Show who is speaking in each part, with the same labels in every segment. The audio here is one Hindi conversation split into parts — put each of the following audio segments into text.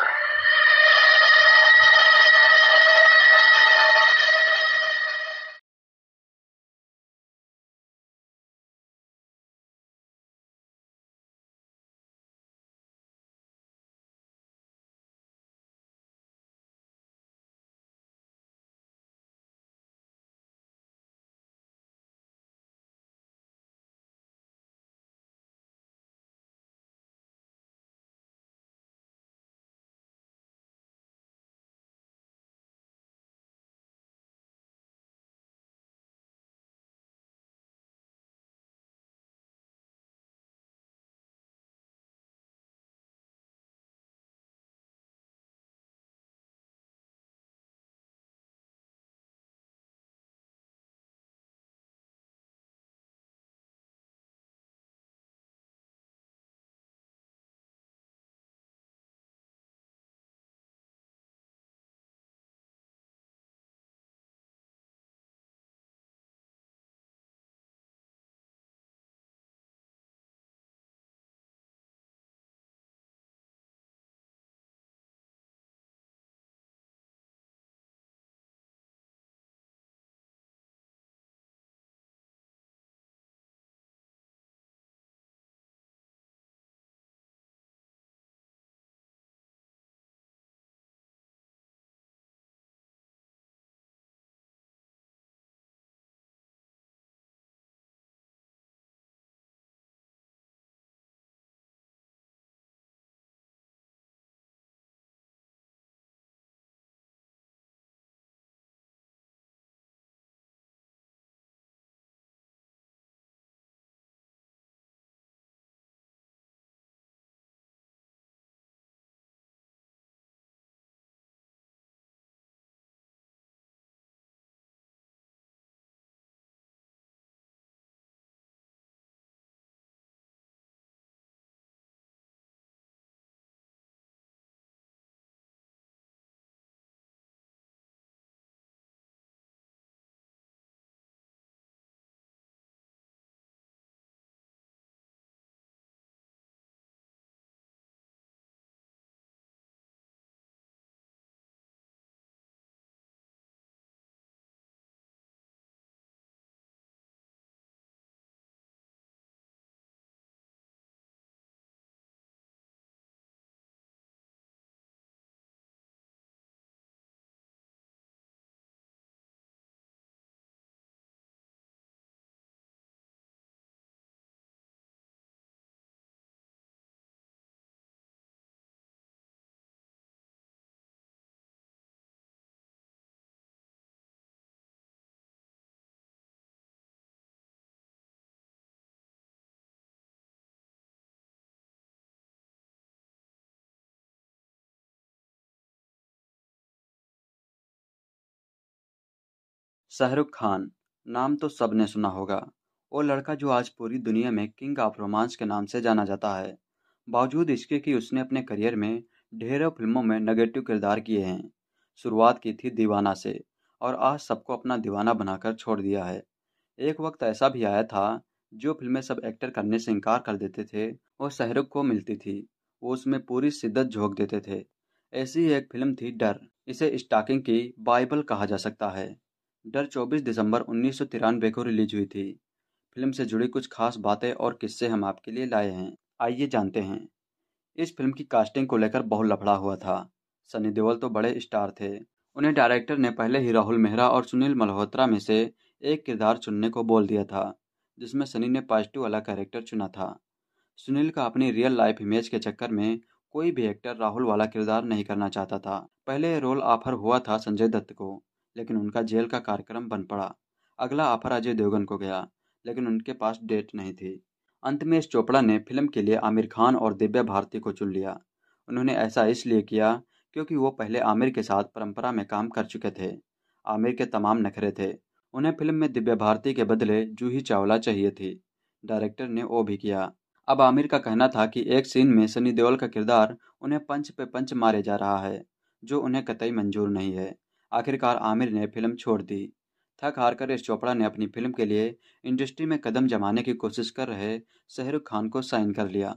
Speaker 1: Claro. शाहरुख खान नाम तो सबने सुना होगा वो लड़का जो आज
Speaker 2: पूरी दुनिया में किंग ऑफ रोमांस के नाम से जाना जाता है बावजूद इसके कि उसने अपने करियर में ढेरों फिल्मों में नेगेटिव किरदार किए हैं शुरुआत की थी दीवाना से और आज सबको अपना दीवाना बनाकर छोड़ दिया है एक वक्त ऐसा भी आया था जो फिल्में सब एक्टर करने से इनकार कर देते थे वो शाहरुख को मिलती थी वो उसमें पूरी शिद्दत झोंक देते थे ऐसी एक फिल्म थी डर इसे स्टाकिंग की बाइबल कहा जा सकता है डर 24 दिसंबर उन्नीस को रिलीज हुई थी फिल्म से जुड़ी कुछ खास बातें और किस्से हम आपके लिए लाए हैं आइए जानते हैं इस फिल्म की कास्टिंग को लेकर बहुत लफड़ा हुआ था सनी देओल तो बड़े स्टार थे उन्हें डायरेक्टर ने पहले ही राहुल मेहरा और सुनील मल्होत्रा में से एक किरदार चुनने को बोल दिया था जिसमें सनी ने पॉजिटिव वाला कैरेक्टर चुना था सुनील का अपनी रियल लाइफ इमेज के चक्कर में कोई भी एक्टर राहुल वाला किरदार नहीं करना चाहता था पहले रोल ऑफर हुआ था संजय दत्त को लेकिन उनका जेल का कार्यक्रम बन पड़ा अगला ऑफर अजय देवगन को गया लेकिन उनके पास डेट नहीं थी अंत में इस चोपड़ा ने फिल्म के लिए आमिर खान और दिव्या भारती को चुन लिया उन्होंने ऐसा इसलिए किया क्योंकि वो पहले आमिर के साथ परंपरा में काम कर चुके थे आमिर के तमाम नखरे थे उन्हें फिल्म में दिव्या भारती के बदले जूही चावला चाहिए थी डायरेक्टर ने वो भी किया अब आमिर का कहना था कि एक सीन में सनी देओल का किरदार उन्हें पंच पे पंच मारे जा रहा है जो उन्हें कतई मंजूर नहीं है आखिरकार आमिर ने फिल्म छोड़ दी थक हार कर यश चोपड़ा ने अपनी फिल्म के लिए इंडस्ट्री में कदम जमाने की कोशिश कर रहे शहरुख खान को साइन कर लिया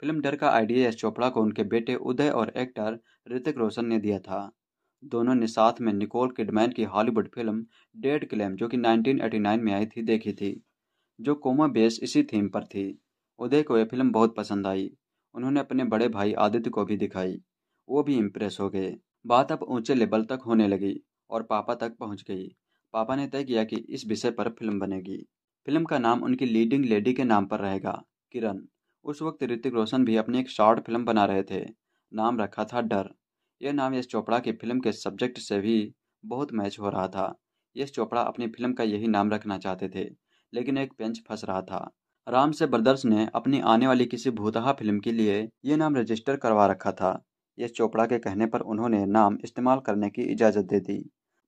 Speaker 2: फिल्म डर का आइडिया यश चोपड़ा को उनके बेटे उदय और एक्टर ऋतिक रोशन ने दिया था दोनों ने साथ में निकोल किडमैन की हॉलीवुड फिल्म डेड क्लेम जो कि 1989 में आई थी देखी थी जो कोमा बेस इसी थीम पर थी उदय को यह फिल्म बहुत पसंद आई उन्होंने अपने बड़े भाई आदित्य को भी दिखाई वो भी इम्प्रेस हो गए बात अब ऊंचे लेवल तक होने लगी और पापा तक पहुंच गई पापा ने तय किया कि इस विषय पर फिल्म बनेगी फिल्म का नाम उनकी लीडिंग लेडी के नाम पर रहेगा किरण उस वक्त ऋतिक रोशन भी अपनी एक शॉर्ट फिल्म बना रहे थे नाम रखा था डर यह नाम यश चोपड़ा की फिल्म के सब्जेक्ट से भी बहुत मैच हो रहा था यश चोपड़ा अपनी फिल्म का यही नाम रखना चाहते थे लेकिन एक पेंच फंस रहा था राम से ब्रदर्स ने अपनी आने वाली किसी भूतहा फिल्म के लिए ये नाम रजिस्टर करवा रखा था यश चोपड़ा के कहने पर उन्होंने नाम इस्तेमाल करने की इजाज़त दे दी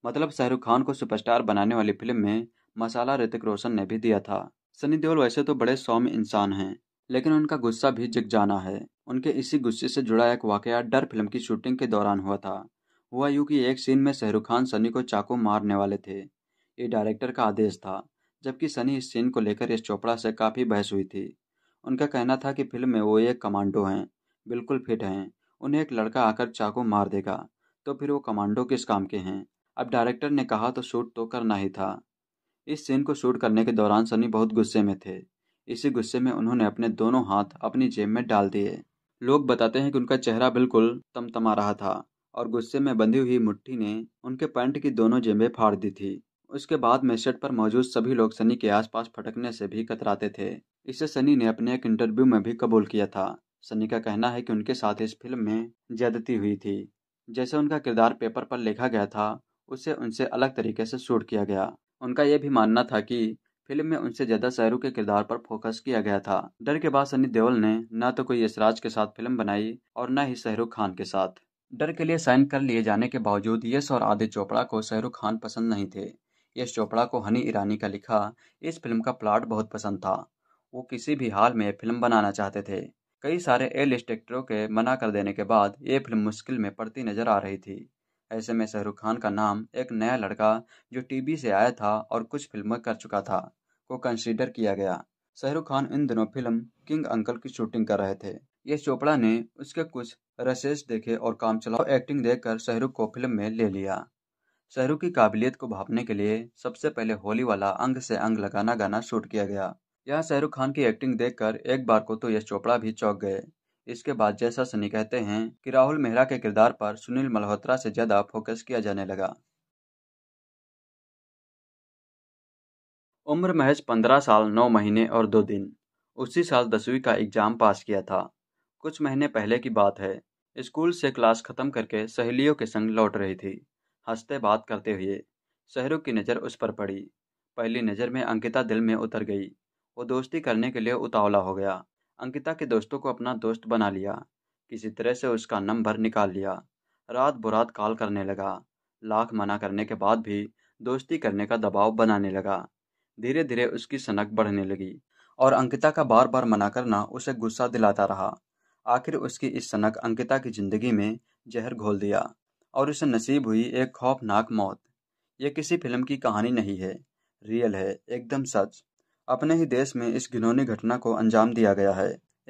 Speaker 2: मतलब शाहरुख खान को सुपरस्टार बनाने वाली फिल्म में मसाला ऋतिक रोशन ने भी दिया था सनी देओल वैसे तो बड़े सौम्य इंसान हैं लेकिन उनका गुस्सा भी जग जाना है उनके इसी गुस्से से जुड़ा एक वाकया डर फिल्म की शूटिंग के दौरान हुआ था हुआ यूँ कि एक सीन में शाहरुख खान सनी को चाकू मारने वाले थे ये डायरेक्टर का आदेश था जबकि सनी इस सीन को लेकर यश चोपड़ा से काफ़ी बहस हुई थी उनका कहना था कि फिल्म में वो एक कमांडो हैं बिल्कुल फिट हैं उन्हें एक लड़का आकर चाकू मार देगा तो फिर वो कमांडो किस काम के हैं अब डायरेक्टर ने कहा तो शूट तो करना ही था इस सीन को शूट करने के दौरान सनी बहुत गुस्से में थे इसी गुस्से में उन्होंने अपने दोनों हाथ अपनी जेब में डाल दिए लोग बताते हैं कि उनका चेहरा बिल्कुल तमतमा रहा था और गुस्से में बंधी हुई मुट्ठी ने उनके पैंट की दोनों जेबें फाड़ दी थी उसके बाद मेसेट पर मौजूद सभी लोग सनी के आसपास फटकने से भी कतराते थे इसे सनी ने अपने एक इंटरव्यू में भी कबूल किया था सनी का कहना है कि उनके साथ इस फिल्म में ज्यादती हुई थी जैसे उनका किरदार पेपर पर लिखा गया था उसे उनसे अलग तरीके से शूट किया गया उनका यह भी मानना था कि फिल्म में उनसे ज्यादा शहरू के किरदार पर फोकस किया गया था डर के बाद सनी देओल ने न तो कोई यशराज के साथ फिल्म बनाई और न ही शहरुख खान के साथ डर के लिए साइन कर लिए जाने के बावजूद यश और आदित्य चोपड़ा को शहरुख खान पसंद नहीं थे यश चोपड़ा को हनी ईरानी का लिखा इस फिल्म का प्लाट बहुत पसंद था वो किसी भी हाल में फिल्म बनाना चाहते थे कई सारे एल एक्टरों के मना कर देने के बाद ये फिल्म मुश्किल में पड़ती नजर आ रही थी ऐसे में शाहरुख खान का नाम एक नया लड़का जो टीवी से आया था और कुछ फिल्में कर चुका था को कंसीडर किया गया शाहरुख खान इन दिनों फिल्म किंग अंकल की शूटिंग कर रहे थे ये चोपड़ा ने उसके कुछ रसेस देखे और काम चलाओ एक्टिंग देखकर शाहरुख को फिल्म में ले लिया शाहरुख की काबिलियत को भापने के लिए सबसे पहले होली वाला अंग से अंग लगाना गाना शूट किया गया यह शाहरुख खान की एक्टिंग देखकर एक बार को तो यश चोपड़ा भी चौंक गए इसके बाद जैसा सनी कहते हैं
Speaker 1: कि राहुल मेहरा के किरदार पर सुनील मल्होत्रा से ज़्यादा फोकस किया जाने लगा उम्र महज पंद्रह साल नौ महीने और दो
Speaker 2: दिन उसी साल दसवीं का एग्ज़ाम पास किया था कुछ महीने पहले की बात है स्कूल से क्लास ख़त्म करके सहेलियों के संग लौट रही थी हंसते बात करते हुए शहरुख की नज़र उस पर पड़ी पहली नज़र में अंकिता दिल में उतर गई वो दोस्ती करने के लिए उतावला हो गया अंकिता के दोस्तों को अपना दोस्त बना लिया किसी तरह से उसका नंबर निकाल लिया रात बुरात कॉल करने लगा लाख मना करने के बाद भी दोस्ती करने का दबाव बनाने लगा धीरे धीरे उसकी सनक बढ़ने लगी और अंकिता का बार बार मना करना उसे गुस्सा दिलाता रहा आखिर उसकी इस सनक अंकिता की जिंदगी में जहर घोल दिया और उसे नसीब हुई एक खौफनाक मौत यह किसी फिल्म की कहानी नहीं है रियल है एकदम सच अपने ही देश में इस घिनौनी घटना को अंजाम दिया गया है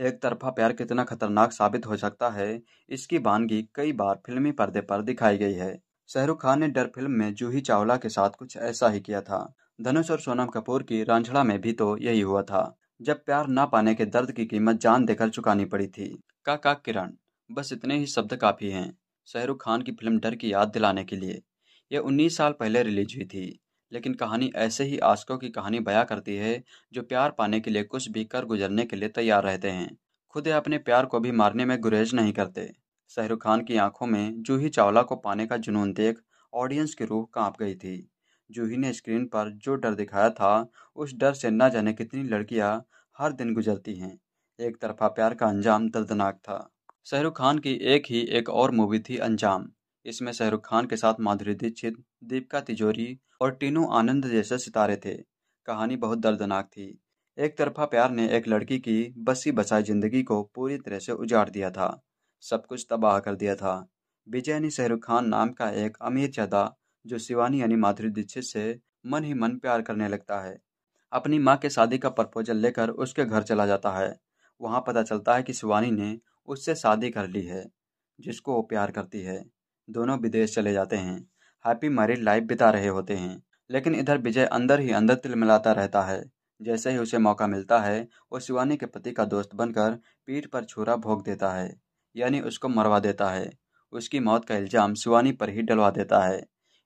Speaker 2: एक तरफा प्यार कितना खतरनाक साबित हो सकता है इसकी बानगी कई बार फिल्मी पर्दे पर दिखाई गई है शाहरुख खान ने डर फिल्म में जूही चावला के साथ कुछ ऐसा ही किया था धनुष और सोनम कपूर की रांझड़ा में भी तो यही हुआ था जब प्यार ना पाने के दर्द की कीमत जान देकर चुकानी पड़ी थी काका किरण बस इतने ही शब्द काफी हैं शाहरुख खान की फिल्म डर की याद दिलाने के लिए यह 19 साल पहले रिलीज हुई थी लेकिन कहानी ऐसे ही आशकों की कहानी बयां करती है जो प्यार पाने के लिए कुछ भी कर गुजरने के लिए तैयार रहते हैं खुद अपने प्यार को भी मारने में गुरेज नहीं करते शाहरुख खान की आंखों में जूही चावला को पाने का जुनून देख ऑडियंस की रूह कांप गई थी जूही ने स्क्रीन पर जो डर दिखाया था उस डर से न जाने कितनी लड़कियां हर दिन गुजरती हैं एक तरफा प्यार का अंजाम दर्दनाक था शाहरुख खान की एक ही एक और मूवी थी अंजाम इसमें शाहरुख खान के साथ माधुरी दीक्षित दीपिका तिजोरी और टीनू आनंद जैसे सितारे थे कहानी बहुत दर्दनाक थी एक तरफा प्यार ने एक लड़की की बसी बसाई जिंदगी को पूरी तरह से उजाड़ दिया था सब कुछ तबाह कर दिया था विजय ने शाहरुख खान नाम का एक अमीर चादा जो शिवानी यानी माधुरी दीक्षित से मन ही मन प्यार करने लगता है अपनी माँ के शादी का प्रपोजल लेकर उसके घर चला जाता है वहाँ पता चलता है कि शिवानी ने उससे शादी कर ली है जिसको वो प्यार करती है दोनों विदेश चले जाते हैं हैप्पी मैरिड लाइफ बिता रहे होते हैं लेकिन इधर विजय अंदर ही अंदर तिलमिलाता रहता है जैसे ही उसे मौका मिलता है वो शिवानी के पति का दोस्त बनकर पीठ पर छुरा भोग देता है यानी उसको मरवा देता है उसकी मौत का इल्ज़ाम शिवानी पर ही डलवा देता है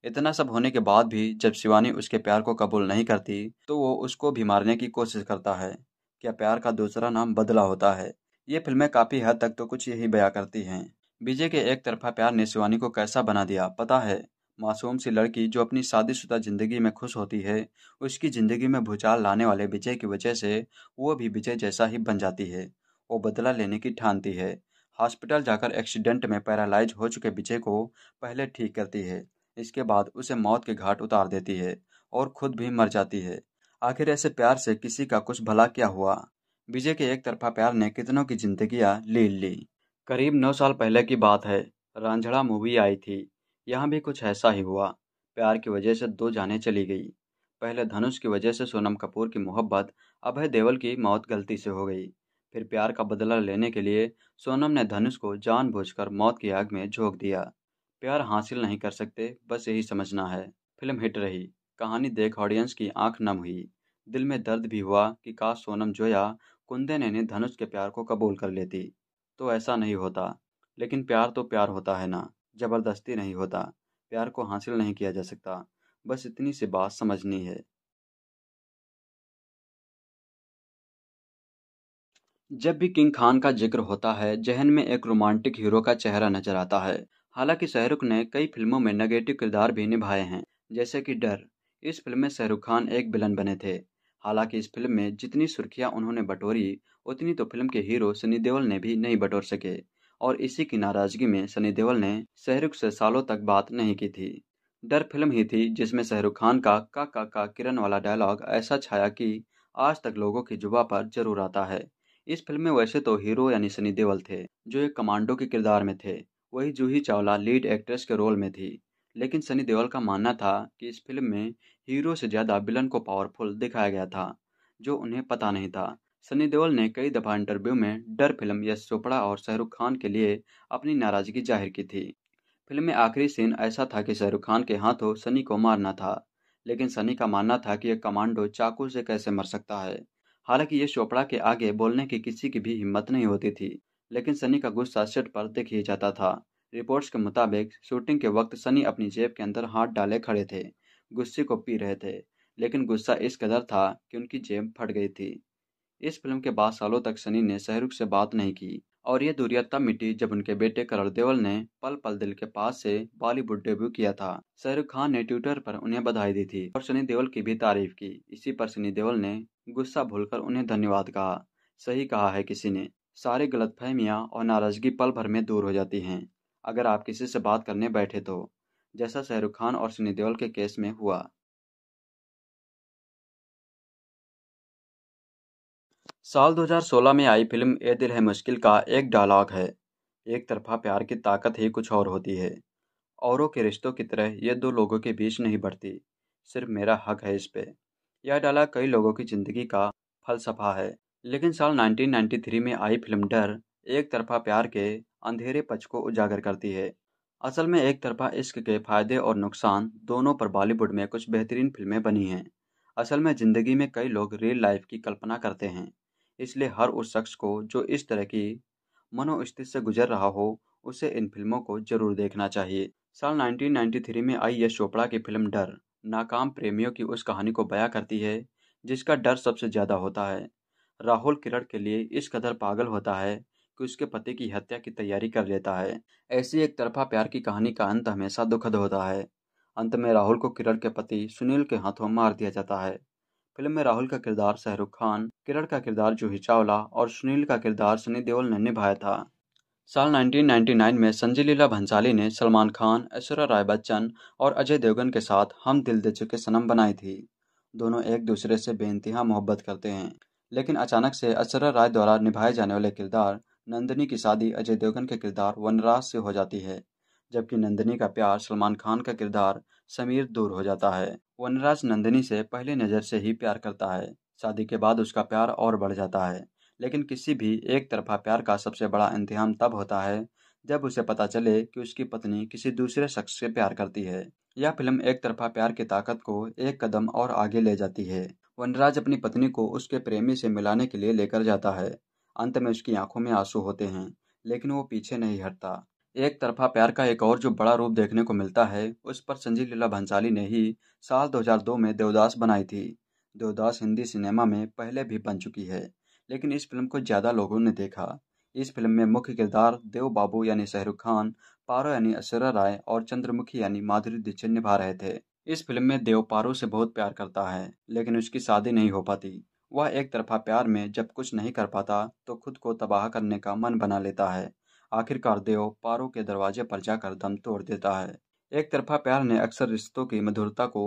Speaker 2: इतना सब होने के बाद भी जब शिवानी उसके प्यार को कबूल नहीं करती तो वो उसको भी मारने की कोशिश करता है क्या प्यार का दूसरा नाम बदला होता है ये फिल्में काफ़ी हद तक तो कुछ यही बया करती हैं विजय के एक तरफा प्यार ने शिवानी को कैसा बना दिया पता है मासूम सी लड़की जो अपनी शादीशुदा ज़िंदगी में खुश होती है उसकी ज़िंदगी में भूचाल लाने वाले विजय की वजह से वो भी विजय जैसा ही बन जाती है वो बदला लेने की ठानती है हॉस्पिटल जाकर एक्सीडेंट में पैरालाइज हो चुके विजय को पहले ठीक करती है इसके बाद उसे मौत के घाट उतार देती है और खुद भी मर जाती है आखिर ऐसे प्यार से किसी का कुछ भला क्या हुआ विजय के एक तरफा प्यार ने कितनों की जिंदगियां लील ली करीब नौ साल पहले की बात है रांझड़ा मूवी आई थी यहाँ भी कुछ ऐसा ही हुआ प्यार की वजह से दो जाने चली गई पहले धनुष की वजह से सोनम कपूर की मोहब्बत अभय देवल की मौत गलती से हो गई फिर प्यार का बदला लेने के लिए सोनम ने धनुष को जानबूझकर मौत की आग में झोंक दिया प्यार हासिल नहीं कर सकते बस यही समझना है फिल्म हिट रही कहानी देख ऑडियंस की आंख नम हुई दिल में दर्द भी हुआ कि काश सोनम जोया कुंदे ने धनुष के प्यार को कबूल कर लेती तो ऐसा नहीं होता लेकिन
Speaker 1: प्यार तो प्यार होता है ना ज़बरदस्ती नहीं होता प्यार को हासिल नहीं किया जा सकता बस इतनी सी बात समझनी है जब भी किंग खान का जिक्र होता है जहन में एक रोमांटिक हीरो का
Speaker 2: चेहरा नजर आता है हालांकि शाहरुख ने कई फिल्मों में नेगेटिव किरदार भी निभाए हैं जैसे कि डर इस फिल्म में शाहरुख खान एक विलन बने थे हालांकि इस फिल्म में जितनी सुर्खियां उन्होंने बटोरी उतनी तो फिल्म के हीरो सनी देओल ने भी नहीं बटोर सके और इसी की नाराजगी में सनी देओल ने शहरुख से सालों तक बात नहीं की थी डर फिल्म ही थी जिसमें शहरुख खान का का का का किरण वाला डायलॉग ऐसा छाया कि आज तक लोगों की जुबा पर जरूर आता है इस फिल्म में वैसे तो हीरो यानी सनी देओल थे जो एक कमांडो के किरदार में थे वही जूही चावला लीड एक्ट्रेस के रोल में थी लेकिन सनी देओल का मानना था कि इस फिल्म में हीरो से ज़्यादा विलन को पावरफुल दिखाया गया था जो उन्हें पता नहीं था सनी देओल ने कई दफा इंटरव्यू में डर फिल्म यश चोपड़ा और शाहरुख खान के लिए अपनी नाराजगी जाहिर की थी फिल्म में आखिरी सीन ऐसा था कि शाहरुख खान के हाथों सनी को मारना था लेकिन सनी का मानना था कि एक कमांडो चाकू से कैसे मर सकता है हालांकि यश चोपड़ा के आगे बोलने की किसी की भी हिम्मत नहीं होती थी लेकिन सनी का गुस्सा सेट पर देख ही जाता था रिपोर्ट्स के मुताबिक शूटिंग के वक्त सनी अपनी जेब के अंदर हाथ डाले खड़े थे गुस्से को पी रहे थे लेकिन गुस्सा इस कदर था कि उनकी जेब फट गई थी इस फिल्म के बाद सालों तक सनी ने शाहरुख से बात नहीं की और ये दूरियां तब मिटी जब उनके बेटे करण देवल ने पल पल दिल के पास से बॉलीवुड डेब्यू किया था शाहरुख खान ने ट्विटर पर उन्हें बधाई दी थी और सनी देवल की भी तारीफ की इसी पर सनी देवल ने गुस्सा भूलकर उन्हें धन्यवाद कहा सही कहा है किसी ने सारे गलत फहमियाँ और नाराजगी पल भर में दूर हो जाती हैं
Speaker 1: अगर आप किसी से बात करने बैठे तो जैसा शाहरुख खान और सनी देवल के केस में हुआ साल 2016 में आई फिल्म ए दिल है मुश्किल का एक डायलॉग है एक तरफा प्यार
Speaker 2: की ताकत ही कुछ और होती है औरों के रिश्तों की तरह ये दो लोगों के बीच नहीं बढ़ती सिर्फ मेरा हक है इस पे यह डायलॉग कई लोगों की ज़िंदगी का फलसफा है लेकिन साल 1993 में आई फिल्म डर एक तरफा प्यार के अंधेरे पक्ष को उजागर करती है असल में एक तरफा इश्क के फायदे और नुकसान दोनों पर बॉलीवुड में कुछ बेहतरीन फिल्में बनी हैं असल में ज़िंदगी में कई लोग रियल लाइफ की कल्पना करते हैं इसलिए हर उस शख्स को जो इस तरह की मनोस्थिति से गुजर रहा हो उसे इन फिल्मों को जरूर देखना चाहिए साल 1993 में आई यश चोपड़ा की फिल्म डर नाकाम प्रेमियों की उस कहानी को बयां करती है जिसका डर सबसे ज़्यादा होता है राहुल किरण के लिए इस कदर पागल होता है कि उसके पति की हत्या की तैयारी कर लेता है ऐसी एक तरफा प्यार की कहानी का अंत हमेशा दुखद होता है अंत में राहुल को किरण के पति सुनील के हाथों मार दिया जाता है फिल्म में राहुल का किरदार शाहरुख खान किरण का किरदार जूही चावला और सुनील का किरदार सनी देओल ने निभाया था साल 1999 में संजय लीला भंसाली ने सलमान खान ऐश्वर्या राय बच्चन और अजय देवगन के साथ हम दिल दे चुके सनम बनाई थी दोनों एक दूसरे से बेनतहा मोहब्बत करते हैं लेकिन अचानक से ऐश्वर्या राय द्वारा निभाए जाने वाले किरदार नंदनी की शादी अजय देवगन के किरदार वनराज से हो जाती है जबकि नंदनी का प्यार सलमान खान का किरदार समीर दूर हो जाता है वनराज नंदिनी से पहली नज़र से ही प्यार करता है शादी के बाद उसका प्यार और बढ़ जाता है लेकिन किसी भी एक तरफा प्यार का सबसे बड़ा इंतजाम तब होता है जब उसे पता चले कि उसकी पत्नी किसी दूसरे शख्स से प्यार करती है यह फिल्म एक तरफा प्यार की ताकत को एक कदम और आगे ले जाती है वनराज अपनी पत्नी को उसके प्रेमी से मिलाने के लिए लेकर जाता है अंत में उसकी आंखों में आंसू होते हैं लेकिन वो पीछे नहीं हटता एक तरफा प्यार का एक और जो बड़ा रूप देखने को मिलता है उस पर संजीव लीला भंसाली ने ही साल 2002 में देवदास बनाई थी देवदास हिंदी सिनेमा में पहले भी बन चुकी है लेकिन इस फिल्म को ज़्यादा लोगों ने देखा इस फिल्म में मुख्य किरदार देव बाबू यानी शाहरुख खान पारो यानी अशरा राय और चंद्रमुखी यानी माधुरी दीक्षित निभा रहे थे इस फिल्म में देव पारो से बहुत प्यार करता है लेकिन उसकी शादी नहीं हो पाती वह एक तरफा प्यार में जब कुछ नहीं कर पाता तो खुद को तबाह करने का मन बना लेता है आखिरकार देव पारो के दरवाजे पर जाकर दम तोड़ देता है एक तरफा प्यार ने अक्सर रिश्तों की मधुरता को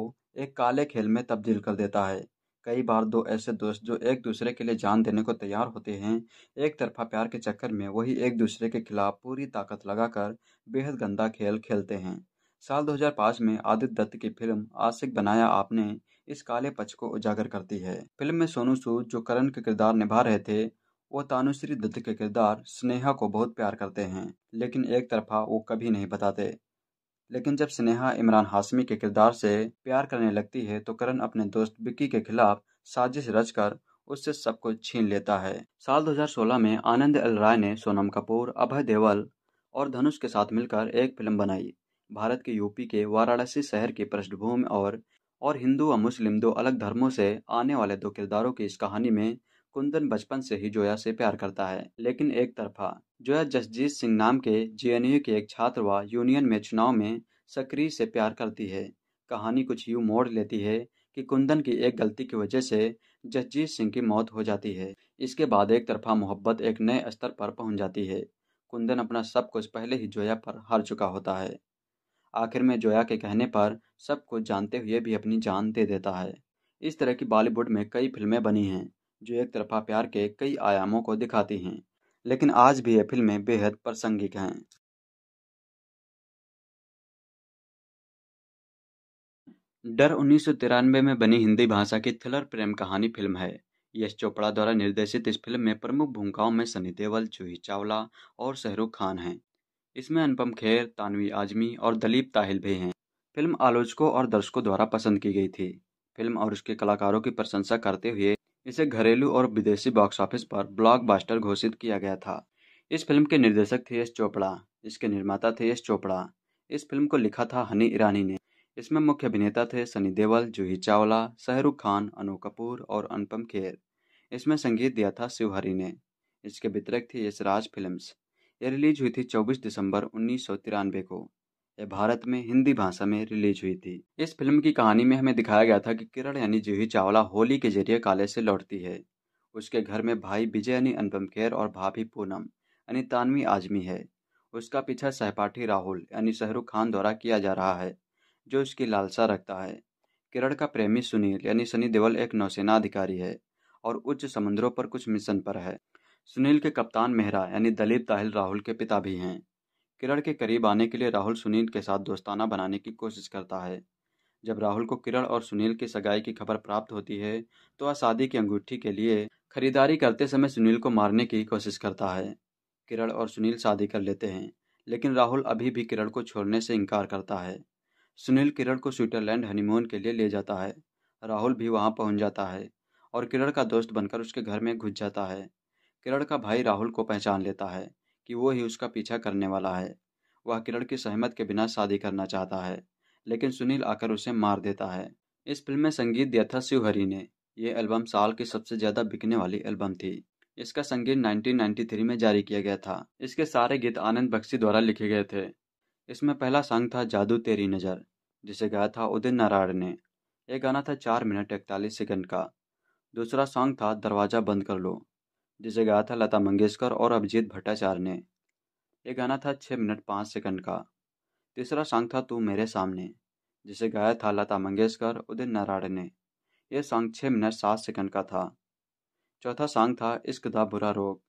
Speaker 2: एक काले खेल में तब्दील कर देता है कई बार दो ऐसे दोस्त जो एक दूसरे के लिए जान देने को तैयार होते हैं एक तरफा प्यार के चक्कर में वही एक दूसरे के खिलाफ पूरी ताकत लगाकर बेहद गंदा खेल खेलते हैं साल 2005 में आदित्य दत्त की फिल्म आशिक बनाया आपने इस काले पक्ष को उजागर करती है फिल्म में सोनू सूद जो करण के किरदार निभा रहे थे वो तानुश्री दत्त के किरदार स्नेहा को बहुत प्यार करते हैं लेकिन एक तरफा वो कभी नहीं बताते लेकिन जब स्नेहा इमरान हाशमी के किरदार से प्यार करने लगती है तो करण अपने दोस्त बिक्की के खिलाफ साजिश रचकर उससे सब कुछ छीन लेता है साल 2016 में आनंद एल राय ने सोनम कपूर अभय देवल और धनुष के साथ मिलकर एक फिल्म बनाई भारत के यूपी के वाराणसी शहर की पृष्ठभूमि और और हिंदू और मुस्लिम दो अलग धर्मों से आने वाले दो किरदारों की इस कहानी में कुंदन बचपन से ही जोया से प्यार करता है लेकिन एक तरफा जोया जसजीत सिंह नाम के जे के एक छात्र व यूनियन में चुनाव में सक्रिय से प्यार करती है कहानी कुछ यूं मोड़ लेती है कि कुंदन की एक गलती की वजह से जसजीत सिंह की मौत हो जाती है इसके बाद एक तरफा मोहब्बत एक नए स्तर पर पहुंच जाती है कुंदन अपना सब कुछ पहले ही जोया पर हार चुका होता है आखिर में जोया के कहने पर सब कुछ जानते हुए भी अपनी जान दे देता है इस तरह की बॉलीवुड में कई फिल्में बनी हैं जो एक तरफा प्यार के
Speaker 1: कई आयामों को दिखाती हैं लेकिन आज भी ये फिल्में बेहद प्रासंगिक हैं डर उन्नीस में बनी हिंदी भाषा की थ्रिलर प्रेम कहानी फिल्म है यश चोपड़ा द्वारा निर्देशित
Speaker 2: इस फिल्म में प्रमुख भूमिकाओं में सनी देवल जूही चावला और शाहरुख खान हैं इसमें अनुपम खेर तानवी आजमी और दलीप ताहिल भी हैं फिल्म आलोचकों और दर्शकों द्वारा पसंद की गई थी फिल्म और उसके कलाकारों की प्रशंसा करते हुए इसे घरेलू और विदेशी बॉक्स ऑफिस पर ब्लॉकबस्टर घोषित किया गया था इस फिल्म के निर्देशक थे यश चोपड़ा इसके निर्माता थे यश चोपड़ा इस फिल्म को लिखा था हनी ईरानी ने इसमें मुख्य अभिनेता थे सनी देवल जूही चावला शाहरुख खान अनु कपूर और अनुपम खेर इसमें संगीत दिया था शिवहरि ने इसके वितरक थे यशराज फिल्म्स यह रिलीज हुई थी 24 दिसंबर उन्नीस को यह भारत में हिंदी भाषा में रिलीज हुई थी इस फिल्म की कहानी में हमें दिखाया गया था कि किरण यानी जूही चावला होली के जरिए कॉलेज से लौटती है उसके घर में भाई विजय यानी अनुपम खेर और भाभी पूनम यानी तानवी आजमी है उसका पीछा सहपाठी राहुल यानी शाहरुख खान द्वारा किया जा रहा है जो उसकी लालसा रखता है किरण का प्रेमी सुनील यानी सनी देवल एक नौसेना अधिकारी है और उच्च समुद्रों पर कुछ मिशन पर है सुनील के कप्तान मेहरा यानी दलीप ताहिल राहुल के पिता भी हैं किरण के करीब आने के लिए राहुल सुनील के साथ दोस्ताना बनाने की कोशिश करता है जब राहुल को किरण और सुनील की सगाई की खबर प्राप्त होती है तो वह शादी की अंगूठी के लिए खरीदारी करते समय सुनील को मारने की कोशिश करता है किरण और सुनील शादी कर लेते हैं लेकिन राहुल अभी भी किरण को छोड़ने से इनकार करता है सुनील किरण को स्विट्जरलैंड हनीमून के लिए ले जाता है राहुल भी वहाँ पहुँच जाता है और किरण का दोस्त बनकर उसके घर में घुस जाता है किरण का भाई राहुल को पहचान लेता है कि वो ही उसका पीछा करने वाला है वह किरण की सहमत के बिना शादी करना चाहता है लेकिन सुनील आकर उसे मार देता है इस फिल्म में संगीत दिया था शिवहरी ने यह एल्बम साल की सबसे ज़्यादा बिकने वाली एल्बम थी इसका संगीत 1993 में जारी किया गया था इसके सारे गीत आनंद बख्शी द्वारा लिखे गए थे इसमें पहला सॉन्ग था जादू तेरी नज़र जिसे गाया था उदय नारायण ने यह गाना था चार मिनट इकतालीस सेकंड का दूसरा सॉन्ग था दरवाज़ा बंद कर लो जिसे गाया था लता मंगेशकर और अभिजीत भट्टाचार्य ने ये गाना था छः मिनट पाँच सेकंड का तीसरा सॉन्ग था तू मेरे सामने जिसे गाया था लता मंगेशकर उदित नारायण ने यह सॉन्ग छः मिनट सात सेकंड का था चौथा सॉन्ग था इश्क दा बुरा रोग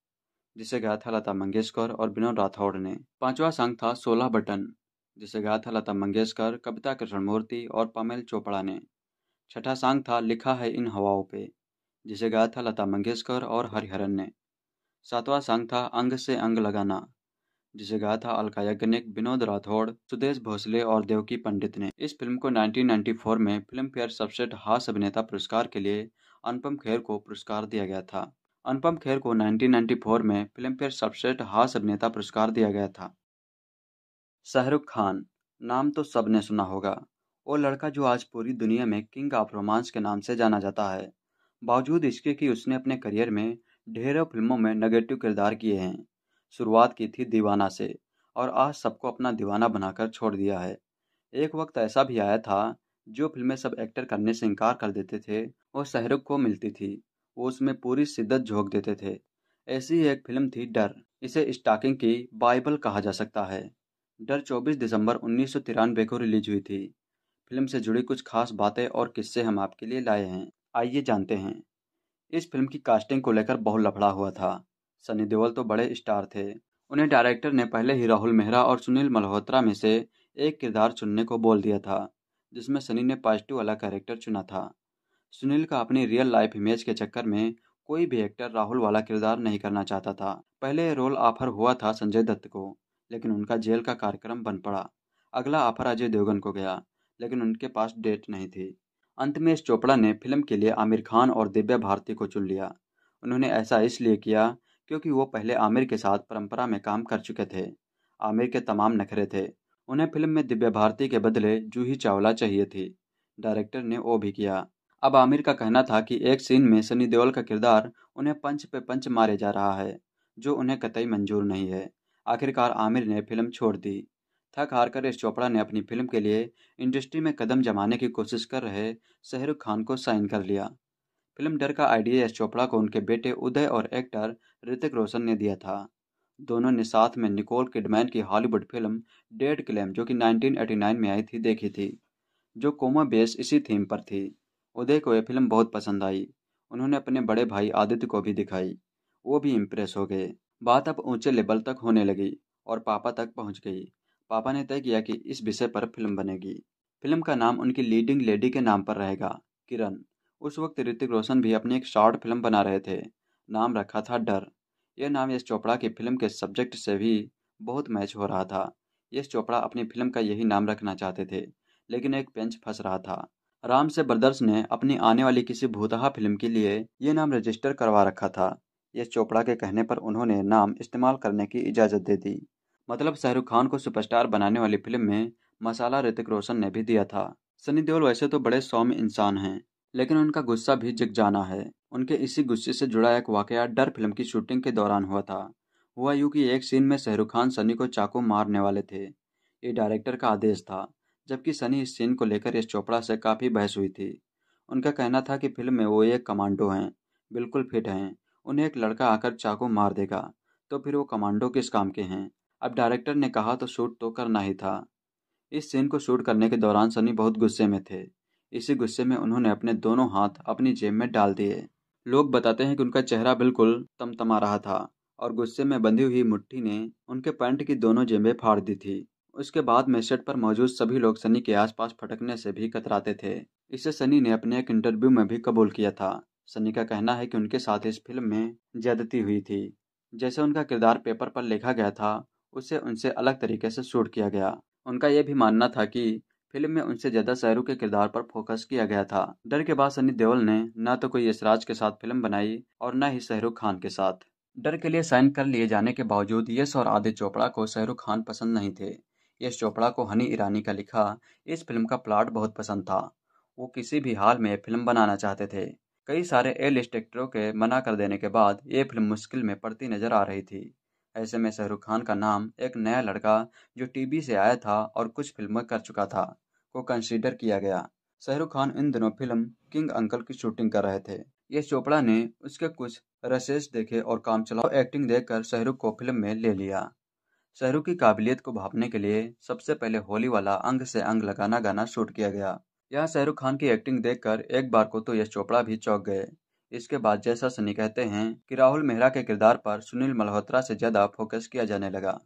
Speaker 2: जिसे गाया था लता मंगेशकर और विनोद राठौड़ ने पांचवा सॉन्ग था सोलह बटन जिसे गाया था लता मंगेशकर कविता कृष्ण मूर्ति और पमेल चोपड़ा ने छठा सॉन्ग था लिखा है इन हवाओं पे जिसे गाया था लता मंगेशकर और हरिहरन ने सातवां संग था अंग से अंग लगाना जिसे गाया था अलका याग्निक विनोद राठौड़ सुदेश भोसले और देवकी पंडित ने इस फिल्म को 1994 में फिल्म फेयर सबसे हास अभिनेता पुरस्कार के लिए अनुपम खेर को पुरस्कार दिया गया था अनुपम खेर को 1994 में फिल्म फेयर सबसे हास अभिनेता पुरस्कार दिया गया था शाहरुख खान नाम तो सबने सुना होगा वो लड़का जो आज पूरी दुनिया में किंग ऑफ रोमांस के नाम से जाना जाता है बावजूद इसके कि उसने अपने करियर में ढेरों फिल्मों में नेगेटिव किरदार किए हैं शुरुआत की थी दीवाना से और आज सबको अपना दीवाना बनाकर छोड़ दिया है एक वक्त ऐसा भी आया था जो फिल्में सब एक्टर करने से इनकार कर देते थे वो शहरुख को मिलती थी वो उसमें पूरी शिद्दत झोंक देते थे ऐसी ही एक फिल्म थी डर इसे स्टाकिंग की बाइबल कहा जा सकता है डर 24 दिसंबर उन्नीस को रिलीज हुई थी फिल्म से जुड़ी कुछ खास बातें और किस्से हम आपके लिए लाए हैं आइए जानते हैं इस फिल्म की कास्टिंग को लेकर बहुत लफड़ा हुआ था सनी देओल तो बड़े स्टार थे उन्हें डायरेक्टर ने पहले ही राहुल मेहरा और सुनील मल्होत्रा में से एक किरदार चुनने को बोल दिया था जिसमें सनी ने पॉजिटिव वाला कैरेक्टर चुना था सुनील का अपनी रियल लाइफ इमेज के चक्कर में कोई भी एक्टर राहुल वाला किरदार नहीं करना चाहता था पहले रोल ऑफर हुआ था संजय दत्त को लेकिन उनका जेल का कार्यक्रम बन पड़ा अगला ऑफर अजय देवगन को गया लेकिन उनके पास डेट नहीं थी अंत में चोपड़ा ने फिल्म के लिए आमिर खान और दिव्या भारती को चुन लिया उन्होंने ऐसा इसलिए किया क्योंकि वो पहले आमिर के साथ परंपरा में काम कर चुके थे आमिर के तमाम नखरे थे उन्हें फिल्म में दिव्या भारती के बदले जूही चावला चाहिए थी डायरेक्टर ने वो भी किया अब आमिर का कहना था कि एक सीन में सनी देओल का किरदार उन्हें पंच पे पंच मारे जा रहा है जो उन्हें कतई मंजूर नहीं है आखिरकार आमिर ने फिल्म छोड़ दी थक हार कर यश चोपड़ा ने अपनी फिल्म के लिए इंडस्ट्री में कदम जमाने की कोशिश कर रहे शहरुख खान को साइन कर लिया फिल्म डर का आइडिया यश चोपड़ा को उनके बेटे उदय और एक्टर ऋतिक रोशन ने दिया था दोनों ने साथ में निकोल किडमैन की हॉलीवुड फिल्म डेड क्लेम जो कि 1989 में आई थी देखी थी जो कोमा बेस इसी थीम पर थी उदय को यह फिल्म बहुत पसंद आई उन्होंने अपने बड़े भाई आदित्य को भी दिखाई वो भी इम्प्रेस हो गए बात अब ऊंचे लेवल तक होने लगी और पापा तक पहुंच गई पापा ने तय किया कि इस विषय पर फिल्म बनेगी फिल्म का नाम उनकी लीडिंग लेडी के नाम पर रहेगा किरण उस वक्त ऋतिक रोशन भी अपनी एक शॉर्ट फिल्म बना रहे थे नाम रखा था डर यह नाम यश चोपड़ा की फिल्म के सब्जेक्ट से भी बहुत मैच हो रहा था यश चोपड़ा अपनी फिल्म का यही नाम रखना चाहते थे लेकिन एक पेंच फंस रहा था राम से ब्रदर्स ने अपनी आने वाली किसी भूतहा फिल्म के लिए यह नाम रजिस्टर करवा रखा था यश चोपड़ा के कहने पर उन्होंने नाम इस्तेमाल करने की इजाज़त दे दी मतलब शाहरुख खान को सुपरस्टार बनाने वाली फिल्म में मसाला ऋतिक रोशन ने भी दिया था सनी देओल वैसे तो बड़े सौम्य इंसान हैं लेकिन उनका गुस्सा भी जग जाना है उनके इसी गुस्से से जुड़ा एक वाकया डर फिल्म की शूटिंग के दौरान हुआ था हुआ यूँ कि एक सीन में शाहरुख खान सनी को चाकू मारने वाले थे ये डायरेक्टर का आदेश था जबकि सनी इस सीन को लेकर यश चोपड़ा से काफ़ी बहस हुई थी उनका कहना था कि फिल्म में वो एक कमांडो हैं बिल्कुल फिट हैं उन्हें एक लड़का आकर चाकू मार देगा तो फिर वो कमांडो किस काम के हैं अब डायरेक्टर ने कहा तो शूट तो करना ही था इस सीन को शूट करने के दौरान सनी बहुत गुस्से में थे इसी गुस्से में उन्होंने अपने दोनों हाथ अपनी जेब में डाल दिए लोग बताते हैं कि उनका चेहरा बिल्कुल तमतमा रहा था और गुस्से में बंधी हुई मुट्ठी ने उनके पैंट की दोनों जेबें फाड़ दी थी उसके बाद में सेट पर मौजूद सभी लोग सनी के आसपास फटकने से भी कतराते थे इसे सनी ने अपने एक इंटरव्यू में भी कबूल किया था सनी का कहना है कि उनके साथ इस फिल्म में ज्यादती हुई थी जैसे उनका किरदार पेपर पर लिखा गया था उसे उनसे अलग तरीके से शूट किया गया उनका यह भी मानना था कि फिल्म में उनसे ज़्यादा शहरू के किरदार पर फोकस किया गया था डर के बाद सनी देओल ने न तो कोई यशराज के साथ फिल्म बनाई और न ही शहरुख खान के साथ डर के लिए साइन कर लिए जाने के बावजूद यश और आदित्य चोपड़ा को शहरुख खान पसंद नहीं थे यश चोपड़ा को हनी ईरानी का लिखा इस फिल्म का प्लाट बहुत पसंद था वो किसी भी हाल में फिल्म बनाना चाहते थे कई सारे एल स्टेक्टरों एक्टरों के मना कर देने के बाद ये फिल्म मुश्किल में पड़ती नजर आ रही थी ऐसे में शाहरुख खान का नाम एक नया लड़का जो टीवी से आया था और कुछ फिल्में कर चुका था को कंसीडर किया गया शाहरुख खान इन दिनों फिल्म किंग अंकल की शूटिंग कर रहे थे ये चोपड़ा ने उसके कुछ रसेस देखे और काम चलाओ एक्टिंग देखकर शाहरुख को फिल्म में ले लिया शाहरुख की काबिलियत को भापने के लिए सबसे पहले होली वाला अंग से अंग लगाना गाना शूट किया गया यहाँ शाहरुख खान की एक्टिंग देखकर एक बार को तो यश चोपड़ा भी चौंक गए इसके बाद जैसा सनी कहते हैं कि राहुल
Speaker 1: मेहरा के किरदार पर सुनील मल्होत्रा से ज्यादा फोकस किया जाने लगा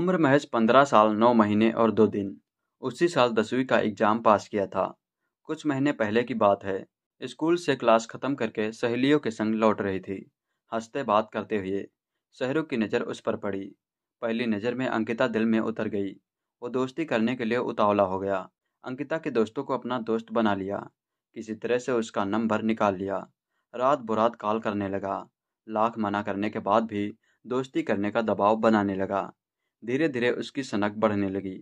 Speaker 1: उम्र महज पंद्रह साल नौ महीने और दो दिन
Speaker 2: उसी साल दसवीं का एग्जाम पास किया था कुछ महीने पहले की बात है स्कूल से क्लास खत्म करके सहेलियों के संग लौट रही थी हंसते बात करते हुए शहरों की नज़र उस पर पड़ी पहली नज़र में अंकिता दिल में उतर गई वो दोस्ती करने के लिए उतावला हो गया अंकिता के दोस्तों को अपना दोस्त बना लिया किसी तरह से उसका नंबर निकाल लिया रात बुरात कॉल करने लगा लाख मना करने के बाद भी दोस्ती करने का दबाव बनाने लगा धीरे धीरे उसकी सनक बढ़ने लगी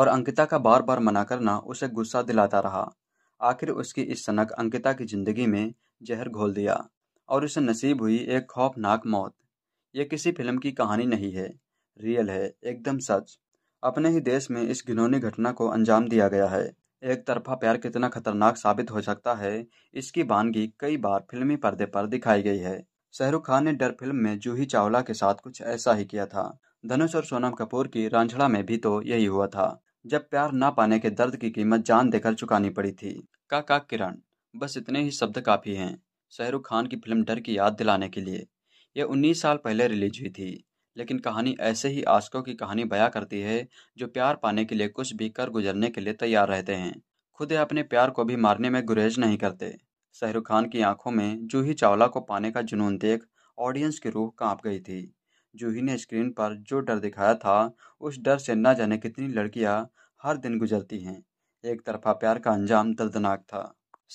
Speaker 2: और अंकिता का बार बार मना करना उसे गुस्सा दिलाता रहा आखिर उसकी इस सनक अंकिता की ज़िंदगी में जहर घोल दिया और उसे नसीब हुई एक खौफनाक मौत यह किसी फिल्म की कहानी नहीं है रियल है एकदम सच अपने ही देश में इस घिनौनी घटना को अंजाम दिया गया है एक तरफा प्यार कितना खतरनाक साबित हो सकता है इसकी वानगी कई बार फिल्मी पर्दे पर दिखाई गई है शाहरुख खान ने डर फिल्म में जूही चावला के साथ कुछ ऐसा ही किया था धनुष और सोनम कपूर की रांझड़ा में भी तो यही हुआ था जब प्यार ना पाने के दर्द की कीमत जान देकर चुकानी पड़ी थी काका किरण बस इतने ही शब्द काफ़ी हैं शाहरुख खान की फिल्म डर की याद दिलाने के लिए यह 19 साल पहले रिलीज हुई थी लेकिन कहानी ऐसे ही आशकों की कहानी बया करती है जो प्यार पाने के लिए कुछ भी कर गुजरने के लिए तैयार रहते हैं खुद अपने प्यार को भी मारने में गुरेज नहीं करते शाहरुख खान की आंखों में जूही चावला को पाने का जुनून देख ऑडियंस की रूह कांप गई थी जूही ने स्क्रीन पर जो डर दिखाया था उस डर से न जाने कितनी लड़कियां हर दिन गुजरती हैं एक तरफा प्यार का अंजाम दर्दनाक था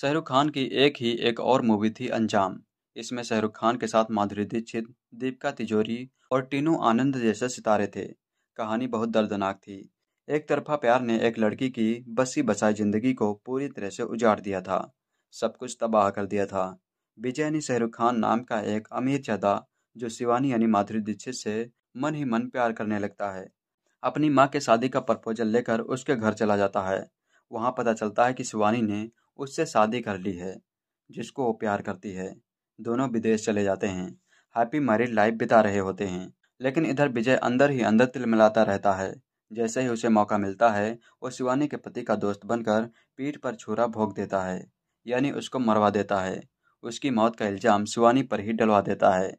Speaker 2: शाहरुख खान की एक ही एक और मूवी थी अंजाम इसमें शाहरुख खान के साथ माधुरी दीक्षित दीपिका तिजोरी और टीनू आनंद जैसे सितारे थे कहानी बहुत दर्दनाक थी एक तरफा प्यार ने एक लड़की की बसी बसाई जिंदगी को पूरी तरह से उजाड़ दिया था सब कुछ तबाह कर दिया था विजयनी शहरुख खान नाम का एक अमीर चदा जो शिवानी यानी माधुरी दीक्षित से मन ही मन प्यार करने लगता है अपनी माँ के शादी का प्रपोजल लेकर उसके घर चला जाता है वहाँ पता चलता है कि शिवानी ने उससे शादी कर ली है जिसको वो प्यार करती है दोनों विदेश चले जाते हैं हैप्पी मैरिड लाइफ बिता रहे होते हैं लेकिन इधर विजय अंदर ही अंदर तिलमिलाता रहता है जैसे ही उसे मौका मिलता है वो शिवानी के पति का दोस्त बनकर पीठ पर छुरा भोग देता है यानी उसको मरवा देता है उसकी मौत का इल्ज़ाम शिवानी पर ही डलवा देता है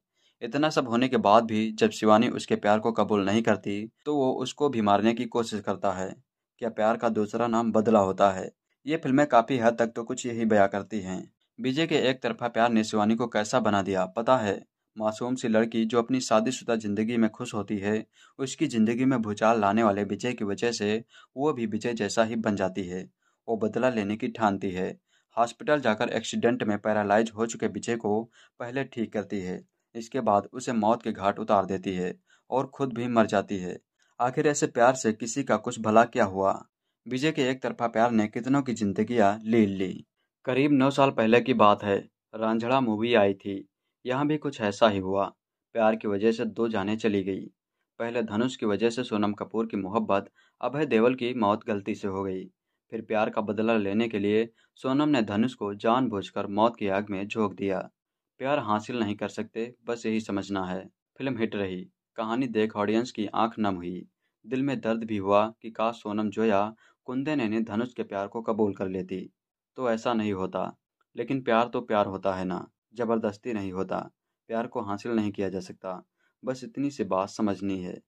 Speaker 2: इतना सब होने के बाद भी जब शिवानी उसके प्यार को कबूल नहीं करती तो वो उसको भी मारने की कोशिश करता है क्या प्यार का दूसरा नाम बदला होता है ये फिल्में काफ़ी हद तक तो कुछ यही बयां करती हैं विजय के एक तरफा प्यार ने शिवानी को कैसा बना दिया पता है मासूम सी लड़की जो अपनी शादीशुदा जिंदगी में खुश होती है उसकी जिंदगी में भूचाल लाने वाले विजय की वजह से वो भी विजय जैसा ही बन जाती है वो बदला लेने की ठानती है हॉस्पिटल जाकर एक्सीडेंट में पैरालाइज हो चुके विजय को पहले ठीक करती है इसके बाद उसे मौत के घाट उतार देती है और खुद भी मर जाती है आखिर ऐसे प्यार से किसी का कुछ भला क्या हुआ विजय के एक तरफा प्यार ने कितनों की जिंदगियां ले ली करीब नौ साल पहले की बात है रांझड़ा मूवी आई थी यहाँ भी कुछ ऐसा ही हुआ प्यार की वजह से दो जाने चली गई पहले धनुष की वजह से सोनम कपूर की मोहब्बत अभय देवल की मौत गलती से हो गई फिर प्यार का बदला लेने के लिए सोनम ने धनुष को जानबूझकर मौत की आग में झोंक दिया प्यार हासिल नहीं कर सकते बस यही समझना है फिल्म हिट रही कहानी देख ऑडियंस की आंख नम हुई दिल में दर्द भी हुआ कि काश सोनम जोया कुंदे ने धनुष के प्यार को कबूल कर लेती तो ऐसा नहीं होता लेकिन प्यार तो प्यार
Speaker 1: होता है ना ज़बरदस्ती नहीं होता प्यार को हासिल नहीं किया जा सकता बस इतनी सी बात समझनी है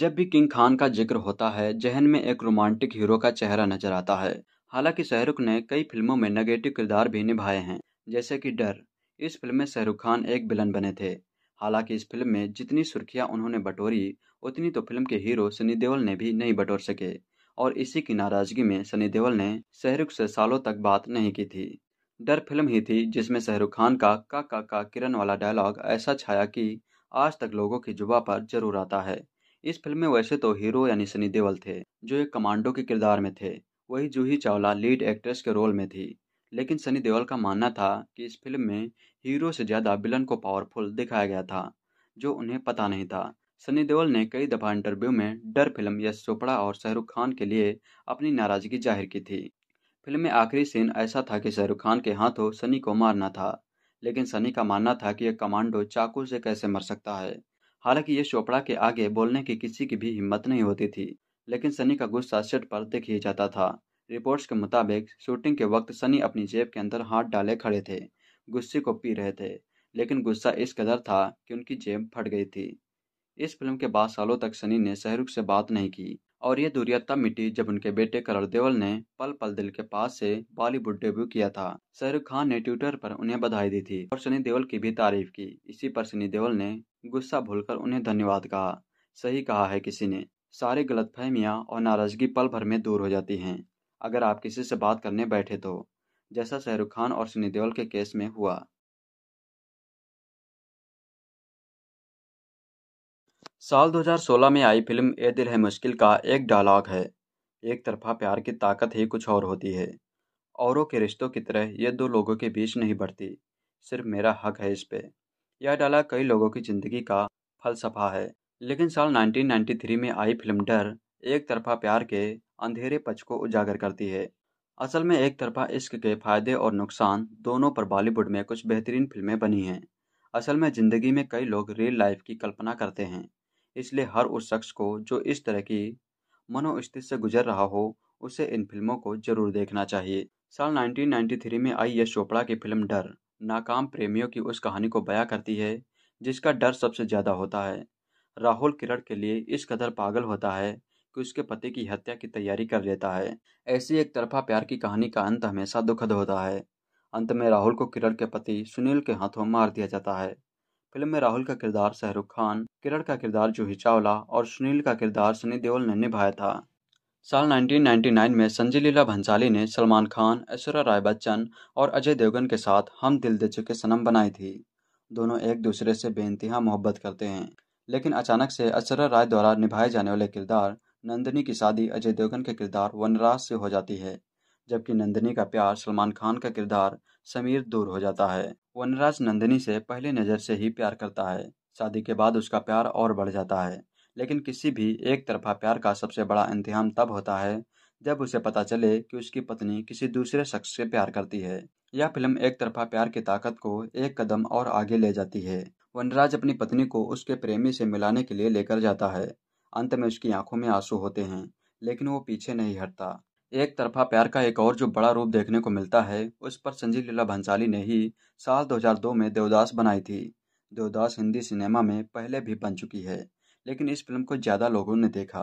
Speaker 1: जब भी किंग खान का जिक्र होता है जहन में एक रोमांटिक हीरो का चेहरा नजर आता
Speaker 2: है हालांकि शाहरुख ने कई फिल्मों में नेगेटिव किरदार भी निभाए हैं जैसे कि डर इस फिल्म में शाहरुख खान एक विलन बने थे हालांकि इस फिल्म में जितनी सुर्खियां उन्होंने बटोरी उतनी तो फिल्म के हीरो सनी देओल ने भी नहीं बटोर सके और इसी की नाराजगी में सनी देओल ने शहरुख से सालों तक बात नहीं की थी डर फिल्म ही थी जिसमें शहरुख खान का का का का किरण वाला डायलॉग ऐसा छाया कि आज तक लोगों की जुबा पर जरूर आता है इस फिल्म में वैसे तो हीरो यानी सनी देओल थे जो एक कमांडो के किरदार में थे वही जूही चावला लीड एक्ट्रेस के रोल में थी लेकिन सनी देओल का मानना था कि इस फिल्म में हीरो से ज़्यादा विलन को पावरफुल दिखाया गया था जो उन्हें पता नहीं था सनी देओल ने कई दफा इंटरव्यू में डर फिल्म यश चोपड़ा और शाहरुख खान के लिए अपनी नाराजगी जाहिर की थी फिल्म में आखिरी सीन ऐसा था कि शाहरुख खान के हाथों सनी को मारना था लेकिन सनी का मानना था कि यह कमांडो चाकू से कैसे मर सकता है हालांकि यश चोपड़ा के आगे बोलने की किसी की भी हिम्मत नहीं होती थी लेकिन सनी का गुस्सा सेट पर देख ही जाता था रिपोर्ट्स के मुताबिक शूटिंग के वक्त सनी अपनी जेब के अंदर हाथ डाले खड़े थे गुस्से को पी रहे थे लेकिन गुस्सा इस कदर था कि उनकी जेब फट गई थी इस फिल्म के बाद सालों तक सनी ने शाहरुख से बात नहीं की और ये दूरियत तब मिटी जब उनके बेटे करण देवल ने पल पल दिल के पास से बॉलीवुड डेब्यू किया था शाहरुख खान ने ट्विटर पर उन्हें बधाई दी थी और सनी देवल की भी तारीफ की इसी पर सनी देवल ने गुस्सा भूलकर उन्हें धन्यवाद कहा सही कहा है किसी ने सारी गलत और नाराजगी पल भर में दूर हो जाती है
Speaker 1: अगर आप किसी से बात करने बैठे तो जैसा शाहरुख खान और सनी देवल के केस में हुआ साल 2016 में आई फिल्म ए दिल है मुश्किल का एक डायलॉग है एक तरफा प्यार की ताकत ही
Speaker 2: कुछ और होती है औरों के रिश्तों की तरह ये दो लोगों के बीच नहीं बढ़ती सिर्फ मेरा हक है इस पे यह डायलॉग कई लोगों की ज़िंदगी का फलसफा है लेकिन साल 1993 में आई फिल्म डर एक तरफा प्यार के अंधेरे पच को उजागर करती है असल में एक तरफा इश्क के फायदे और नुकसान दोनों पर बॉलीवुड में कुछ बेहतरीन फिल्में बनी हैं असल में ज़िंदगी में कई लोग रियल लाइफ की कल्पना करते हैं इसलिए हर उस शख्स को जो इस तरह की मनोस्थिति से गुजर रहा हो उसे इन फिल्मों को जरूर देखना चाहिए साल 1993 में आई यश चोपड़ा की फिल्म डर नाकाम प्रेमियों की उस कहानी को बयां करती है जिसका डर सबसे ज़्यादा होता है राहुल किरण के लिए इस कदर पागल होता है कि उसके पति की हत्या की तैयारी कर लेता है ऐसी एक तरफा प्यार की कहानी का अंत हमेशा दुखद होता है अंत में राहुल को किरण के पति सुनील के हाथों मार दिया जाता है फिल्म में राहुल का किरदार शाहरुख खान किरण का किरदार जूही चावला और सुनील का किरदार सनी देओल ने निभाया था साल 1999 में संजय लीला भंसाली ने सलमान खान ऐश्वर्या राय बच्चन और अजय देवगन के साथ हम दिल दे चुके सनम बनाई थी दोनों एक दूसरे से बेनतहा मोहब्बत करते हैं लेकिन अचानक से ऐश्वर्या राय द्वारा निभाए जाने वाले किरदार नंदनी की शादी अजय देवगन के किरदार वनराज से हो जाती है जबकि नंदनी का प्यार सलमान खान का किरदार समीर दूर हो जाता है वनराज नंदिनी से पहली नज़र से ही प्यार करता है शादी के बाद उसका प्यार और बढ़ जाता है लेकिन किसी भी एक तरफा प्यार का सबसे बड़ा इंतहाम तब होता है जब उसे पता चले कि उसकी पत्नी किसी दूसरे शख्स से प्यार करती है यह फिल्म एक तरफा प्यार की ताकत को एक कदम और आगे ले जाती है वनराज अपनी पत्नी को उसके प्रेमी से मिलाने के लिए लेकर जाता है अंत में उसकी आंखों में आंसू होते हैं लेकिन वो पीछे नहीं हटता एक तरफा प्यार का एक और जो बड़ा रूप देखने को मिलता है उस पर संजीव लीला भंसाली ने ही साल 2002 में देवदास बनाई थी देवदास हिंदी सिनेमा में पहले भी बन चुकी है लेकिन इस फिल्म को ज़्यादा लोगों ने देखा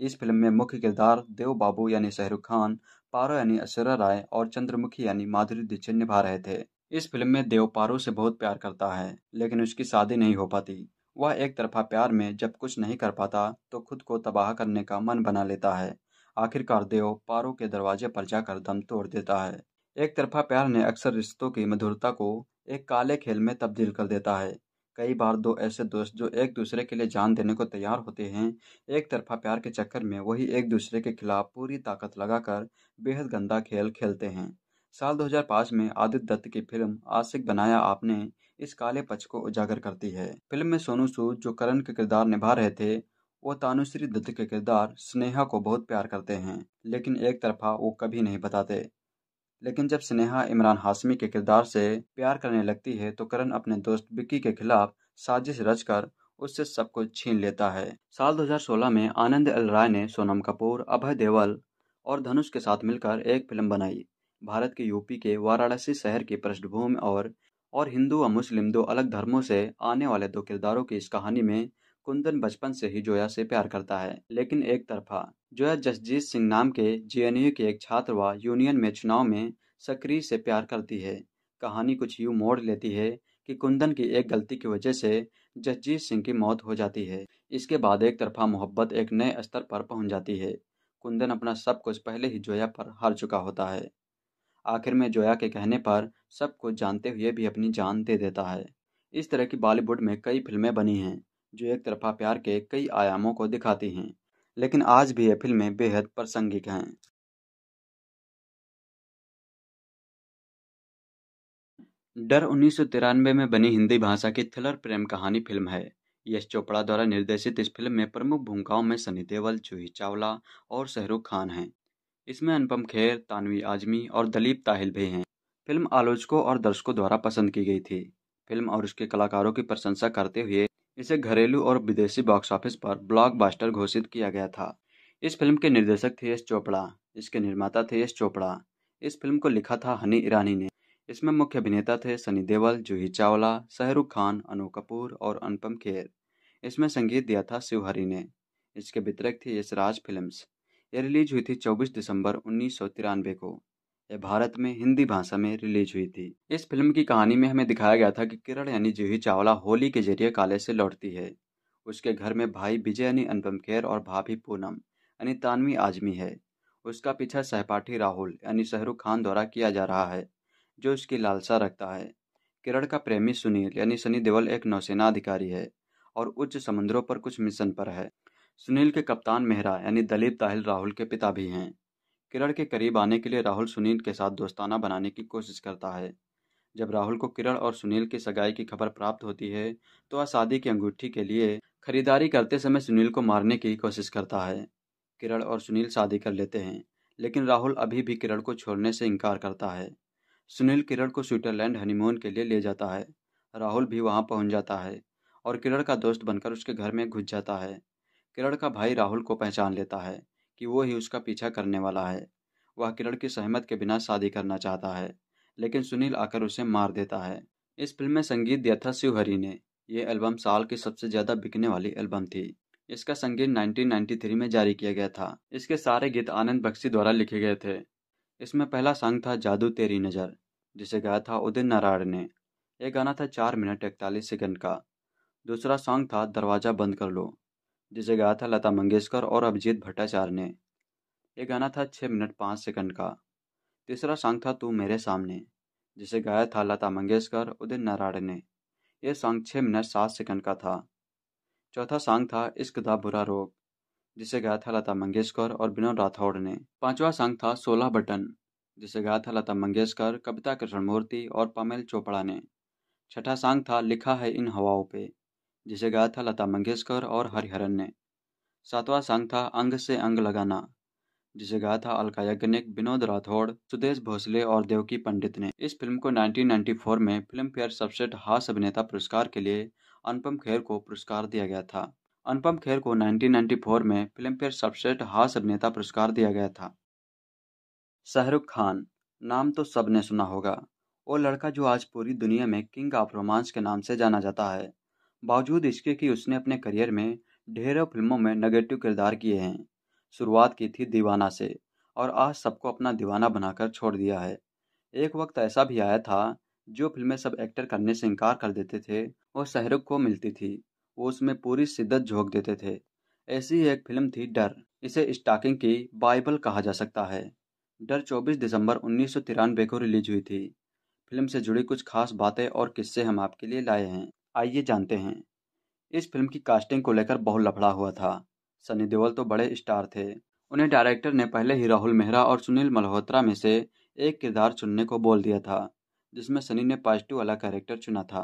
Speaker 2: इस फिल्म में मुख्य किरदार देव बाबू यानी शाहरुख खान पारो यानी अशरा राय और चंद्रमुखी यानी माधुरी दीक्षित निभा रहे थे इस फिल्म में देव पारो से बहुत प्यार करता है लेकिन उसकी शादी नहीं हो पाती वह एक तरफा प्यार में जब कुछ नहीं कर पाता तो खुद को तबाह करने का मन बना लेता है आखिरकार देव पारो के दरवाजे पर जाकर दम तोड़ देता है एक तरफा प्यार ने अक्सर रिश्तों की मधुरता को एक काले खेल में तब्दील कर देता है कई बार दो ऐसे दोस्त जो एक दूसरे के लिए जान देने को तैयार होते हैं एक तरफा प्यार के चक्कर में वही एक दूसरे के खिलाफ पूरी ताकत लगाकर बेहद गंदा खेल खेलते हैं साल 2005 में आदित्य दत्त की फिल्म आशिक बनाया आपने इस काले पक्ष को उजागर करती है फिल्म में सोनू सूद जो करण के किरदार निभा रहे थे वो तानुश्री दत्त के किरदार स्नेहा को बहुत प्यार करते हैं लेकिन एक तरफा वो कभी नहीं बताते लेकिन जब स्नेहा इमरान हाशमी के किरदार से प्यार करने लगती है तो करण अपने दोस्त बिक्की के खिलाफ साजिश रचकर उससे सब कुछ छीन लेता है साल 2016 में आनंद एल राय ने सोनम कपूर अभय देवल और धनुष के साथ मिलकर एक फिल्म बनाई भारत के यूपी के वाराणसी शहर की पृष्ठभूमि और और हिंदू और मुस्लिम दो अलग धर्मों से आने वाले दो किरदारों की इस कहानी में कुंदन बचपन से ही जोया से प्यार करता है लेकिन एक तरफा जोया जसजीत सिंह नाम के जेएनयू के एक छात्र व यूनियन में चुनाव में सक्रिय से प्यार करती है कहानी कुछ यूं मोड़ लेती है कि कुंदन की एक गलती की वजह से जसजीत सिंह की मौत हो जाती है इसके बाद एक तरफा मोहब्बत एक नए स्तर पर पहुंच जाती है कुंदन अपना सब कुछ पहले ही जोया पर हार चुका होता है आखिर में जोया के कहने पर सब कुछ जानते हुए भी अपनी जान दे देता है इस तरह की बॉलीवुड में कई फिल्में बनी हैं जो एक तरफा प्यार के कई आयामों
Speaker 1: को दिखाती हैं लेकिन आज भी ये फिल्में बेहद प्रासंगिक हैं डर उन्नीस में बनी हिंदी भाषा की थ्रिलर प्रेम कहानी फिल्म है यश चोपड़ा द्वारा निर्देशित इस फिल्म में
Speaker 2: प्रमुख भूमिकाओं में सनी देओल जूही चावला और शाहरुख खान हैं इसमें अनुपम खेर तानवी आजमी और दलीप ताहिल भी हैं फिल्म आलोचकों और दर्शकों द्वारा पसंद की गई थी फिल्म और उसके कलाकारों की प्रशंसा करते हुए इसे घरेलू और विदेशी बॉक्स ऑफिस पर ब्लॉकबस्टर घोषित किया गया था इस फिल्म के निर्देशक थे यश चोपड़ा इसके निर्माता थे यश चोपड़ा इस फिल्म को लिखा था हनी ईरानी ने इसमें मुख्य अभिनेता थे सनी देवल जूही चावला शहरुख खान अनु कपूर और अनुपम खेर इसमें संगीत दिया था शिवहरी ने इसके वितरक थे यशराज फिल्म्स ये रिलीज हुई थी 24 दिसंबर उन्नीस को यह भारत में हिंदी भाषा में रिलीज हुई थी इस फिल्म की कहानी में हमें दिखाया गया था कि किरण यानी जूही चावला होली के जरिए काले से लौटती है उसके घर में भाई विजय यानी अनुपम खेर और भाभी पूनम यानी तानवी आजमी है उसका पीछा सहपाठी राहुल यानी शहरुख खान द्वारा किया जा रहा है जो उसकी लालसा रखता है किरण का प्रेमी सुनील यानी सनी देवल एक नौसेना अधिकारी है और उच्च समुद्रों पर कुछ मिशन पर है सुनील के कप्तान मेहरा यानी दलीप ताहिल राहुल के पिता भी हैं किरण के करीब आने के लिए राहुल सुनील के साथ दोस्ताना बनाने की कोशिश करता है जब राहुल को किरण और सुनील की सगाई की खबर प्राप्त होती है तो वह शादी की अंगूठी के लिए खरीदारी करते समय सुनील को मारने की कोशिश करता है किरण और सुनील शादी कर लेते हैं लेकिन राहुल अभी भी किरण को छोड़ने से इनकार करता है सुनील किरण को स्विट्जरलैंड हनीमून के लिए ले जाता है राहुल भी वहाँ पहुँच जाता है और किरण का दोस्त बनकर उसके घर में घुस जाता है किरण का भाई राहुल को पहचान लेता है कि वो ही उसका पीछा करने वाला है वह किरण की सहमत के बिना शादी करना चाहता है लेकिन सुनील आकर उसे मार देता है इस फिल्म में संगीत दिया था शिवहरि ने यह एल्बम साल की सबसे ज़्यादा बिकने वाली एल्बम थी इसका संगीत 1993 में जारी किया गया था इसके सारे गीत आनंद बख्शी द्वारा लिखे गए थे इसमें पहला सॉन्ग था जादू तेरी नज़र जिसे गाया था उदय नारायण ने यह गाना था चार मिनट इकतालीस सेकंड का दूसरा सॉन्ग था दरवाज़ा बंद कर लो जिसे गाया था लता मंगेशकर और अभिजीत भट्टाचार्य ने ये गाना था छः मिनट पाँच सेकंड का तीसरा सॉन्ग था तू मेरे सामने जिसे गाया था लता मंगेशकर उदित नारायण ने यह सॉन्ग छः मिनट सात सेकंड का था चौथा सॉन्ग था इश्क दा बुरा रोग जिसे गाया था लता मंगेशकर और विनोद राठौड़ ने पांचवा सॉन्ग था सोलह बटन जिसे गाया था लता मंगेशकर कविता कृष्णमूर्ति और पमेल चोपड़ा ने छठा सॉन्ग था लिखा है इन हवाओं पे जिसे गाया था लता मंगेशकर और हरिहरन ने सातवां संग था अंग से अंग लगाना जिसे गाया था अलका याग्निक विनोद राठौड़ सुदेश भोसले और देवकी पंडित ने इस फिल्म को 1994 में फिल्म फेयर सबसेट हास अभिनेता पुरस्कार के लिए अनुपम खेर को पुरस्कार दिया गया था अनुपम खेर को 1994 में फिल्म फेयर सबसेट हास अभिनेता पुरस्कार दिया गया था शाहरुख खान नाम तो सबने सुना होगा वो लड़का जो आज पूरी दुनिया में किंग ऑफ रोमांस के नाम से जाना जाता है बावजूद इसके कि उसने अपने करियर में ढेरों फिल्मों में नेगेटिव किरदार किए हैं शुरुआत की थी दीवाना से और आज सबको अपना दीवाना बनाकर छोड़ दिया है एक वक्त ऐसा भी आया था जो फिल्में सब एक्टर करने से इनकार कर देते थे वो शहरुख को मिलती थी वो उसमें पूरी शिद्दत झोंक देते थे ऐसी एक फिल्म थी डर इसे स्टाकिंग की बाइबल कहा जा सकता है डर 24 दिसंबर उन्नीस को रिलीज हुई थी फिल्म से जुड़ी कुछ खास बातें और किस्से हम आपके लिए लाए हैं आइए जानते हैं इस फिल्म की कास्टिंग को लेकर बहुत लफड़ा हुआ था सनी देओल तो बड़े स्टार थे उन्हें डायरेक्टर ने पहले ही राहुल मेहरा और सुनील मल्होत्रा में से एक किरदार चुनने को बोल दिया था जिसमें सनी ने पॉजिटिव वाला कैरेक्टर चुना था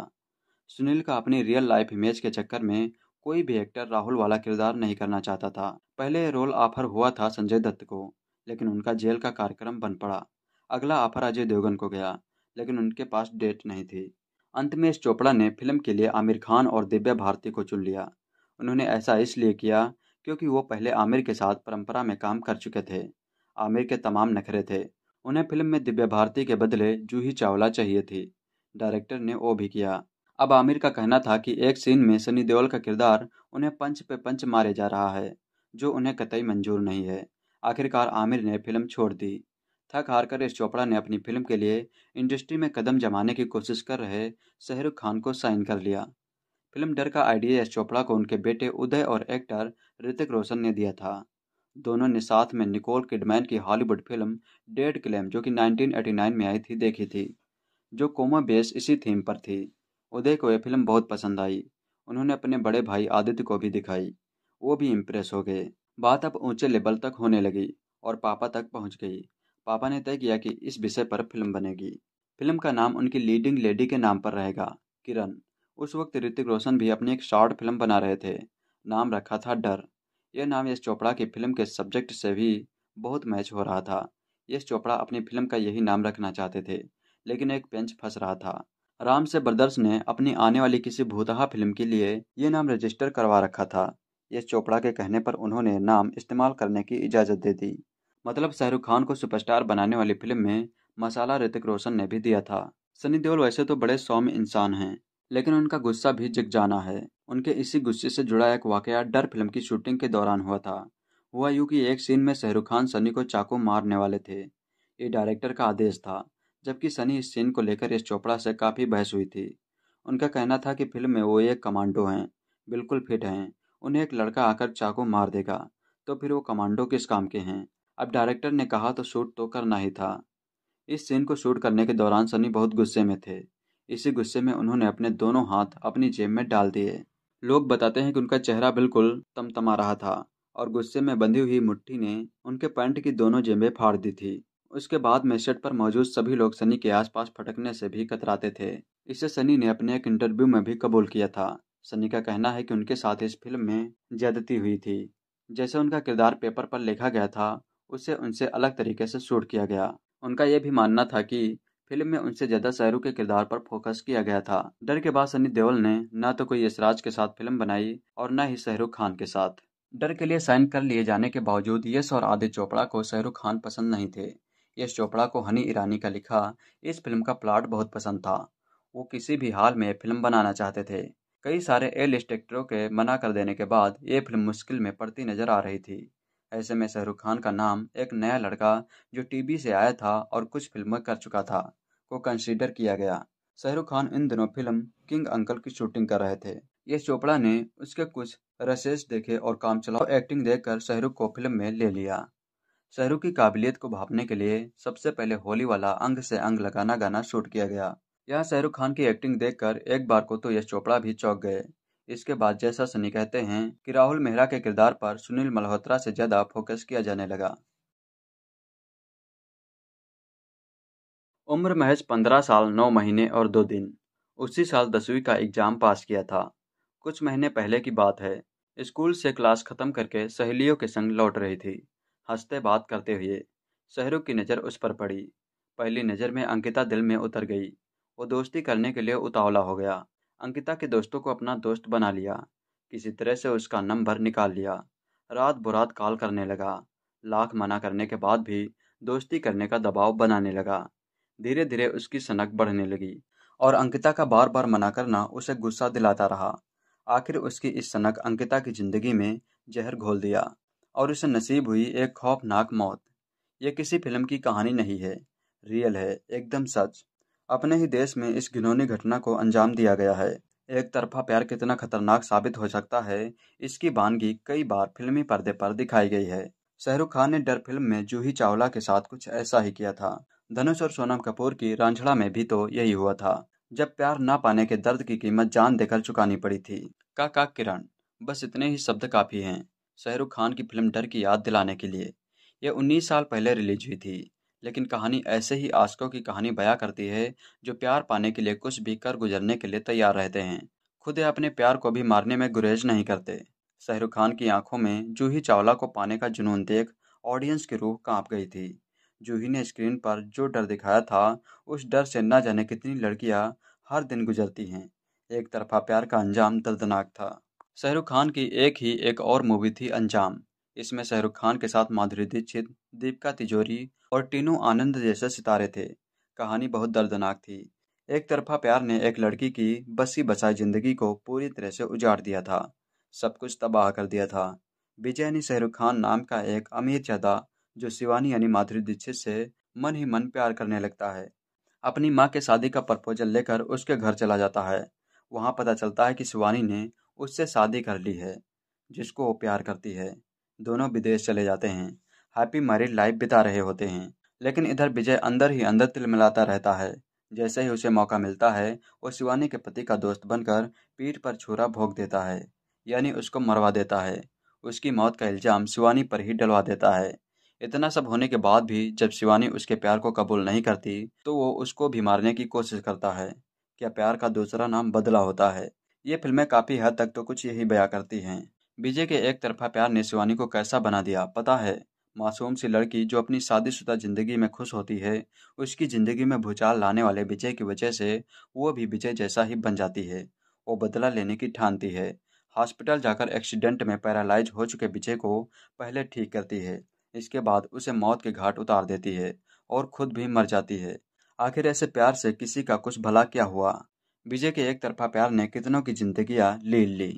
Speaker 2: सुनील का अपनी रियल लाइफ इमेज के चक्कर में कोई भी एक्टर राहुल वाला किरदार नहीं करना चाहता था पहले रोल ऑफर हुआ था संजय दत्त को लेकिन उनका जेल का कार्यक्रम बन पड़ा अगला ऑफर अजय देवगन को गया लेकिन उनके पास डेट नहीं थी अंत में इस चोपड़ा ने फिल्म के लिए आमिर खान और दिव्या भारती को चुन लिया उन्होंने ऐसा इसलिए किया क्योंकि वो पहले आमिर के साथ परंपरा में काम कर चुके थे आमिर के तमाम नखरे थे उन्हें फिल्म में दिव्या भारती के बदले जूही चावला चाहिए थी डायरेक्टर ने वो भी किया अब आमिर का कहना था कि एक सीन में सनी देओल का किरदार उन्हें पंच पे पंच मारे जा रहा है जो उन्हें कतई मंजूर नहीं है आखिरकार आमिर ने फिल्म छोड़ दी थक हार कर यश चोपड़ा ने अपनी फिल्म के लिए इंडस्ट्री में कदम जमाने की कोशिश कर रहे शाहरुख खान को साइन कर लिया फिल्म डर का आइडिया यश चोपड़ा को उनके बेटे उदय और एक्टर ऋतिक रोशन ने दिया था दोनों ने साथ में निकोल किडमैन की हॉलीवुड फिल्म डेड क्लेम जो कि 1989 में आई थी देखी थी जो कोमा बेस इसी थीम पर थी उदय को यह फिल्म बहुत पसंद आई उन्होंने अपने बड़े भाई आदित्य को भी दिखाई वो भी इम्प्रेस हो गए बात अब ऊंचे लेवल तक होने लगी और पापा तक पहुंच गई पापा ने तय किया कि इस विषय पर फिल्म बनेगी फिल्म का नाम उनकी लीडिंग लेडी के नाम पर रहेगा किरण उस वक्त ऋतिक रोशन भी अपनी एक शॉर्ट फिल्म बना रहे थे नाम रखा था डर यह नाम यश चोपड़ा की फिल्म के सब्जेक्ट से भी बहुत मैच हो रहा था यश चोपड़ा अपनी फिल्म का यही नाम रखना चाहते थे लेकिन एक पेंच फंस रहा था राम से ब्रदर्स ने अपनी आने वाली किसी भूतहा फिल्म के लिए यह नाम रजिस्टर करवा रखा था यश चोपड़ा के कहने पर उन्होंने नाम इस्तेमाल करने की इजाज़त दे दी मतलब शाहरुख खान को सुपरस्टार बनाने वाली फिल्म में मसाला ऋतिक रोशन ने भी दिया था सनी देओल वैसे तो बड़े सौम्य इंसान हैं लेकिन उनका गुस्सा भी जग जाना है उनके इसी गुस्से से जुड़ा एक वाकया डर फिल्म की शूटिंग के दौरान हुआ था हुआ यूँ कि एक सीन में शाहरुख खान सनी को चाकू मारने वाले थे ये डायरेक्टर का आदेश था जबकि सनी इस सीन को लेकर यश चोपड़ा से काफ़ी बहस हुई थी उनका कहना था कि फिल्म में वो एक कमांडो हैं बिल्कुल फिट हैं उन्हें एक लड़का आकर चाकू मार देगा तो फिर वो कमांडो किस काम के हैं अब डायरेक्टर ने कहा तो शूट तो करना ही था इस सीन को शूट करने के दौरान सनी बहुत गुस्से में थे इसी गुस्से में उन्होंने अपने दोनों हाथ अपनी जेब में डाल दिए लोग बताते हैं कि उनका चेहरा बिल्कुल तमतमा रहा था और गुस्से में बंधी हुई मुट्ठी ने उनके पैंट की दोनों जेबें फाड़ दी थी उसके बाद मैसेट पर मौजूद सभी लोग सनी के आसपास फटकने से भी कतराते थे इसे सनी ने अपने एक इंटरव्यू में भी कबूल किया था सनी का कहना है कि उनके साथ इस फिल्म में ज्यादती हुई थी जैसे उनका किरदार पेपर पर लिखा गया था उसे उनसे अलग तरीके से शूट किया गया उनका यह भी मानना था कि फिल्म में उनसे ज्यादा शहरू के किरदार पर फोकस किया गया था डर के बाद सनी देओल ने न तो कोई यशराज के साथ फिल्म बनाई और न ही शहरुख खान के साथ डर के लिए साइन कर लिए जाने के बावजूद यश और आदित्य चोपड़ा को शहरुख खान पसंद नहीं थे यश चोपड़ा को हनी ईरानी का लिखा इस फिल्म का प्लाट बहुत पसंद था वो किसी भी हाल में फिल्म बनाना चाहते थे कई सारे एल एक्टरों के मना कर देने के बाद ये फिल्म मुश्किल में पड़ती नजर आ रही थी ऐसे में शाहरुख खान का नाम एक नया लड़का जो टीवी से आया था और कुछ फिल्में कर चुका था को कंसीडर किया गया शाहरुख खान इन दिनों फिल्म किंग अंकल की शूटिंग कर रहे थे यश चोपड़ा ने उसके कुछ रसेस देखे और काम चलाओ एक्टिंग देखकर शाहरुख को फिल्म में ले लिया शाहरुख की काबिलियत को भापने के लिए सबसे पहले होली वाला अंग से अंग लगाना गाना शूट किया गया यहाँ शाहरुख खान की एक्टिंग देखकर एक बार को तो यश चोपड़ा भी चौंक गए इसके बाद जैसा सनी कहते हैं कि राहुल मेहरा के किरदार
Speaker 1: पर सुनील मल्होत्रा से ज्यादा फोकस किया जाने लगा उम्र महज पंद्रह साल नौ महीने और दो दिन उसी साल
Speaker 2: दसवीं का एग्जाम पास किया था कुछ महीने पहले की बात है स्कूल से क्लास खत्म करके सहेलियों के संग लौट रही थी हंसते बात करते हुए शहरों की नज़र उस पर पड़ी पहली नज़र में अंकिता दिल में उतर गई वो दोस्ती करने के लिए उतावला हो गया अंकिता के दोस्तों को अपना दोस्त बना लिया किसी तरह से उसका नंबर निकाल लिया रात बुरात कॉल करने लगा लाख मना करने के बाद भी दोस्ती करने का दबाव बनाने लगा धीरे धीरे उसकी सनक बढ़ने लगी और अंकिता का बार बार मना करना उसे गुस्सा दिलाता रहा आखिर उसकी इस सनक अंकिता की जिंदगी में जहर घोल दिया और उसे नसीब हुई एक खौफनाक मौत ये किसी फिल्म की कहानी नहीं है रियल है एकदम सच अपने ही देश में इस घिनौनी घटना को अंजाम दिया गया है एक तरफा प्यार कितना खतरनाक साबित हो सकता है इसकी बानगी कई बार फिल्मी पर्दे पर दिखाई गई है शाहरुख खान ने डर फिल्म में जूही चावला के साथ कुछ ऐसा ही किया था धनुष और सोनम कपूर की रांझड़ा में भी तो यही हुआ था जब प्यार ना पाने के दर्द की कीमत जान देकर चुकानी पड़ी थी का का किरण बस इतने ही शब्द काफ़ी हैं शाहरुख खान की फिल्म डर की याद दिलाने के लिए यह 19 साल पहले रिलीज हुई थी लेकिन कहानी ऐसे ही आशकों की कहानी बयां करती है जो प्यार पाने के लिए कुछ भी कर गुजरने के लिए तैयार रहते हैं खुद अपने प्यार को भी मारने में गुरेज नहीं करते शाहरुख खान की आंखों में जूही चावला को पाने का जुनून देख ऑडियंस की रूह कांप गई थी जूही ने स्क्रीन पर जो डर दिखाया था उस डर से न जाने कितनी लड़कियां हर दिन गुजरती हैं एक तरफा प्यार का अंजाम दर्दनाक था शाहरुख खान की एक ही एक और मूवी थी अंजाम इसमें शाहरुख खान के साथ माधुरी दीक्षित दीपिका तिजोरी और टीनू आनंद जैसे सितारे थे कहानी बहुत दर्दनाक थी एक तरफा प्यार ने एक लड़की की बसी बसाई जिंदगी को पूरी तरह से उजाड़ दिया था सब कुछ तबाह कर दिया था ने शाहरुख खान नाम का एक अमीर चादा जो शिवानी यानी माधुरी दीक्षित से मन ही मन प्यार करने लगता है अपनी माँ के शादी का प्रपोजल लेकर उसके घर चला जाता है वहाँ पता चलता है कि शिवानी ने उससे शादी कर ली है जिसको वो प्यार करती है दोनों विदेश चले जाते हैं हैप्पी मैरिड लाइफ बिता रहे होते हैं लेकिन इधर विजय अंदर ही अंदर तिलमिलाता रहता है जैसे ही उसे मौका मिलता है वो शिवानी के पति का दोस्त बनकर पीठ पर छुरा भोग देता है यानी उसको मरवा देता है उसकी मौत का इल्ज़ाम शिवानी पर ही डलवा देता है इतना सब होने के बाद भी जब शिवानी उसके प्यार को कबूल नहीं करती तो वो उसको भी मारने की कोशिश करता है क्या प्यार का दूसरा नाम बदला होता है ये फिल्में काफ़ी हद तक तो कुछ यही बया करती हैं विजय के एक तरफा प्यार ने शिवानी को कैसा बना दिया पता है मासूम सी लड़की जो अपनी शादीशुदा ज़िंदगी में खुश होती है उसकी ज़िंदगी में भूचाल लाने वाले विजय की वजह से वो भी विजय जैसा ही बन जाती है वो बदला लेने की ठानती है हॉस्पिटल जाकर एक्सीडेंट में पैरालाइज हो चुके विजय को पहले ठीक करती है इसके बाद उसे मौत के घाट उतार देती है और खुद भी मर जाती है आखिर ऐसे प्यार से किसी का कुछ भला क्या हुआ विजय के एक तरफा प्यार ने कितनों की जिंदगियां लील ली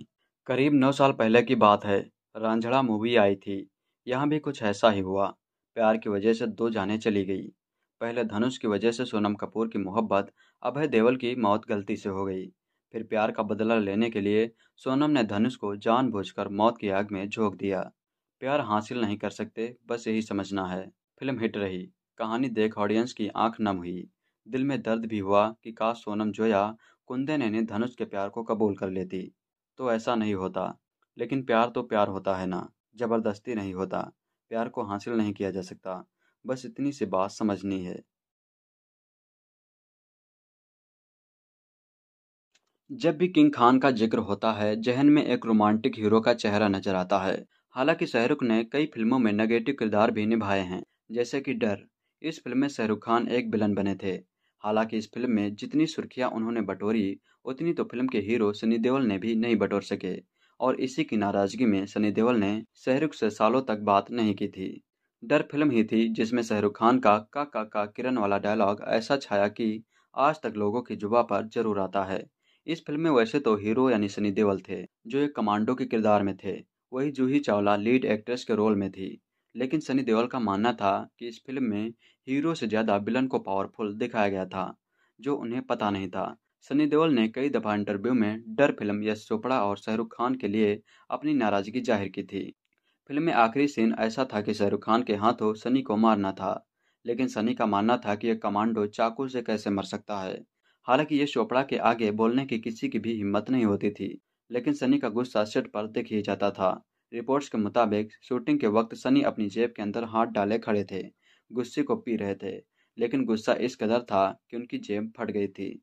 Speaker 2: करीब नौ साल पहले की बात है रांझड़ा मूवी आई थी यहाँ भी कुछ ऐसा ही हुआ प्यार की वजह से दो जाने चली गई पहले धनुष की वजह से सोनम कपूर की मोहब्बत अभय देवल की मौत गलती से हो गई फिर प्यार का बदला लेने के लिए सोनम ने धनुष को जानबूझकर मौत की आग में झोंक दिया प्यार हासिल नहीं कर सकते बस यही समझना है फिल्म हिट रही कहानी देख ऑडियंस की आंख नम हुई दिल में दर्द भी हुआ कि काश सोनम जोया कुंदे ने धनुष के प्यार को कबूल कर लेती तो ऐसा नहीं होता लेकिन प्यार तो प्यार होता है ना
Speaker 1: ज़बरदस्ती नहीं होता प्यार को हासिल नहीं किया जा सकता बस इतनी सी बात समझनी है जब भी किंग खान का जिक्र होता है जहन में एक रोमांटिक हीरो का चेहरा नजर आता है
Speaker 2: हालांकि शाहरुख ने कई फिल्मों में नेगेटिव किरदार भी निभाए हैं जैसे कि डर इस फिल्म में शाहरुख खान एक विलन बने थे हालांकि इस फिल्म में जितनी सुर्खियां उन्होंने बटोरी उतनी तो फिल्म के हीरो सनी देओल ने भी नहीं बटोर सके और इसी की नाराजगी में सनी देओल ने शहरुख से सालों तक बात नहीं की थी डर फिल्म ही थी जिसमें शहरुख खान का का का का किरण वाला डायलॉग ऐसा छाया कि आज तक लोगों की जुबा पर जरूर आता है इस फिल्म में वैसे तो हीरो यानी सनी देओल थे जो एक कमांडो के किरदार में थे वही जूही चावला लीड एक्ट्रेस के रोल में थी लेकिन सनी देओल का मानना था कि इस फिल्म में हीरो से ज़्यादा विलन को पावरफुल दिखाया गया था जो उन्हें पता नहीं था सनी देओल ने कई दफा इंटरव्यू में डर फिल्म यश चोपड़ा और शाहरुख खान के लिए अपनी नाराजगी जाहिर की थी फिल्म में आखिरी सीन ऐसा था कि शाहरुख खान के हाथों सनी को मारना था लेकिन सनी का मानना था कि यह कमांडो चाकू से कैसे मर सकता है हालांकि यश चोपड़ा के आगे बोलने की किसी की भी हिम्मत नहीं होती थी लेकिन सनी का गुस्सा सेट पर देख ही जाता था रिपोर्ट्स के मुताबिक शूटिंग के वक्त सनी अपनी जेब के अंदर हाथ डाले खड़े थे गुस्से को पी रहे थे लेकिन गुस्सा इस कदर था कि उनकी जेब फट गई थी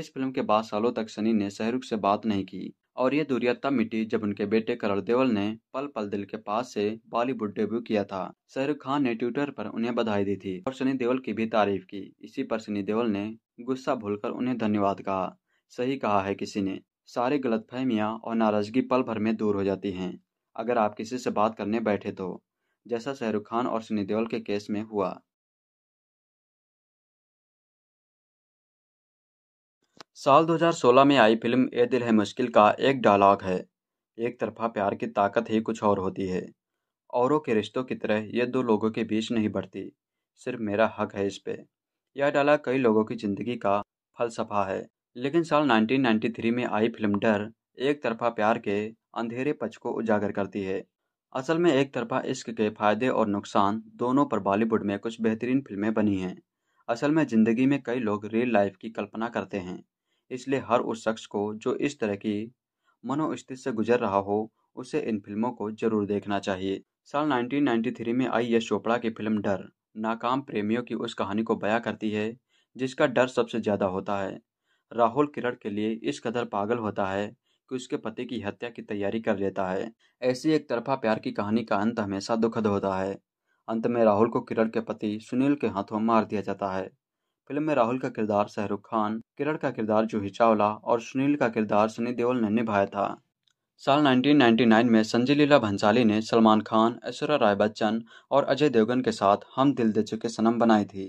Speaker 2: इस फिल्म के बाद सालों तक सनी ने शाहरुख से बात नहीं की और ये दूरियां तब मिटी जब उनके बेटे करण देवल ने पल पल दिल के पास से बॉलीवुड डेब्यू किया था शाहरुख खान ने ट्विटर पर उन्हें बधाई दी थी और सनी देवल की भी तारीफ की इसी पर सनी देवल ने गुस्सा भूलकर उन्हें धन्यवाद कहा सही कहा है किसी ने सारी गलत और नाराजगी पल भर में दूर हो जाती है अगर आप किसी से
Speaker 1: बात करने बैठे तो जैसा शाहरुख खान और सनी देवल के केस में हुआ साल 2016 में आई फिल्म ए दिल है मुश्किल का एक डायलॉग है एक तरफा प्यार की ताकत ही कुछ और होती
Speaker 2: है औरों के रिश्तों की तरह ये दो लोगों के बीच नहीं बढ़ती सिर्फ मेरा हक है इस पर यह डायलॉग कई लोगों की ज़िंदगी का फलसफा है लेकिन साल 1993 में आई फिल्म डर एक तरफा प्यार के अंधेरे पक्ष को उजागर करती है असल में एक तरफा इश्क के फायदे और नुकसान दोनों पर बॉलीवुड में कुछ बेहतरीन फिल्में बनी हैं असल में ज़िंदगी में कई लोग रियल लाइफ की कल्पना करते हैं इसलिए हर उस शख्स को जो इस तरह की मनोस्थिति से गुजर रहा हो उसे इन फिल्मों को जरूर देखना चाहिए साल 1993 में आई यश चोपड़ा की फिल्म डर नाकाम प्रेमियों की उस कहानी को बयां करती है जिसका डर सबसे ज़्यादा होता है राहुल किरण के लिए इस कदर पागल होता है कि उसके पति की हत्या की तैयारी कर लेता है ऐसी एक तरफा प्यार की कहानी का अंत हमेशा दुखद होता है अंत में राहुल को किरण के पति सुनील के हाथों मार दिया जाता है फिल्म में राहुल का किरदार शाहरुख खान किरण का किरदार जूही चावला और सुनील का किरदार सनी देओल ने निभाया था साल 1999 में संजय लीला भंसाली ने सलमान खान ऐश्वर्या राय बच्चन और अजय देवगन के साथ हम दिल दे चुके सनम बनाई थी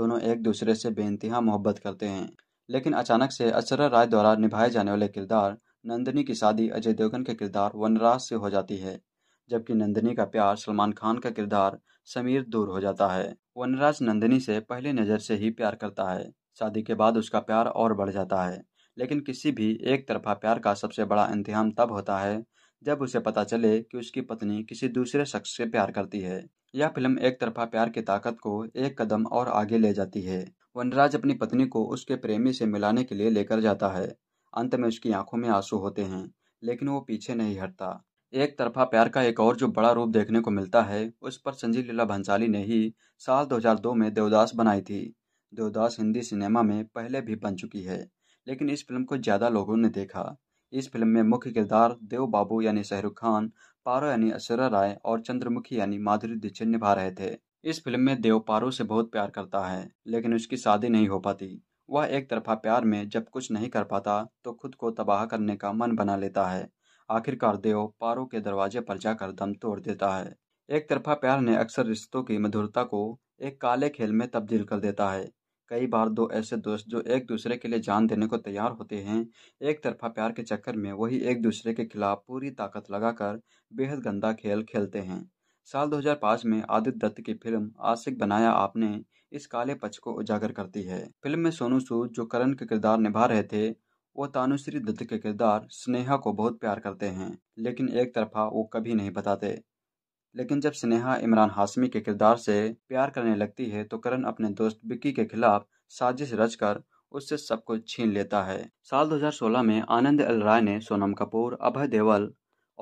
Speaker 2: दोनों एक दूसरे से बेनतहा मोहब्बत करते हैं लेकिन अचानक से ऐश्वर्या राय द्वारा निभाए जाने वाले किरदार नंदिनी की शादी अजय देवगन के किरदार वनराज से हो जाती है जबकि नंदिनी का प्यार सलमान खान का किरदार समीर दूर हो जाता है वनराज नंदिनी से पहली नज़र से ही प्यार करता है शादी के बाद उसका प्यार और बढ़ जाता है लेकिन किसी भी एक तरफा प्यार का सबसे बड़ा इंतहाम तब होता है जब उसे पता चले कि उसकी पत्नी किसी दूसरे शख्स से प्यार करती है यह फिल्म एक तरफा प्यार की ताकत को एक कदम और आगे ले जाती है वनराज अपनी पत्नी को उसके प्रेमी से मिलाने के लिए लेकर जाता है अंत में उसकी आंखों में आंसू होते हैं लेकिन वो पीछे नहीं हटता एक तरफा प्यार का एक और जो बड़ा रूप देखने को मिलता है उस पर संजीव लीला भंसाली ने ही साल 2002 में देवदास बनाई थी देवदास हिंदी सिनेमा में पहले भी बन चुकी है लेकिन इस फिल्म को ज़्यादा लोगों ने देखा इस फिल्म में मुख्य किरदार देव बाबू यानी शाहरुख खान पारो यानी अशरा राय और चंद्रमुखी यानी माधुरी दीक्षित निभा रहे थे इस फिल्म में देव पारो से बहुत प्यार करता है लेकिन उसकी शादी नहीं हो पाती वह एक तरफा प्यार में जब कुछ नहीं कर पाता तो खुद को तबाह करने का मन बना लेता है आखिरकार देव पारो के दरवाजे पर जाकर दम तोड़ देता है एक तरफा प्यार ने अक्सर रिश्तों की मधुरता को एक काले खेल में तब्दील कर देता है कई बार दो ऐसे दोस्त जो एक दूसरे के लिए जान देने को तैयार होते हैं एक तरफा प्यार के चक्कर में वही एक दूसरे के खिलाफ पूरी ताकत लगाकर बेहद गंदा खेल खेलते हैं साल 2005 में आदित्य दत्त की फिल्म आशिक बनाया आपने इस काले पक्ष को उजागर करती है फिल्म में सोनू सूद जो करण के किरदार निभा रहे थे वो तानुश्री दत्त के किरदार स्नेहा को बहुत प्यार करते हैं लेकिन एक तरफा वो कभी नहीं बताते लेकिन जब स्नेहा इमरान हाशमी के किरदार से प्यार करने लगती है तो करण अपने दोस्त बिक्की के खिलाफ साजिश रचकर उससे सब कुछ छीन लेता है साल 2016 में आनंद एल राय ने सोनम कपूर अभय देवल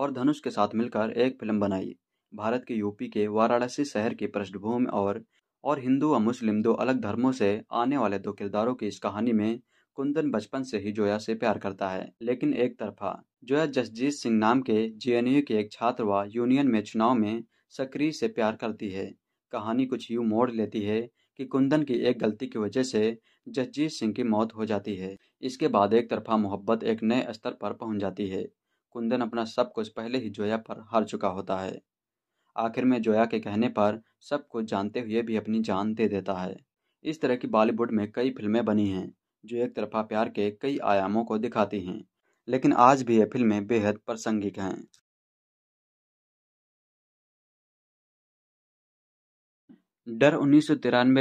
Speaker 2: और धनुष के साथ मिलकर एक फिल्म बनाई भारत के यूपी के वाराणसी शहर की पृष्ठभूमि और और हिंदू और मुस्लिम दो अलग धर्मों से आने वाले दो किरदारों की इस कहानी में कुंदन बचपन से ही जोया से प्यार करता है लेकिन एक तरफा जोया जसजीत सिंह नाम के जेएनयू के एक छात्र व यूनियन में चुनाव में सक्रिय से प्यार करती है कहानी कुछ यूं मोड़ लेती है कि कुंदन की एक गलती की वजह से जसजीत सिंह की मौत हो जाती है इसके बाद एक तरफा मोहब्बत एक नए स्तर पर पहुंच जाती है कुंदन अपना सब कुछ पहले ही जोया पर हार चुका होता है आखिर में जोया के कहने पर सब कुछ जानते हुए भी अपनी जान दे देता है इस तरह की बॉलीवुड में कई फिल्में बनी हैं जो एक तरफा प्यार के कई आयामों को दिखाती
Speaker 1: हैं लेकिन आज भी ये फिल्में बेहद प्रासंगिक हैं डर उन्नीस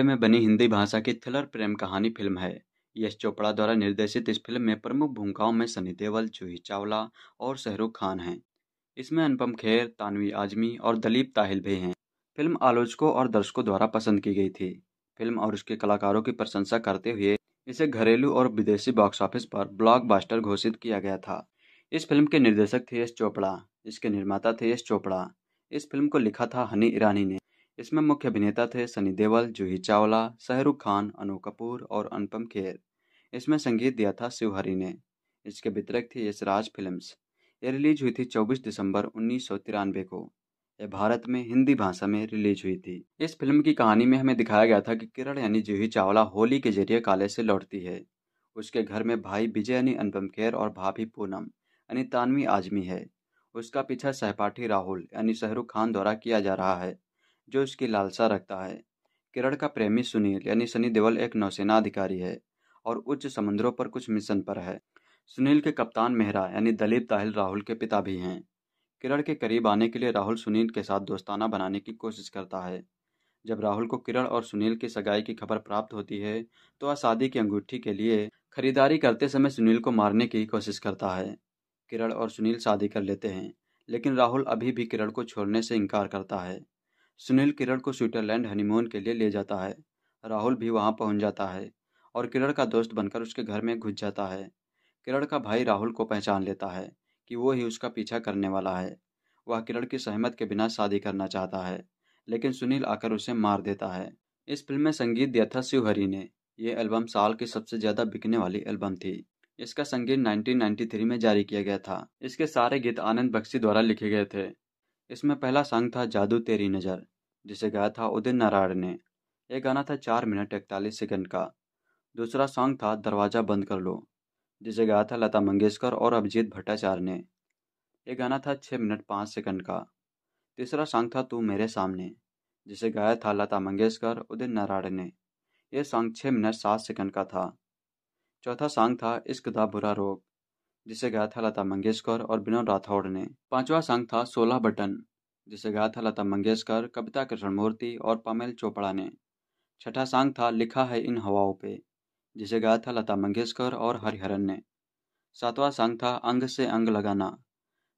Speaker 1: में बनी
Speaker 2: हिंदी भाषा की थ्रिलर प्रेम कहानी फिल्म है यश चोपड़ा द्वारा निर्देशित इस फिल्म में प्रमुख भूमिकाओं में सनी देवल जूही चावला और शाहरुख खान हैं इसमें अनुपम खेर तानवी आजमी और दलीप ताहिल भी हैं फिल्म आलोचकों और दर्शकों द्वारा पसंद की गई थी फिल्म और उसके कलाकारों की प्रशंसा करते हुए इसे घरेलू और विदेशी बॉक्स ऑफिस पर ब्लॉकबस्टर घोषित किया गया था इस फिल्म के निर्देशक थे यश चोपड़ा इसके निर्माता थे यश चोपड़ा इस फिल्म को लिखा था हनी ईरानी ने इसमें मुख्य अभिनेता थे सनी देवल जूही चावला शाहरुख खान अनु कपूर और अनुपम खेर इसमें संगीत दिया था शिवहरी ने इसके वितरक थे यशराज फिल्म्स ये रिलीज हुई थी 24 दिसंबर उन्नीस को यह भारत में हिंदी भाषा में रिलीज हुई थी इस फिल्म की कहानी में हमें दिखाया गया था कि किरण यानी जूही चावला होली के जरिए कॉलेज से लौटती है उसके घर में भाई विजय यानी अनुपम खेर और भाभी पूनम यानी तानवी आजमी है उसका पीछा सहपाठी राहुल यानी शाहरुख खान द्वारा किया जा रहा है जो उसकी लालसा रखता है किरण का प्रेमी सुनील यानी सनी देवल एक नौसेना अधिकारी है और उच्च समुद्रों पर कुछ मिशन पर है सुनील के कप्तान मेहरा यानी दलीप ताहिल राहुल के पिता भी हैं किरण के करीब आने के लिए राहुल सुनील के साथ दोस्ताना बनाने की कोशिश करता है जब राहुल को किरण और सुनील की सगाई की खबर प्राप्त होती है तो वह शादी की अंगूठी के लिए खरीदारी करते समय सुनील को मारने की कोशिश करता है किरण और सुनील शादी कर लेते हैं लेकिन राहुल अभी भी किरण को छोड़ने से इनकार करता है सुनील किरण को स्विट्जरलैंड हनीमून के लिए ले जाता है राहुल भी वहां पहुंच जाता है और किरण का दोस्त बनकर उसके घर में घुस जाता है किरण का भाई राहुल को पहचान लेता है कि वो ही उसका पीछा करने वाला है वह किरण की सहमत के बिना शादी करना चाहता है लेकिन सुनील आकर उसे मार देता है इस फिल्म में संगीत दिया था शिव हरी ने ये एल्बम साल की सबसे ज़्यादा बिकने वाली एल्बम थी इसका संगीत 1993 में जारी किया गया था इसके सारे गीत आनंद बख्शी द्वारा लिखे गए थे इसमें पहला सॉन्ग था जादू तेरी नज़र जिसे गाया था उदय नारायण ने यह गाना था चार मिनट इकतालीस सेकंड का दूसरा सॉन्ग था दरवाज़ा बंद कर लो जिसे गाया था लता मंगेशकर और अभिजीत भट्टाचार्य ने ये गाना था छः मिनट पाँच सेकंड का तीसरा सॉन्ग था तू मेरे सामने जिसे गाया था लता मंगेशकर उदित नारायण ने यह सॉन्ग छः मिनट सात सेकंड का था चौथा सॉन्ग था इश्क दा बुरा रोग जिसे गाया था लता मंगेशकर और विनोद राठौड़ ने पांचवा सॉन्ग था सोलह बटन जिसे गाया था लता मंगेशकर कविता कृष्णमूर्ति और पामेल चोपड़ा ने छठा सॉन्ग था लिखा है इन हवाओं पे जिसे गाया था लता मंगेशकर और हरिहरन ने सातवां सांग था अंग से अंग लगाना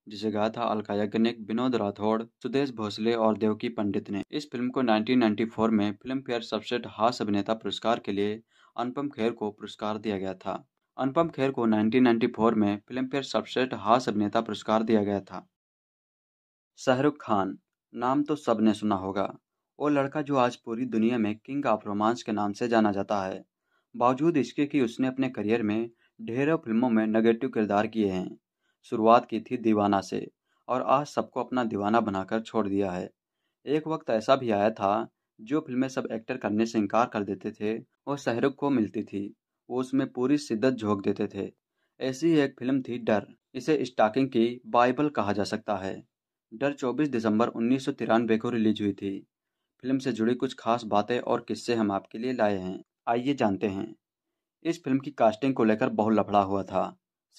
Speaker 2: जिसे गाया था अलका याग्निक विनोद राठौड़ सुदेश भोसले और देवकी पंडित ने इस फिल्म को 1994 में फिल्म फेयर सबसेट हास अभिनेता पुरस्कार के लिए अनुपम खेर को पुरस्कार दिया गया था अनुपम खेर को 1994 में फिल्म फेयर सबसेट हास अभिनेता पुरस्कार दिया गया था शाहरुख खान नाम तो सबने सुना होगा वो लड़का जो आज पूरी दुनिया में किंग ऑफ रोमांस के नाम से जाना जाता है बावजूद इसके कि उसने अपने करियर में ढेरों फिल्मों में नेगेटिव किरदार किए हैं शुरुआत की थी दीवाना से और आज सबको अपना दीवाना बनाकर छोड़ दिया है एक वक्त ऐसा भी आया था जो फिल्में सब एक्टर करने से इनकार कर देते थे और शहरुख को मिलती थी वो उसमें पूरी शिद्दत झोंक देते थे ऐसी एक फिल्म थी डर इसे स्टाकिंग की बाइबल कहा जा सकता है डर 24 दिसंबर उन्नीस को रिलीज हुई थी फिल्म से जुड़ी कुछ खास बातें और किस्से हम आपके लिए लाए हैं आइए जानते हैं इस फिल्म की कास्टिंग को लेकर बहुत लफड़ा हुआ था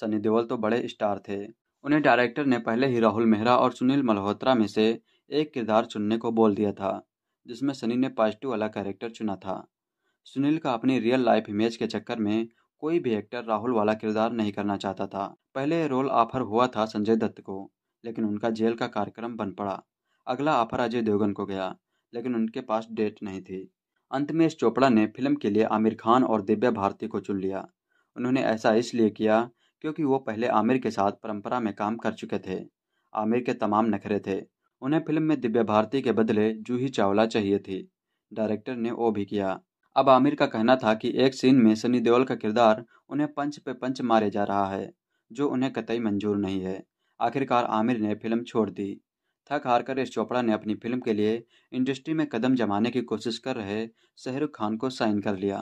Speaker 2: सनी देओल तो बड़े स्टार थे उन्हें डायरेक्टर ने पहले ही राहुल मेहरा और सुनील मल्होत्रा में से एक किरदार चुनने को बोल दिया था जिसमें सनी ने पॉजिटिव वाला कैरेक्टर चुना था सुनील का अपनी रियल लाइफ इमेज के चक्कर में कोई भी एक्टर राहुल वाला किरदार नहीं करना चाहता था पहले रोल ऑफर हुआ था संजय दत्त को लेकिन उनका जेल का कार्यक्रम बन पड़ा अगला ऑफर अजय देवगन को गया लेकिन उनके पास डेट नहीं थी अंत में इस चोपड़ा ने फिल्म के लिए आमिर खान और दिव्या भारती को चुन लिया उन्होंने ऐसा इसलिए किया क्योंकि वो पहले आमिर के साथ परंपरा में काम कर चुके थे आमिर के तमाम नखरे थे उन्हें फिल्म में दिव्या भारती के बदले जूही चावला चाहिए थी डायरेक्टर ने वो भी किया अब आमिर का कहना था कि एक सीन में सनी देओल का किरदार उन्हें पंच पे पंच मारे जा रहा है जो उन्हें कतई मंजूर नहीं है आखिरकार आमिर ने फिल्म छोड़ दी थक हार कर यश चोपड़ा ने अपनी फिल्म के लिए इंडस्ट्री में कदम जमाने की कोशिश कर रहे शहरुख खान को साइन कर लिया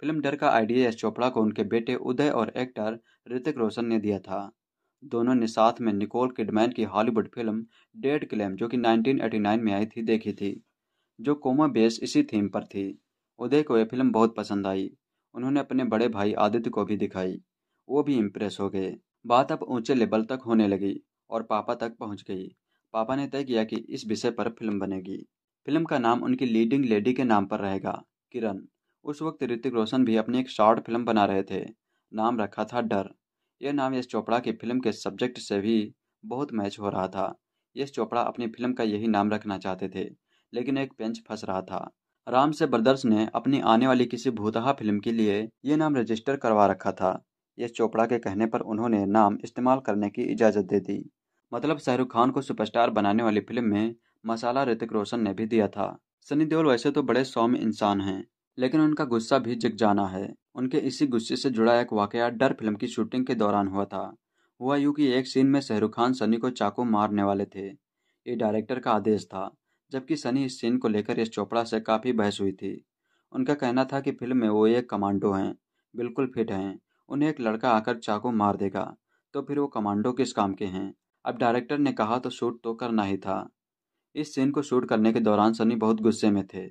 Speaker 2: फिल्म डर का आइडिया यश चोपड़ा को उनके बेटे उदय और एक्टर ऋतिक रोशन ने दिया था दोनों ने साथ में निकोल किडमैन की हॉलीवुड फिल्म डेड क्लेम जो कि 1989 में आई थी देखी थी जो कोमा बेस इसी थीम पर थी उदय को यह फिल्म बहुत पसंद आई उन्होंने अपने बड़े भाई आदित्य को भी दिखाई वो भी इम्प्रेस हो गए बात अब ऊंचे लेवल तक होने लगी और पापा तक पहुंच गई पापा ने तय किया कि इस विषय पर फिल्म बनेगी फिल्म का नाम उनकी लीडिंग लेडी के नाम पर रहेगा किरण उस वक्त ऋतिक रोशन भी अपनी एक शॉर्ट फिल्म बना रहे थे नाम रखा था डर यह नाम यश चोपड़ा की फिल्म के सब्जेक्ट से भी बहुत मैच हो रहा था यश चोपड़ा अपनी फिल्म का यही नाम रखना चाहते थे लेकिन एक पेंच फंस रहा था राम से ब्रदर्स ने अपनी आने वाली किसी भूतहा फिल्म के लिए ये नाम रजिस्टर करवा रखा था यश चोपड़ा के कहने पर उन्होंने नाम इस्तेमाल करने की इजाज़त दे दी मतलब शाहरुख खान को सुपरस्टार बनाने वाली फिल्म में मसाला ऋतिक रोशन ने भी दिया था सनी देओल वैसे तो बड़े सौम्य इंसान हैं लेकिन उनका गुस्सा भी जग जाना है उनके इसी गुस्से से जुड़ा एक वाकया डर फिल्म की शूटिंग के दौरान हुआ था हुआ यूँ कि एक सीन में शाहरुख खान सनी को चाकू मारने वाले थे ये डायरेक्टर का आदेश था जबकि सनी इस सीन को लेकर यश चोपड़ा से काफ़ी बहस हुई थी उनका कहना था कि फिल्म में वो एक कमांडो हैं बिल्कुल फिट हैं उन्हें एक लड़का आकर चाकू मार देगा तो फिर वो कमांडो किस काम के हैं अब डायरेक्टर ने कहा तो शूट तो करना ही था इस सीन को शूट करने के दौरान सनी बहुत गुस्से में थे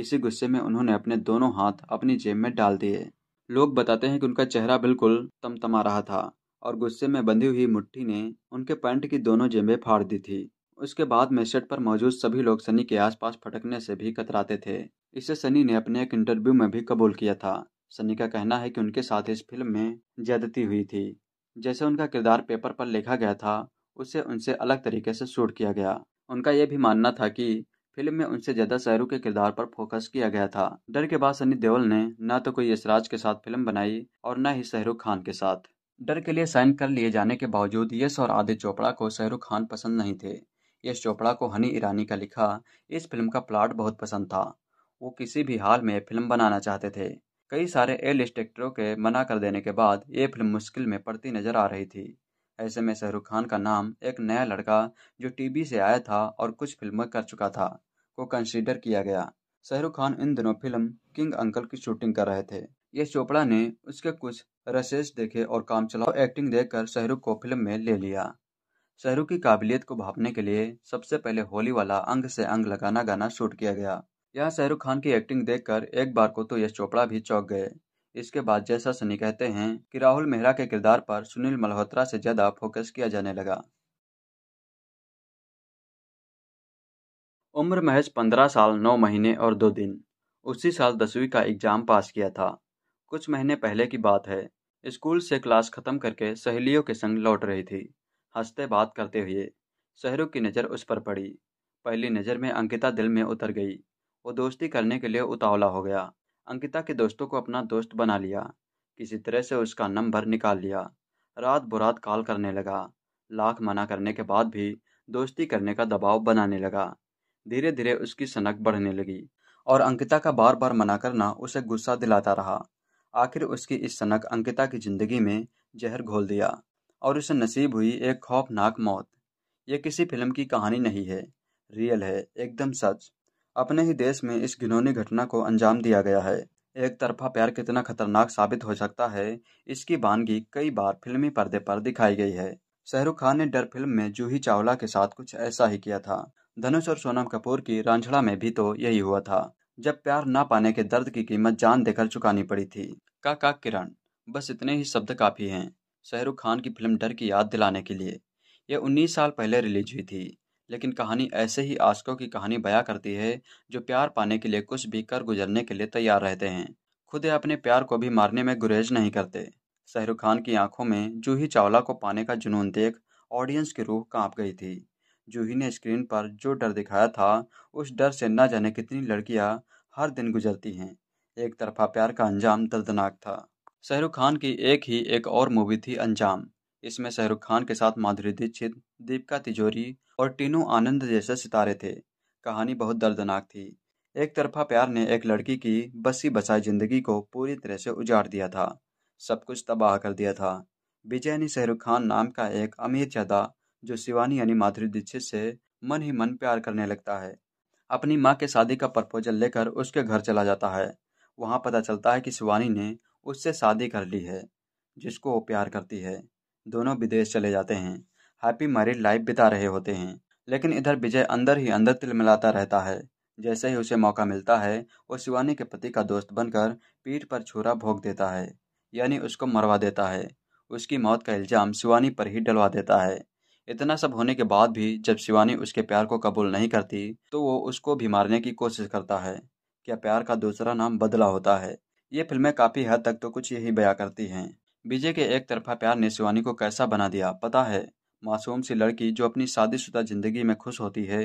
Speaker 2: इसी गुस्से में उन्होंने अपने दोनों हाथ अपनी जेब में डाल दिए लोग बताते हैं कि उनका चेहरा बिल्कुल तमतमा रहा था और गुस्से में बंधी हुई मुट्ठी ने उनके पैंट की दोनों जेबें फाड़ दी थी उसके बाद मेसेट पर मौजूद सभी लोग सनी के आसपास फटकने से भी कतराते थे इसे सनी ने अपने एक इंटरव्यू में भी कबूल किया था सनी का कहना है कि उनके साथ इस फिल्म में ज्यादती हुई थी जैसे उनका किरदार पेपर पर लिखा गया था उसे उनसे अलग तरीके से शूट किया गया उनका यह भी मानना था कि फिल्म में उनसे ज़्यादा शहरू के किरदार पर फोकस किया गया था डर के बाद सनी देओल ने न तो कोई यशराज के साथ फिल्म बनाई और न ही शहरुख खान के साथ डर के लिए साइन कर लिए जाने के बावजूद यश और आदित्य चोपड़ा को शहरुख खान पसंद नहीं थे यश चोपड़ा को हनी ईरानी का लिखा इस फिल्म का प्लाट बहुत पसंद था वो किसी भी हाल में फिल्म बनाना चाहते थे कई सारे एल स्टेक्टरों एक्टरों के मना कर देने के बाद ये फिल्म मुश्किल में पड़ती नजर आ रही थी ऐसे में शाहरुख खान का नाम एक नया लड़का जो टीवी से आया था और कुछ फिल्में कर चुका था को कंसीडर किया गया शाहरुख खान इन दिनों फिल्म किंग अंकल की शूटिंग कर रहे थे ये चोपड़ा ने उसके कुछ रसेस देखे और काम चलाओ एक्टिंग देखकर शाहरुख को फिल्म में ले लिया शाहरुख की काबिलियत को भापने के लिए सबसे पहले होली वाला अंग से अंग लगाना गाना शूट किया गया यहाँ शाहरुख खान की एक्टिंग देखकर एक बार को तो यश चोपड़ा भी चौंक गए इसके बाद जैसा सनी कहते हैं कि राहुल मेहरा के किरदार पर सुनील
Speaker 1: मल्होत्रा से ज्यादा फोकस किया जाने लगा उम्र महज पंद्रह साल नौ महीने और दो दिन उसी साल दसवीं का
Speaker 2: एग्जाम पास किया था कुछ महीने पहले की बात है स्कूल से क्लास खत्म करके सहेलियों के संग लौट रही थी हंसते बात करते हुए शहरों की नज़र उस पर पड़ी पहली नज़र में अंकिता दिल में उतर गई वो दोस्ती करने के लिए उतावला हो गया अंकिता के दोस्तों को अपना दोस्त बना लिया किसी तरह से उसका नंबर निकाल लिया रात बुरात कॉल करने लगा लाख मना करने के बाद भी दोस्ती करने का दबाव बनाने लगा धीरे धीरे उसकी सनक बढ़ने लगी और अंकिता का बार बार मना करना उसे गुस्सा दिलाता रहा आखिर उसकी इस सनक अंकिता की ज़िंदगी में जहर घोल दिया और उसे नसीब हुई एक खौफनाक मौत यह किसी फिल्म की कहानी नहीं है रियल है एकदम सच अपने ही देश में इस घिनौनी घटना को अंजाम दिया गया है एक तरफा प्यार कितना खतरनाक साबित हो सकता है इसकी बानगी कई बार फिल्मी पर्दे पर दिखाई गई है शाहरुख खान ने डर फिल्म में जूही चावला के साथ कुछ ऐसा ही किया था धनुष और सोनम कपूर की रांझड़ा में भी तो यही हुआ था जब प्यार ना पाने के दर्द की कीमत जान देकर चुकानी पड़ी थी काका किरण बस इतने ही शब्द काफी हैं शाहरुख खान की फिल्म डर की याद दिलाने के लिए यह 19 साल पहले रिलीज हुई थी लेकिन कहानी ऐसे ही आशकों की कहानी बयां करती है जो प्यार पाने के लिए कुछ भी कर गुजरने के लिए तैयार रहते हैं खुद अपने प्यार को भी मारने में गुरेज नहीं करते शाहरुख खान की आंखों में जूही चावला को पाने का जुनून देख ऑडियंस की रूह कांप गई थी जूही ने स्क्रीन पर जो डर दिखाया था उस डर से न जाने कितनी लड़कियां हर दिन गुजरती हैं एक तरफा प्यार का अंजाम दर्दनाक था शाहरुख खान की एक ही एक और मूवी थी अंजाम इसमें शाहरुख खान के साथ माधुरी दीक्षित दीपिका तिजोरी और टीनू आनंद जैसे सितारे थे कहानी बहुत दर्दनाक थी एक तरफा प्यार ने एक लड़की की बसी बसाई जिंदगी को पूरी तरह से उजाड़ दिया था सब कुछ तबाह कर दिया था विजयनी शहरुख खान नाम का एक अमीर चादा जो शिवानी यानी माधुरी दीक्षित से मन ही मन प्यार करने लगता है अपनी माँ के शादी का प्रपोजल लेकर उसके घर चला जाता है वहाँ पता चलता है कि शिवानी ने उससे शादी कर ली है जिसको वो प्यार करती है दोनों विदेश चले जाते हैं हैप्पी मैरिड लाइफ बिता रहे होते हैं लेकिन इधर विजय अंदर ही अंदर तिलमिलाता रहता है जैसे ही उसे मौका मिलता है वो शिवानी के पति का दोस्त बनकर पीठ पर छुरा भोग देता है यानी उसको मरवा देता है उसकी मौत का इल्ज़ाम शिवानी पर ही डलवा देता है इतना सब होने के बाद भी जब शिवानी उसके प्यार को कबूल नहीं करती तो वो उसको भी मारने की कोशिश करता है क्या प्यार का दूसरा नाम बदला होता है ये फिल्में काफ़ी हद तक तो कुछ यही बया करती हैं विजय के एक तरफा प्यार ने शिवानी को कैसा बना दिया पता है मासूम सी लड़की जो अपनी शादीशुदा ज़िंदगी में खुश होती है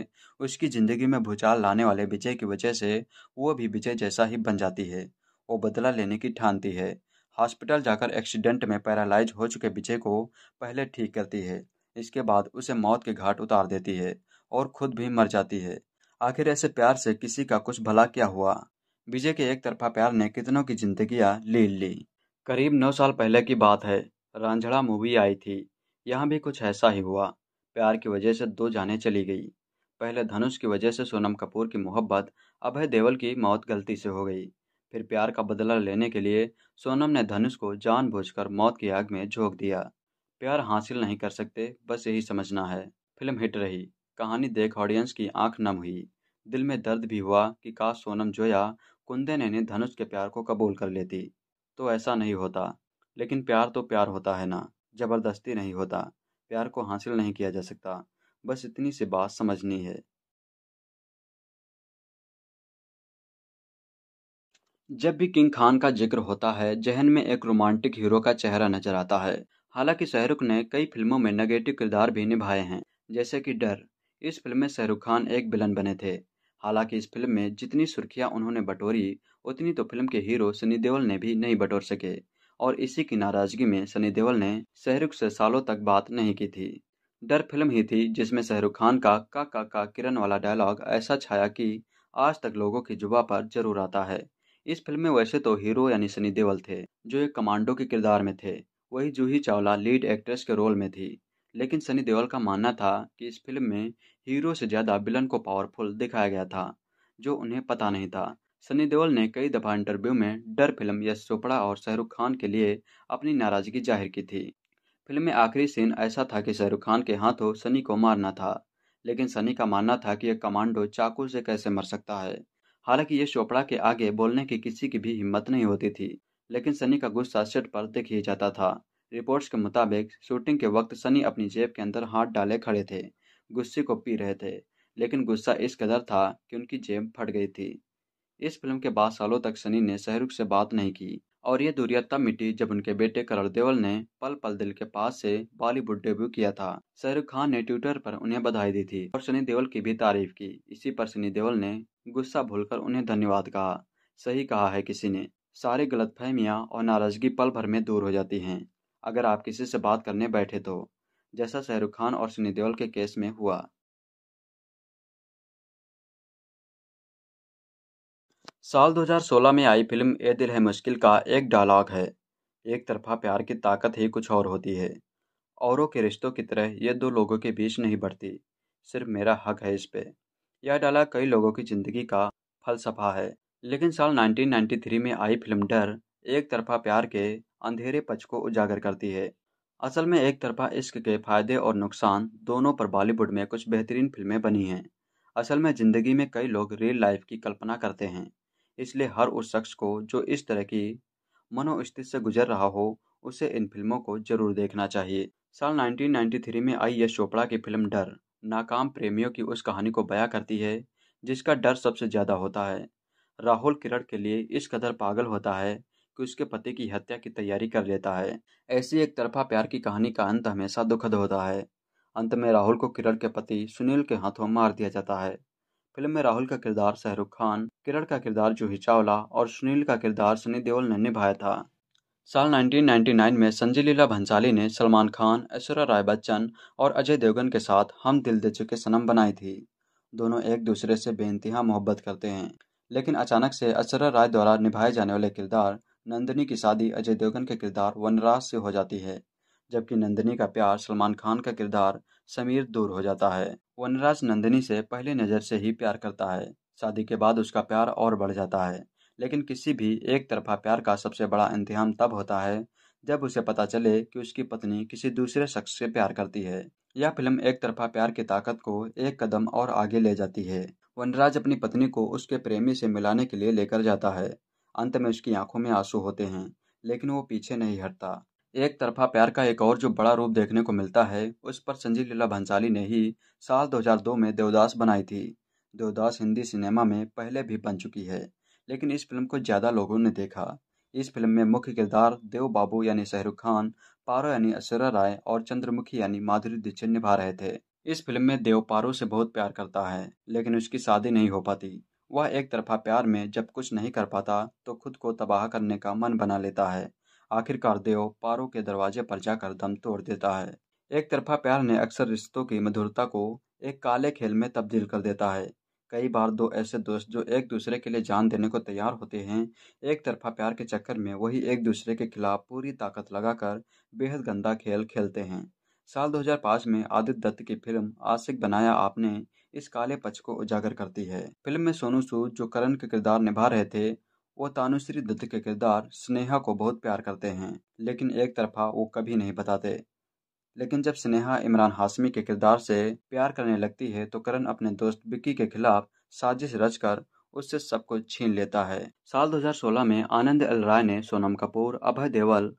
Speaker 2: उसकी ज़िंदगी में भूचाल लाने वाले विजय की वजह से वो भी विजय जैसा ही बन जाती है वो बदला लेने की ठानती है हॉस्पिटल जाकर एक्सीडेंट में पैरालाइज हो चुके विजय को पहले ठीक करती है इसके बाद उसे मौत के घाट उतार देती है और खुद भी मर जाती है आखिर ऐसे प्यार से किसी का कुछ भला क्या हुआ विजय के एक तरफा प्यार ने कितनों की जिंदगियां लील ली करीब नौ साल पहले की बात है रांझड़ा मूवी आई थी यहाँ भी कुछ ऐसा ही हुआ प्यार की वजह से दो जाने चली गई पहले धनुष की वजह से सोनम कपूर की मोहब्बत अभय देवल की मौत गलती से हो गई फिर प्यार का बदला लेने के लिए सोनम ने धनुष को जानबूझकर मौत की आग में झोंक दिया प्यार हासिल नहीं कर सकते बस यही समझना है फिल्म हिट रही कहानी देख ऑडियंस की आंख नम हुई दिल में दर्द भी हुआ कि काश सोनम जोया कुंदे ने धनुष के प्यार को कबूल कर लेती तो ऐसा नहीं होता लेकिन प्यार तो प्यार होता है ना ज़बरदस्ती
Speaker 1: नहीं होता प्यार को हासिल नहीं किया जा सकता बस इतनी सी बात समझनी है जब भी किंग खान का जिक्र होता है जहन में एक रोमांटिक हीरो का चेहरा नजर आता है हालांकि शाहरुख
Speaker 2: ने कई फिल्मों में नेगेटिव किरदार भी निभाए हैं जैसे कि डर इस फिल्म में शाहरुख खान एक विलन बने थे हालांकि इस फिल्म में जितनी सुर्खियां उन्होंने बटोरी उतनी तो फिल्म के हीरो सनी देओल ने भी नहीं बटोर सके और इसी की नाराजगी में सनी देओल ने शहरुख से सालों तक बात नहीं की थी डर फिल्म ही थी जिसमें शहरुख खान का का का का किरण वाला डायलॉग ऐसा छाया कि आज तक लोगों की जुबा पर जरूर आता है इस फिल्म में वैसे तो हीरो यानी सनी देओल थे जो एक कमांडो के किरदार में थे वही जूही चावला लीड एक्ट्रेस के रोल में थी लेकिन सनी देओल का मानना था कि इस फिल्म में हीरो से ज़्यादा विलन को पावरफुल दिखाया गया था जो उन्हें पता नहीं था सनी देओल ने कई दफा इंटरव्यू में डर फिल्म यश चोपड़ा और शाहरुख खान के लिए अपनी नाराजगी जाहिर की थी फिल्म में आखिरी सीन ऐसा था कि शाहरुख खान के हाथों सनी को मारना था लेकिन सनी का मानना था कि एक कमांडो चाकू से कैसे मर सकता है हालांकि यश चोपड़ा के आगे बोलने की किसी की भी हिम्मत नहीं होती थी लेकिन सनी का गुस्सा सेट पर देख ही जाता था रिपोर्ट्स के मुताबिक शूटिंग के वक्त सनी अपनी जेब के अंदर हाथ डाले खड़े थे गुस्से को पी रहे थे लेकिन गुस्सा इस कदर था कि उनकी जेब फट गई थी इस फिल्म के बाद सालों तक सनी ने शाहरुख से बात नहीं की और ये दूरिया तब मिटी जब उनके बेटे करण देवल ने पल पल दिल के पास से बॉलीवुड डेब्यू किया था शाहरुख खान ने ट्विटर पर उन्हें बधाई दी थी और सनी देवल की भी तारीफ की इसी पर सनी देवल ने गुस्सा भूलकर उन्हें धन्यवाद कहा सही कहा है किसी ने सारी गलत फहमियाँ और नाराजगी पल भर में दूर हो जाती हैं अगर आप किसी से बात करने
Speaker 1: बैठे तो जैसा शाहरुख खान और सनी देवल के केस में हुआ साल 2016 में आई फिल्म ए
Speaker 2: दिल है मुश्किल का एक डायलॉग है एक तरफा प्यार की ताकत ही कुछ और होती है औरों के रिश्तों की तरह ये दो लोगों के बीच नहीं बढ़ती सिर्फ मेरा हक है इस पे यह डायलॉग कई लोगों की ज़िंदगी का फलसफा है लेकिन साल 1993 में आई फिल्म डर एक तरफा प्यार के अंधेरे पच को उजागर करती है असल में एक तरफा इश्क के फायदे और नुकसान दोनों पर बॉलीवुड में कुछ बेहतरीन फिल्में बनी हैं असल में ज़िंदगी में कई लोग रियल लाइफ की कल्पना करते हैं इसलिए हर उस शख्स को जो इस तरह की मनोस्थिति से गुजर रहा हो उसे इन फिल्मों को जरूर देखना चाहिए साल 1993 में आई यश चोपड़ा की फिल्म डर नाकाम प्रेमियों की उस कहानी को बयां करती है जिसका डर सबसे ज़्यादा होता है राहुल किरण के लिए इस कदर पागल होता है कि उसके पति की हत्या की तैयारी कर लेता है ऐसी एक तरफा प्यार की कहानी का अंत हमेशा दुखद होता है अंत में राहुल को किरण के पति सुनील के हाथों मार दिया जाता है फिल्म में राहुल का किरदार शाहरुख खान किरण का किरदार जूही चावला और सुनील का किरदार सनी देओल ने निभाया था साल 1999 में संजय लीला भंसाली ने सलमान खान ऐश्वर्या राय बच्चन और अजय देवगन के साथ हम दिल दे चुके सनम बनाई थी दोनों एक दूसरे से बेनतहा मोहब्बत करते हैं लेकिन अचानक से ऐश्वर्या राय द्वारा निभाए जाने वाले किरदार नंदिनी की शादी अजय देवगन के किरदार वनराज से हो जाती है जबकि नंदिनी का प्यार सलमान खान का किरदार समीर दूर हो जाता है वनराज नंदिनी से पहली नज़र से ही प्यार करता है शादी के बाद उसका प्यार और बढ़ जाता है लेकिन किसी भी एक तरफा प्यार का सबसे बड़ा इंतहाम तब होता है जब उसे पता चले कि उसकी पत्नी किसी दूसरे शख्स से प्यार करती है यह फिल्म एक तरफा प्यार की ताकत को एक कदम और आगे ले जाती है वनराज अपनी पत्नी को उसके प्रेमी से मिलाने के लिए लेकर जाता है अंत में उसकी आंखों में आंसू होते हैं लेकिन वो पीछे नहीं हटता एक तरफा प्यार का एक और जो बड़ा रूप देखने को मिलता है उस पर संजीव लीला भंसाली ने ही साल 2002 में देवदास बनाई थी देवदास हिंदी सिनेमा में पहले भी बन चुकी है लेकिन इस फिल्म को ज़्यादा लोगों ने देखा इस फिल्म में मुख्य किरदार देव बाबू यानी शाहरुख खान पारो यानी अशरा राय और चंद्रमुखी यानी माधुरी दीक्षित निभा रहे थे इस फिल्म में देव पारो से बहुत प्यार करता है लेकिन उसकी शादी नहीं हो पाती वह एक तरफा प्यार में जब कुछ नहीं कर पाता तो खुद को तबाह करने का मन बना लेता है आखिरकार देव पारो के दरवाजे पर जाकर दम तोड़ देता है एक तरफा प्यार ने अक्सर रिश्तों की मधुरता को एक काले खेल में तब्दील कर देता है कई बार दो ऐसे दोस्त जो एक दूसरे के लिए जान देने को तैयार होते हैं एक तरफा प्यार के चक्कर में वही एक दूसरे के खिलाफ पूरी ताकत लगाकर बेहद गंदा खेल खेलते हैं साल 2005 में आदित्य दत्त की फिल्म आशिक बनाया आपने इस काले पक्ष को उजागर करती है फिल्म में सोनू सूद जो करण के किरदार निभा रहे थे वो तानुश्री दत्त के किरदार स्नेहा को बहुत प्यार करते हैं लेकिन एक तरफा वो कभी नहीं बताते लेकिन जब स्नेहा इमरान हाशमी के किरदार से प्यार करने लगती है तो करण अपने दोस्त बिक्की के खिलाफ साजिश रचकर उससे सब कुछ छीन लेता है साल 2016 में आनंद एल राय ने सोनम कपूर अभय देवल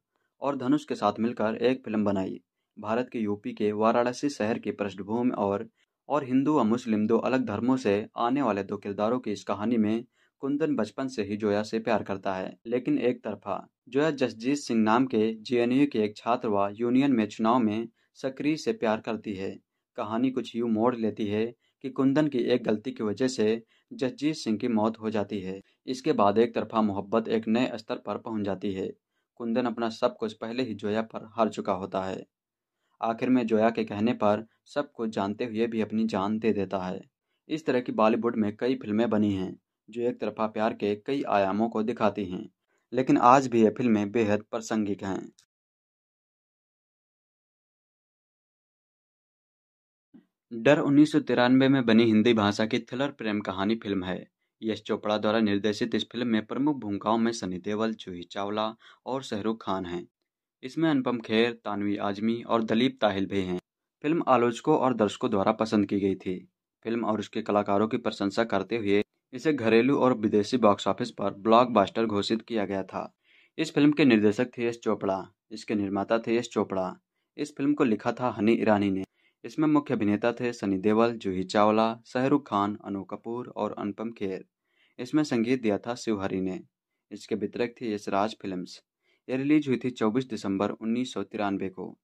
Speaker 2: और धनुष के साथ मिलकर एक फिल्म बनाई भारत के यूपी के वाराणसी शहर की पृष्ठभूमि और और हिंदू और मुस्लिम दो अलग धर्मों से आने वाले दो किरदारों की इस कहानी में कुंदन बचपन से ही जोया से प्यार करता है लेकिन एक तरफा जोया जसजीत सिंह नाम के जेएनयू के एक छात्र व यूनियन में चुनाव में सक्रिय से प्यार करती है कहानी कुछ यूं मोड़ लेती है कि कुंदन की एक गलती की वजह से जसजीत सिंह की मौत हो जाती है इसके बाद एक तरफा मोहब्बत एक नए स्तर पर पहुंच जाती है कुंदन अपना सब कुछ पहले ही जोया पर हार चुका होता है आखिर में जोया के कहने पर सब कुछ जानते हुए भी अपनी जान दे देता है इस तरह की बॉलीवुड में कई फिल्में बनी हैं जो एक तरफा प्यार के कई आयामों को दिखाती हैं
Speaker 1: लेकिन आज भी ये फिल्में बेहद प्रासंगिक हैं डर उन्नीस में बनी हिंदी भाषा की
Speaker 2: थ्रिलर प्रेम कहानी फिल्म है यश चोपड़ा द्वारा निर्देशित इस फिल्म में प्रमुख भूमिकाओं में सनी देवल जूही चावला और शाहरुख खान हैं इसमें अनुपम खेर तानवी आजमी और दलीप ताहिल भी हैं फिल्म आलोचकों और दर्शकों द्वारा पसंद की गई थी फिल्म और उसके कलाकारों की प्रशंसा करते हुए इसे घरेलू और विदेशी बॉक्स ऑफिस पर ब्लॉकबस्टर घोषित किया गया था इस फिल्म के निर्देशक थे यश चोपड़ा इसके निर्माता थे यश चोपड़ा इस फिल्म को लिखा था हनी ईरानी ने इसमें मुख्य अभिनेता थे सनी देवल जूही चावला शाहरुख खान अनु कपूर और अनुपम खेर इसमें संगीत दिया था शिवहरि ने इसके वितरक थे यशराज फिल्म्स ये रिलीज हुई थी 24 दिसंबर उन्नीस को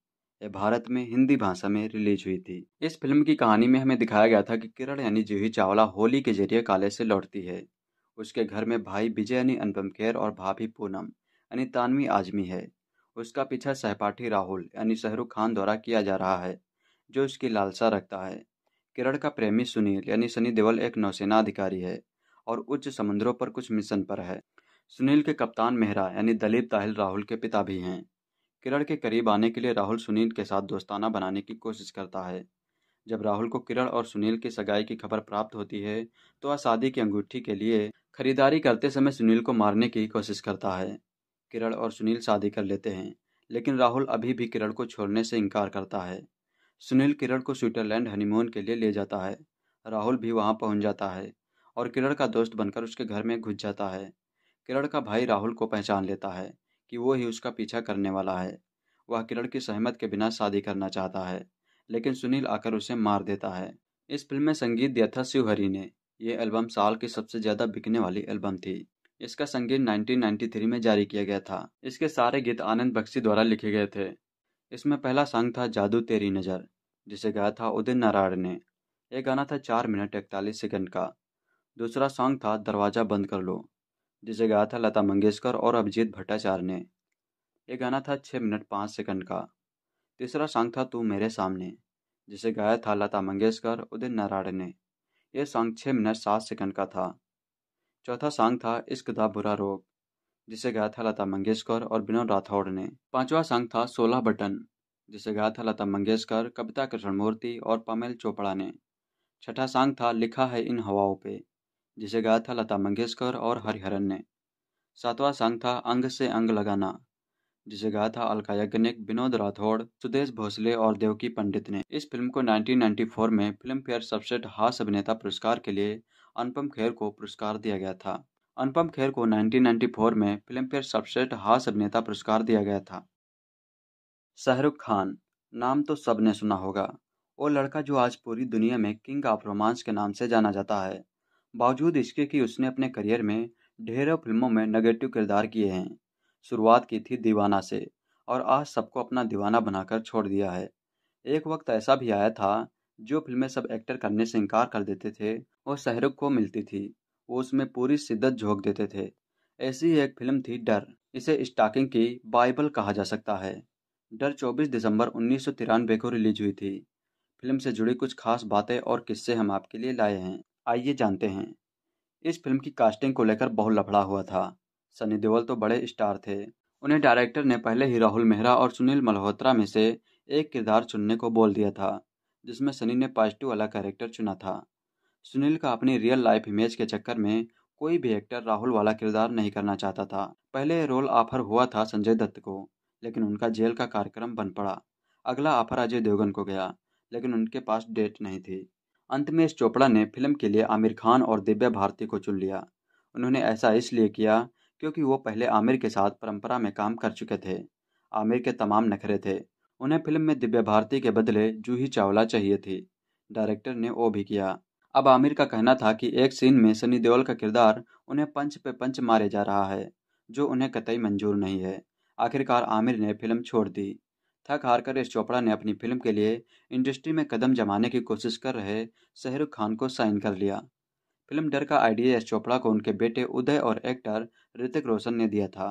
Speaker 2: यह भारत में हिंदी भाषा में रिलीज हुई थी इस फिल्म की कहानी में हमें दिखाया गया था कि किरण यानी जूही चावला होली के जरिए कॉलेज से लौटती है उसके घर में भाई विजय यानी अनुपम खेर और भाभी पूनम यानी तानवी आजमी है उसका पीछा सहपाठी राहुल यानी शाहरुख खान द्वारा किया जा रहा है जो उसकी लालसा रखता है किरण का प्रेमी सुनील यानी सनी देवल एक नौसेना अधिकारी है और उच्च समुद्रों पर कुछ मिशन पर है सुनील के कप्तान मेहरा यानी दलीप ताहिल राहुल के पिता भी हैं किरण के करीब आने के लिए राहुल सुनील के साथ दोस्ताना बनाने की कोशिश करता है जब राहुल को किरण और सुनील की सगाई की खबर प्राप्त होती है तो वह शादी की अंगूठी के लिए खरीदारी करते समय सुनील को मारने की कोशिश करता है किरण और सुनील शादी कर लेते हैं लेकिन राहुल अभी भी किरण को छोड़ने से इनकार करता है सुनील किरण को स्विट्जरलैंड हनीमून के लिए ले जाता है राहुल भी वहाँ पहुँच जाता है और किरण का दोस्त बनकर उसके घर में घुस जाता है किरण का भाई राहुल को पहचान लेता है कि वो ही उसका पीछा करने वाला है वह किरण की सहमत के बिना शादी करना चाहता है लेकिन सुनील आकर उसे मार देता है इस फिल्म में संगीत दिया था शिवहरी ने यह एल्बम साल की सबसे ज़्यादा बिकने वाली एल्बम थी इसका संगीत 1993 में जारी किया गया था इसके सारे गीत आनंद बख्शी द्वारा लिखे गए थे इसमें पहला सॉन्ग था जादू तेरी नज़र जिसे गाया था उदय नारायण ने यह गाना था चार मिनट इकतालीस सेकंड का दूसरा सॉन्ग था दरवाज़ा बंद कर लो जिसे गाया था लता मंगेशकर और अभिजीत भट्टाचार्य ने ये गाना था छः मिनट पाँच सेकंड का तीसरा सॉन्ग था तू मेरे सामने जिसे गाया था लता मंगेशकर उदित नारायण ने यह सॉन्ग छः मिनट सात सेकंड का था चौथा सॉन्ग था इश्क दा बुरा रोग जिसे गाया था लता मंगेशकर और विनोद राठौड़ ने पांचवा सॉन्ग था सोलह बटन जिसे गाया था लता मंगेशकर कविता कृष्ण मूर्ति और पमेल चोपड़ा ने छठा सॉन्ग था लिखा है इन हवाओं पे जिसे गाया था लता मंगेशकर और हरिहरन ने सातवां संग था अंग से अंग लगाना जिसे गाया था अलका याग्निक विनोद राठौड़ सुदेश भोसले और देवकी पंडित ने इस फिल्म को 1994 में फिल्म फेयर सबसेट हास अभिनेता पुरस्कार के लिए अनुपम खेर को पुरस्कार दिया गया था अनुपम खेर को 1994 में फिल्म फेयर सबसेट हास अभिनेता पुरस्कार दिया गया था शाहरुख खान नाम तो सबने सुना होगा वो लड़का जो आज पूरी दुनिया में किंग ऑफ रोमांस के नाम से जाना जाता है बावजूद इसके कि उसने अपने करियर में ढेरों फिल्मों में नेगेटिव किरदार किए हैं शुरुआत की थी दीवाना से और आज सबको अपना दीवाना बनाकर छोड़ दिया है एक वक्त ऐसा भी आया था जो फिल्में सब एक्टर करने से इनकार कर देते थे वो शाहरुख को मिलती थी वो उसमें पूरी शिद्दत झोंक देते थे ऐसी ही एक फिल्म थी डर इसे स्टाकिंग की बाइबल कहा जा सकता है डर 24 दिसंबर उन्नीस को रिलीज हुई थी फिल्म से जुड़ी कुछ खास बातें और किस्से हम आपके लिए लाए हैं आइए जानते हैं इस फिल्म की कास्टिंग को लेकर बहुत लफड़ा हुआ था सनी देओल तो बड़े स्टार थे उन्हें डायरेक्टर ने पहले ही राहुल मेहरा और सुनील मल्होत्रा में से एक किरदार चुनने को बोल दिया था जिसमें सनी ने पॉजिटिव वाला कैरेक्टर चुना था सुनील का अपनी रियल लाइफ इमेज के चक्कर में कोई भी एक्टर राहुल वाला किरदार नहीं करना चाहता था पहले रोल ऑफर हुआ था संजय दत्त को लेकिन उनका जेल का कार्यक्रम बन पड़ा अगला ऑफर अजय देवगन को गया लेकिन उनके पास डेट नहीं थी अंत में चोपड़ा ने फिल्म के लिए आमिर खान और दिव्या भारती को चुन लिया उन्होंने ऐसा इसलिए किया क्योंकि वो पहले आमिर के साथ परंपरा में काम कर चुके थे आमिर के तमाम नखरे थे उन्हें फिल्म में दिव्या भारती के बदले जूही चावला चाहिए थी डायरेक्टर ने वो भी किया अब आमिर का कहना था कि एक सीन में सनी देओल का किरदार उन्हें पंच पे पंच मारे जा रहा है जो उन्हें कतई मंजूर नहीं है आखिरकार आमिर ने फिल्म छोड़ दी थक हार कर यश चोपड़ा ने अपनी फिल्म के लिए इंडस्ट्री में कदम जमाने की कोशिश कर रहे शहरुख खान को साइन कर लिया फिल्म डर का आइडिया यश चोपड़ा को उनके बेटे उदय और एक्टर ऋतिक रोशन ने दिया था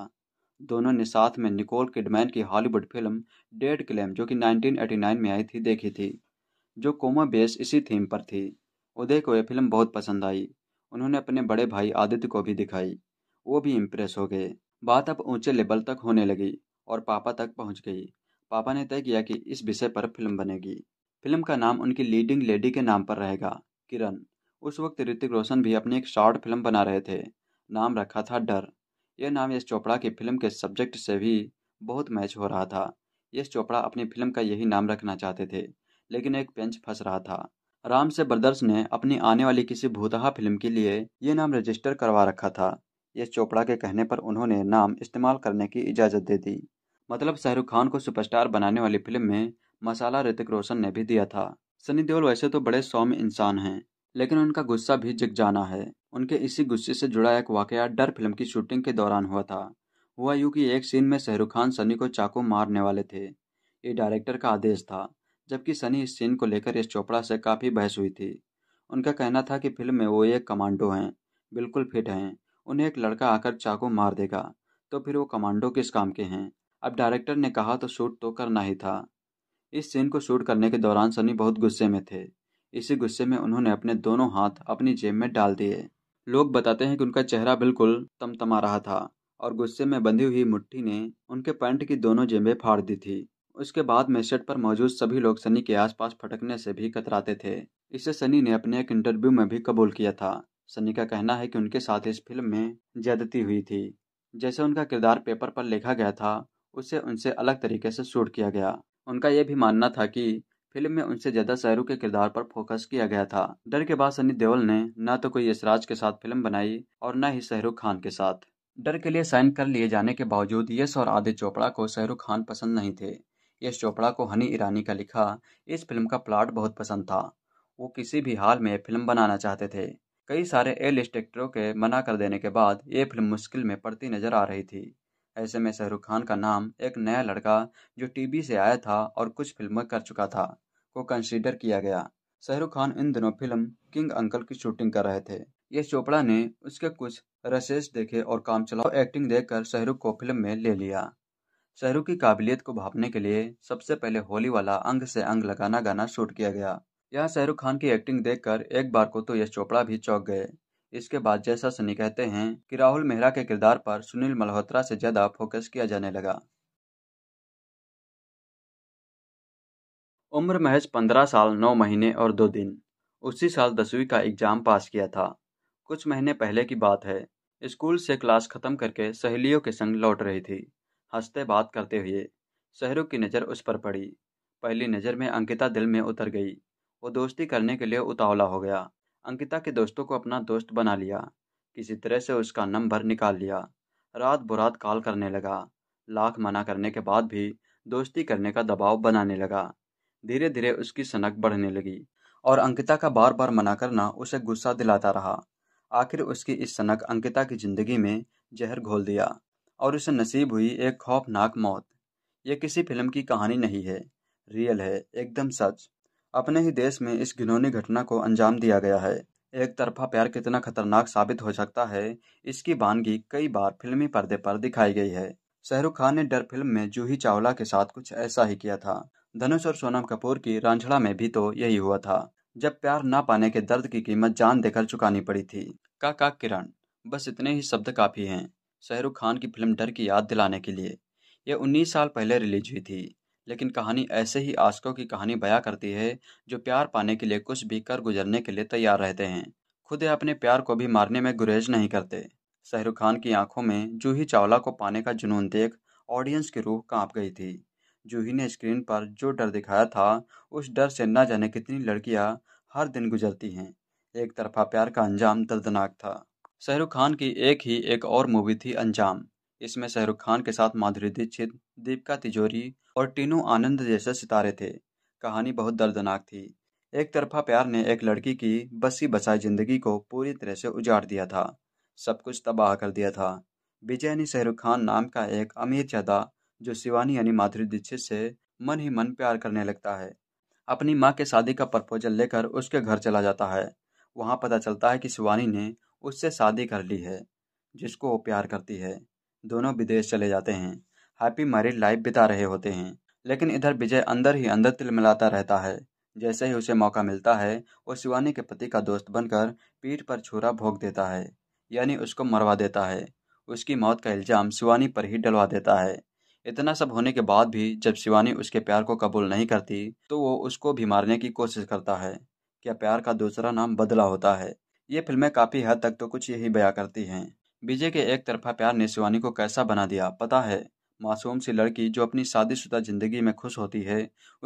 Speaker 2: दोनों ने साथ में निकोल किडमैन की हॉलीवुड फिल्म डेड क्लेम जो कि 1989 में आई थी देखी थी जो कोमा बेस इसी थीम पर थी उदय को यह फिल्म बहुत पसंद आई उन्होंने अपने बड़े भाई आदित्य को भी दिखाई वो भी इम्प्रेस हो गए बात अब ऊंचे लेवल तक होने लगी और पापा तक पहुंच गई पापा ने तय किया कि इस विषय पर फिल्म बनेगी फिल्म का नाम उनकी लीडिंग लेडी के नाम पर रहेगा किरण उस वक्त ऋतिक रोशन भी अपनी एक शॉर्ट फिल्म बना रहे थे नाम रखा था डर यह नाम यश चोपड़ा की फिल्म के सब्जेक्ट से भी बहुत मैच हो रहा था यश चोपड़ा अपनी फिल्म का यही नाम रखना चाहते थे लेकिन एक पेंच फंस रहा था राम से ब्रदर्स ने अपनी आने वाली किसी भूतहा फिल्म के लिए यह नाम रजिस्टर करवा रखा था यश चोपड़ा के कहने पर उन्होंने नाम इस्तेमाल करने की इजाज़त दे दी मतलब शाहरुख खान को सुपरस्टार बनाने वाली फिल्म में मसाला ऋतिक रोशन ने भी दिया था सनी देओल वैसे तो बड़े सौम्य इंसान हैं लेकिन उनका गुस्सा भी जग जाना है उनके इसी गुस्से से जुड़ा एक वाकया डर फिल्म की शूटिंग के दौरान हुआ था हुआ यूँ कि एक सीन में शाहरुख खान सनी को चाकू मारने वाले थे ये डायरेक्टर का आदेश था जबकि सनी इस सीन को लेकर यश चोपड़ा से काफ़ी बहस हुई थी उनका कहना था कि फिल्म में वो एक कमांडो हैं बिल्कुल फिट हैं उन्हें एक लड़का आकर चाकू मार देगा तो फिर वो कमांडो किस काम के हैं अब डायरेक्टर ने कहा तो शूट तो करना ही था इस सीन को शूट करने के दौरान सनी बहुत गुस्से में थे इसी गुस्से में उन्होंने अपने दोनों हाथ अपनी जेब में डाल दिए लोग बताते हैं कि उनका चेहरा बिल्कुल तमतमा रहा था और गुस्से में बंधी हुई मुट्ठी ने उनके पैंट की दोनों जेबें फाड़ दी थी उसके बाद में सेट पर मौजूद सभी लोग सनी के आसपास फटकने से भी कतराते थे इसे सनी ने अपने एक इंटरव्यू में भी कबूल किया था सनी का कहना है कि उनके साथ इस फिल्म में ज्यादती हुई थी जैसे उनका किरदार पेपर पर लिखा गया था उसे उनसे अलग तरीके से शूट किया गया उनका यह भी मानना था कि फिल्म में उनसे ज़्यादा शहरू के किरदार पर फोकस किया गया था डर के बाद सनी देओल ने न तो कोई यशराज के साथ फिल्म बनाई और न ही शहरुख खान के साथ डर के लिए साइन कर लिए जाने के बावजूद यश और आदित्य चोपड़ा को शहरुख खान पसंद नहीं थे यश चोपड़ा को हनी ईरानी का लिखा इस फिल्म का प्लाट बहुत पसंद था वो किसी भी हाल में फिल्म बनाना चाहते थे कई सारे एल लिस्ट एक्टरों के मना कर देने के बाद ये फिल्म मुश्किल में पड़ती नजर आ रही थी ऐसे में शाहरुख खान का नाम एक नया लड़का जो टीवी से आया था और कुछ फिल्में कर चुका था को कंसीडर किया गया शाहरुख खान इन दिनों फिल्म किंग अंकल की शूटिंग कर रहे थे यश चोपड़ा ने उसके कुछ रसेस देखे और काम चलाओ एक्टिंग देखकर शाहरुख को फिल्म में ले लिया शाहरुख की काबिलियत को भापने के लिए सबसे पहले होली वाला अंग से अंग लगाना गाना शूट किया गया यहाँ शाहरुख खान की एक्टिंग देखकर एक बार को तो यश चोपड़ा भी
Speaker 1: चौंक गए इसके बाद जैसा सनी कहते हैं कि राहुल मेहरा के किरदार पर सुनील मल्होत्रा से ज्यादा फोकस किया जाने लगा उम्र महज पंद्रह साल नौ महीने और दो दिन उसी साल दसवीं का एग्जाम पास किया
Speaker 2: था कुछ महीने पहले की बात है स्कूल से क्लास खत्म करके सहेलियों के संग लौट रही थी हंसते बात करते हुए शहरों की नज़र उस पर पड़ी पहली नज़र में अंकिता दिल में उतर गई वो दोस्ती करने के लिए उतावला हो गया अंकिता के दोस्तों को अपना दोस्त बना लिया किसी तरह से उसका नंबर निकाल लिया रात बुरात कॉल करने लगा लाख मना करने के बाद भी दोस्ती करने का दबाव बनाने लगा धीरे धीरे उसकी सनक बढ़ने लगी और अंकिता का बार बार मना करना उसे गुस्सा दिलाता रहा आखिर उसकी इस सनक अंकिता की ज़िंदगी में जहर घोल दिया और उसे नसीब हुई एक खौफनाक मौत यह किसी फिल्म की कहानी नहीं है रियल है एकदम सच अपने ही देश में इस घिनौनी घटना को अंजाम दिया गया है एक तरफा प्यार कितना खतरनाक साबित हो सकता है इसकी वानगी कई बार फिल्मी पर्दे पर दिखाई गई है शाहरुख खान ने डर फिल्म में जूही चावला के साथ कुछ ऐसा ही किया था धनुष और सोनम कपूर की रांझड़ा में भी तो यही हुआ था जब प्यार ना पाने के दर्द की कीमत जान देकर चुकानी पड़ी थी काका किरण बस इतने ही शब्द काफ़ी हैं शाहरुख खान की फिल्म डर की याद दिलाने के लिए यह 19 साल पहले रिलीज हुई थी लेकिन कहानी ऐसे ही आशकों की कहानी बयां करती है जो प्यार पाने के लिए कुछ भी कर गुजरने के लिए तैयार रहते हैं खुद अपने प्यार को भी मारने में गुरेज नहीं करते शाहरुख खान की आंखों में जूही चावला को पाने का जुनून देख ऑडियंस की रूह कांप गई थी जूही ने स्क्रीन पर जो डर दिखाया था उस डर से न जाने कितनी लड़कियां हर दिन गुजरती हैं एक तरफा प्यार का अंजाम दर्दनाक था शाहरुख खान की एक ही एक और मूवी थी अंजाम इसमें शाहरुख खान के साथ माधुरी दीक्षित दीपिका तिजोरी और टीनू आनंद जैसे सितारे थे कहानी बहुत दर्दनाक थी एक तरफा प्यार ने एक लड़की की बसी बसाई जिंदगी को पूरी तरह से उजाड़ दिया था सब कुछ तबाह कर दिया था बेचैनी शहरुख खान नाम का एक अमीर चदा जो शिवानी यानी माधुरी दीक्षित से मन ही मन प्यार करने लगता है अपनी माँ के शादी का प्रपोजल लेकर उसके घर चला जाता है वहाँ पता चलता है कि शिवानी ने उससे शादी कर ली है जिसको वो प्यार करती है दोनों विदेश चले जाते हैं हैप्पी मैरिड लाइफ बिता रहे होते हैं लेकिन इधर विजय अंदर ही अंदर तिलमिलाता रहता है जैसे ही उसे मौका मिलता है वो शिवानी के पति का दोस्त बनकर पीठ पर छुरा भोग देता है यानी उसको मरवा देता है उसकी मौत का इल्ज़ाम शिवानी पर ही डलवा देता है इतना सब होने के बाद भी जब शिवानी उसके प्यार को कबूल नहीं करती तो वो उसको भी मारने की कोशिश करता है क्या प्यार का दूसरा नाम बदला होता है ये फिल्में काफ़ी हद तक तो कुछ यही बया करती हैं विजय के एक तरफा प्यार ने शिवानी को कैसा बना दिया पता है मासूम सी लड़की जो अपनी शादीशुदा ज़िंदगी में खुश होती है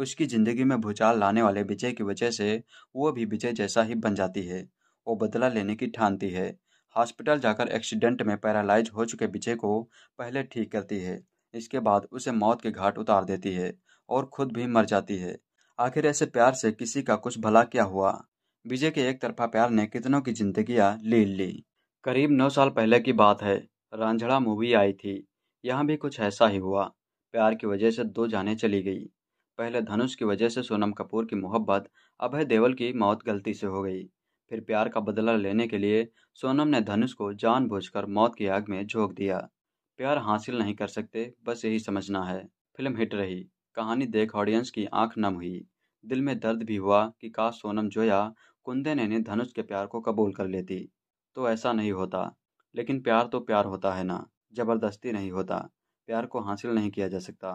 Speaker 2: उसकी ज़िंदगी में भूचाल लाने वाले विजय की वजह से वो भी विजय जैसा ही बन जाती है वो बदला लेने की ठानती है हॉस्पिटल जाकर एक्सीडेंट में पैरालाइज हो चुके विजय को पहले ठीक करती है इसके बाद उसे मौत के घाट उतार देती है और खुद भी मर जाती है आखिर ऐसे प्यार से किसी का कुछ भला क्या हुआ विजय के एक तरफा प्यार ने कितनों की जिंदगियां ले ली करीब नौ साल पहले की बात है रांझड़ा मूवी आई थी यहाँ भी कुछ ऐसा ही हुआ प्यार की वजह से दो जाने चली गई पहले धनुष की वजह से सोनम कपूर की मोहब्बत अभय देवल की मौत गलती से हो गई फिर प्यार का बदला लेने के लिए सोनम ने धनुष को जानबूझकर मौत की आग में झोंक दिया प्यार हासिल नहीं कर सकते बस यही समझना है फिल्म हिट रही कहानी देख ऑडियंस की आंख नम हुई दिल में दर्द भी हुआ कि काश सोनम जोया कुंदे ने धनुष के प्यार को कबूल कर लेती तो ऐसा नहीं होता लेकिन प्यार तो प्यार होता है ना ज़बरदस्ती नहीं होता
Speaker 1: प्यार को हासिल नहीं किया जा सकता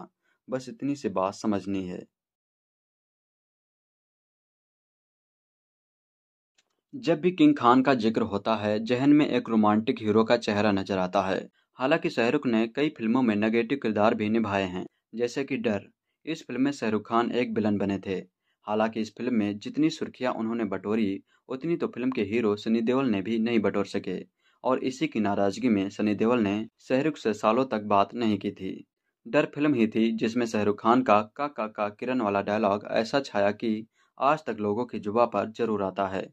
Speaker 1: बस इतनी सी बात समझनी है जब भी किंग खान का जिक्र होता है जहन में एक रोमांटिक हीरो का चेहरा नजर आता है हालांकि शाहरुख ने कई
Speaker 2: फिल्मों में नेगेटिव किरदार भी निभाए हैं जैसे कि डर इस फिल्म में शाहरुख खान एक विलन बने थे हालांकि इस फिल्म में जितनी सुर्खियां उन्होंने बटोरी उतनी तो फिल्म के हीरो सनी देओल ने भी नहीं बटोर सके और इसी की नाराजगी में सनी देओल ने शहरुख से सालों तक बात नहीं की थी डर फिल्म ही थी जिसमें शहरुख खान का का का का किरण वाला डायलॉग ऐसा छाया कि आज तक लोगों की जुबा पर जरूर आता है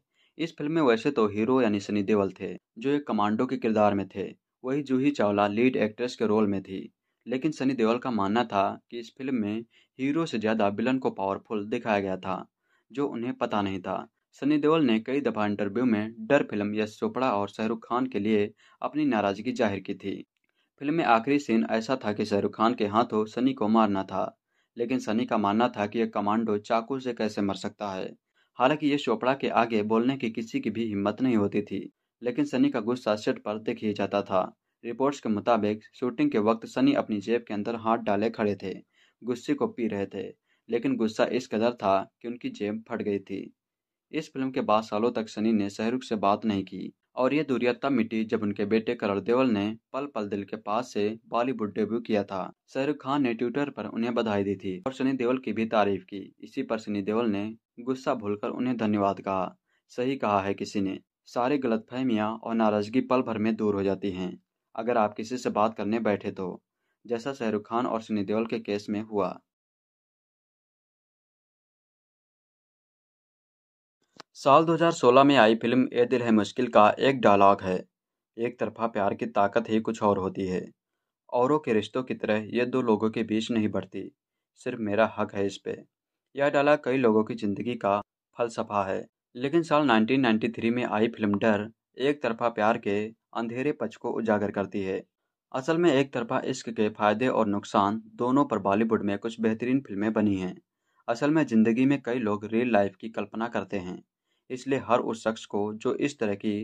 Speaker 2: इस फिल्म में वैसे तो हीरो यानी सनी देओल थे जो एक कमांडो के किरदार में थे वही जूही चावला लीड एक्ट्रेस के रोल में थी लेकिन सनी देओल का मानना था कि इस फिल्म में हीरो से ज़्यादा विलन को पावरफुल दिखाया गया था जो उन्हें पता नहीं था सनी देओल ने कई दफा इंटरव्यू में डर फिल्म यश चोपड़ा और शाहरुख खान के लिए अपनी नाराजगी जाहिर की थी फिल्म में आखिरी सीन ऐसा था कि शाहरुख खान के हाथों सनी को मारना था लेकिन सनी का मानना था कि यह कमांडो चाकू से कैसे मर सकता है हालांकि यश चोपड़ा के आगे बोलने की किसी की भी हिम्मत नहीं होती थी लेकिन सनी का गुस्सा सेट पर देख ही जाता था रिपोर्ट्स के मुताबिक शूटिंग के वक्त सनी अपनी जेब के अंदर हाथ डाले खड़े थे गुस्से को पी रहे थे लेकिन गुस्सा इस कदर था कि उनकी जेब फट गई थी इस फिल्म के बाद सालों तक सनी ने शाहरुख से बात नहीं की और ये दूरियत तब मिटी जब उनके बेटे करण देवल ने पल पल दिल के पास से बॉलीवुड डेब्यू किया था शाहरुख खान ने ट्विटर पर उन्हें बधाई दी थी और सनी देवल की भी तारीफ की इसी पर सनी देवल ने गुस्सा भूलकर उन्हें धन्यवाद कहा सही कहा है किसी ने सारी गलत और नाराजगी पल भर में दूर हो जाती है अगर आप किसी से बात करने बैठे तो
Speaker 1: जैसा शाहरुख खान और सनी देवल के केस में हुआ साल 2016 में आई फिल्म ए दिल है मुश्किल
Speaker 2: का एक डायलॉग है एक तरफा प्यार की ताकत ही कुछ और होती है औरों के रिश्तों की तरह ये दो लोगों के बीच नहीं बढ़ती सिर्फ मेरा हक है इस पे यह डायलॉग कई लोगों की ज़िंदगी का फलसफा है लेकिन साल 1993 में आई फिल्म डर एक तरफा प्यार के अंधेरे पच को उजागर करती है असल में एक तरफा इश्क के फायदे और नुकसान दोनों पर बॉलीवुड में कुछ बेहतरीन फिल्में बनी हैं असल में ज़िंदगी में कई लोग रियल लाइफ की कल्पना करते हैं इसलिए हर उस शख्स को जो इस तरह की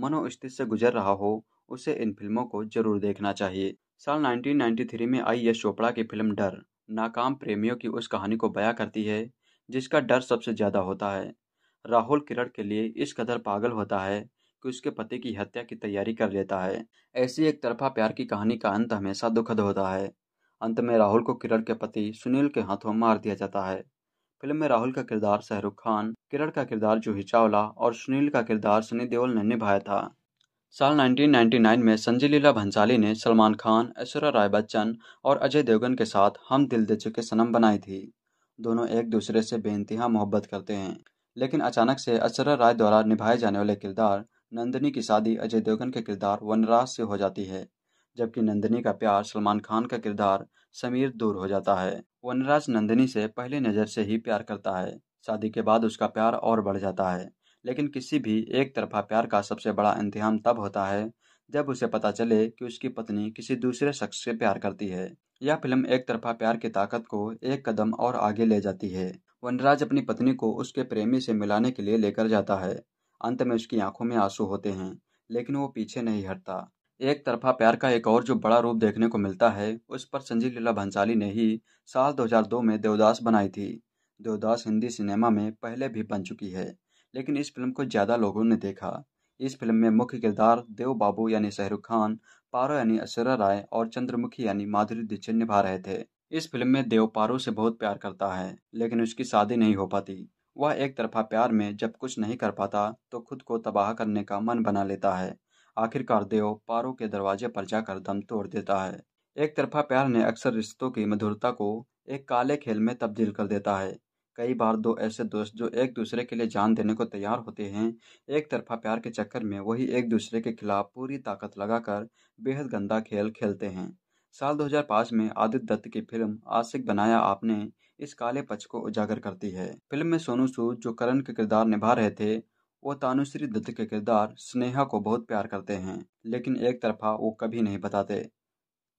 Speaker 2: मनोस्थिति से गुजर रहा हो उसे इन फिल्मों को जरूर देखना चाहिए साल 1993 में आई यश चोपड़ा की फिल्म डर नाकाम प्रेमियों की उस कहानी को बयां करती है जिसका डर सबसे ज़्यादा होता है राहुल किरण के लिए इस कदर पागल होता है कि उसके पति की हत्या की तैयारी कर लेता है ऐसी एक तरफा प्यार की कहानी का अंत हमेशा दुखद होता है अंत में राहुल को किरण के पति सुनील के हाथों मार दिया जाता है फिल्म में राहुल का किरदार शाहरुख खान किरण का किरदार जूही चावला और सुनील का किरदार सनी देओल ने निभाया था साल 1999 में संजय लीला भंसाली ने सलमान खान ऐश्वर्या राय बच्चन और अजय देवगन के साथ हम दिल दे चुके सनम बनाई थी दोनों एक दूसरे से बेनतहा मोहब्बत करते हैं लेकिन अचानक से ऐश्वर्या राय द्वारा निभाए जाने वाले किरदार नंदनी की शादी अजय देवगन के किरदार वनराज से हो जाती है जबकि नंदनी का प्यार सलमान खान का किरदार समीर दूर हो जाता है वनराज नंदिनी से पहली नज़र से ही प्यार करता है शादी के बाद उसका प्यार और बढ़ जाता है लेकिन किसी भी एक तरफा प्यार का सबसे बड़ा इंतहाम तब होता है जब उसे पता चले कि उसकी पत्नी किसी दूसरे शख्स से प्यार करती है यह फिल्म एक तरफा प्यार की ताकत को एक कदम और आगे ले जाती है वनराज अपनी पत्नी को उसके प्रेमी से मिलाने के लिए लेकर जाता है अंत में उसकी आंखों में आंसू होते हैं लेकिन वो पीछे नहीं हटता एक तरफा प्यार का एक और जो बड़ा रूप देखने को मिलता है उस पर संजीव लीला भंसाली ने ही साल 2002 में देवदास बनाई थी देवदास हिंदी सिनेमा में पहले भी बन चुकी है लेकिन इस फिल्म को ज़्यादा लोगों ने देखा इस फिल्म में मुख्य किरदार देव बाबू यानी शाहरुख खान पारो यानी अशरा राय और चंद्रमुखी यानी माधुरी दीक्षित निभा रहे थे इस फिल्म में देव पारो से बहुत प्यार करता है लेकिन उसकी शादी नहीं हो पाती वह एक तरफा प्यार में जब कुछ नहीं कर पाता तो खुद को तबाह करने का मन बना लेता है आखिरकार देव पारो के दरवाजे पर जाकर दम तोड़ देता है एक तरफा प्यार ने अक्सर रिश्तों की मधुरता को एक काले खेल में तब्दील कर देता है कई बार दो ऐसे दोस्त जो एक दूसरे के लिए जान देने को तैयार होते हैं एक तरफा प्यार के चक्कर में वही एक दूसरे के खिलाफ पूरी ताकत लगाकर बेहद गंदा खेल खेलते हैं साल 2005 में आदित्य दत्त की फिल्म आशिक बनाया आपने इस काले पक्ष को उजागर करती है फिल्म में सोनू सूद जो करण के किरदार निभा रहे थे वो तानुश्री दत्त के किरदार स्नेहा को बहुत प्यार करते हैं लेकिन एक तरफा वो कभी नहीं बताते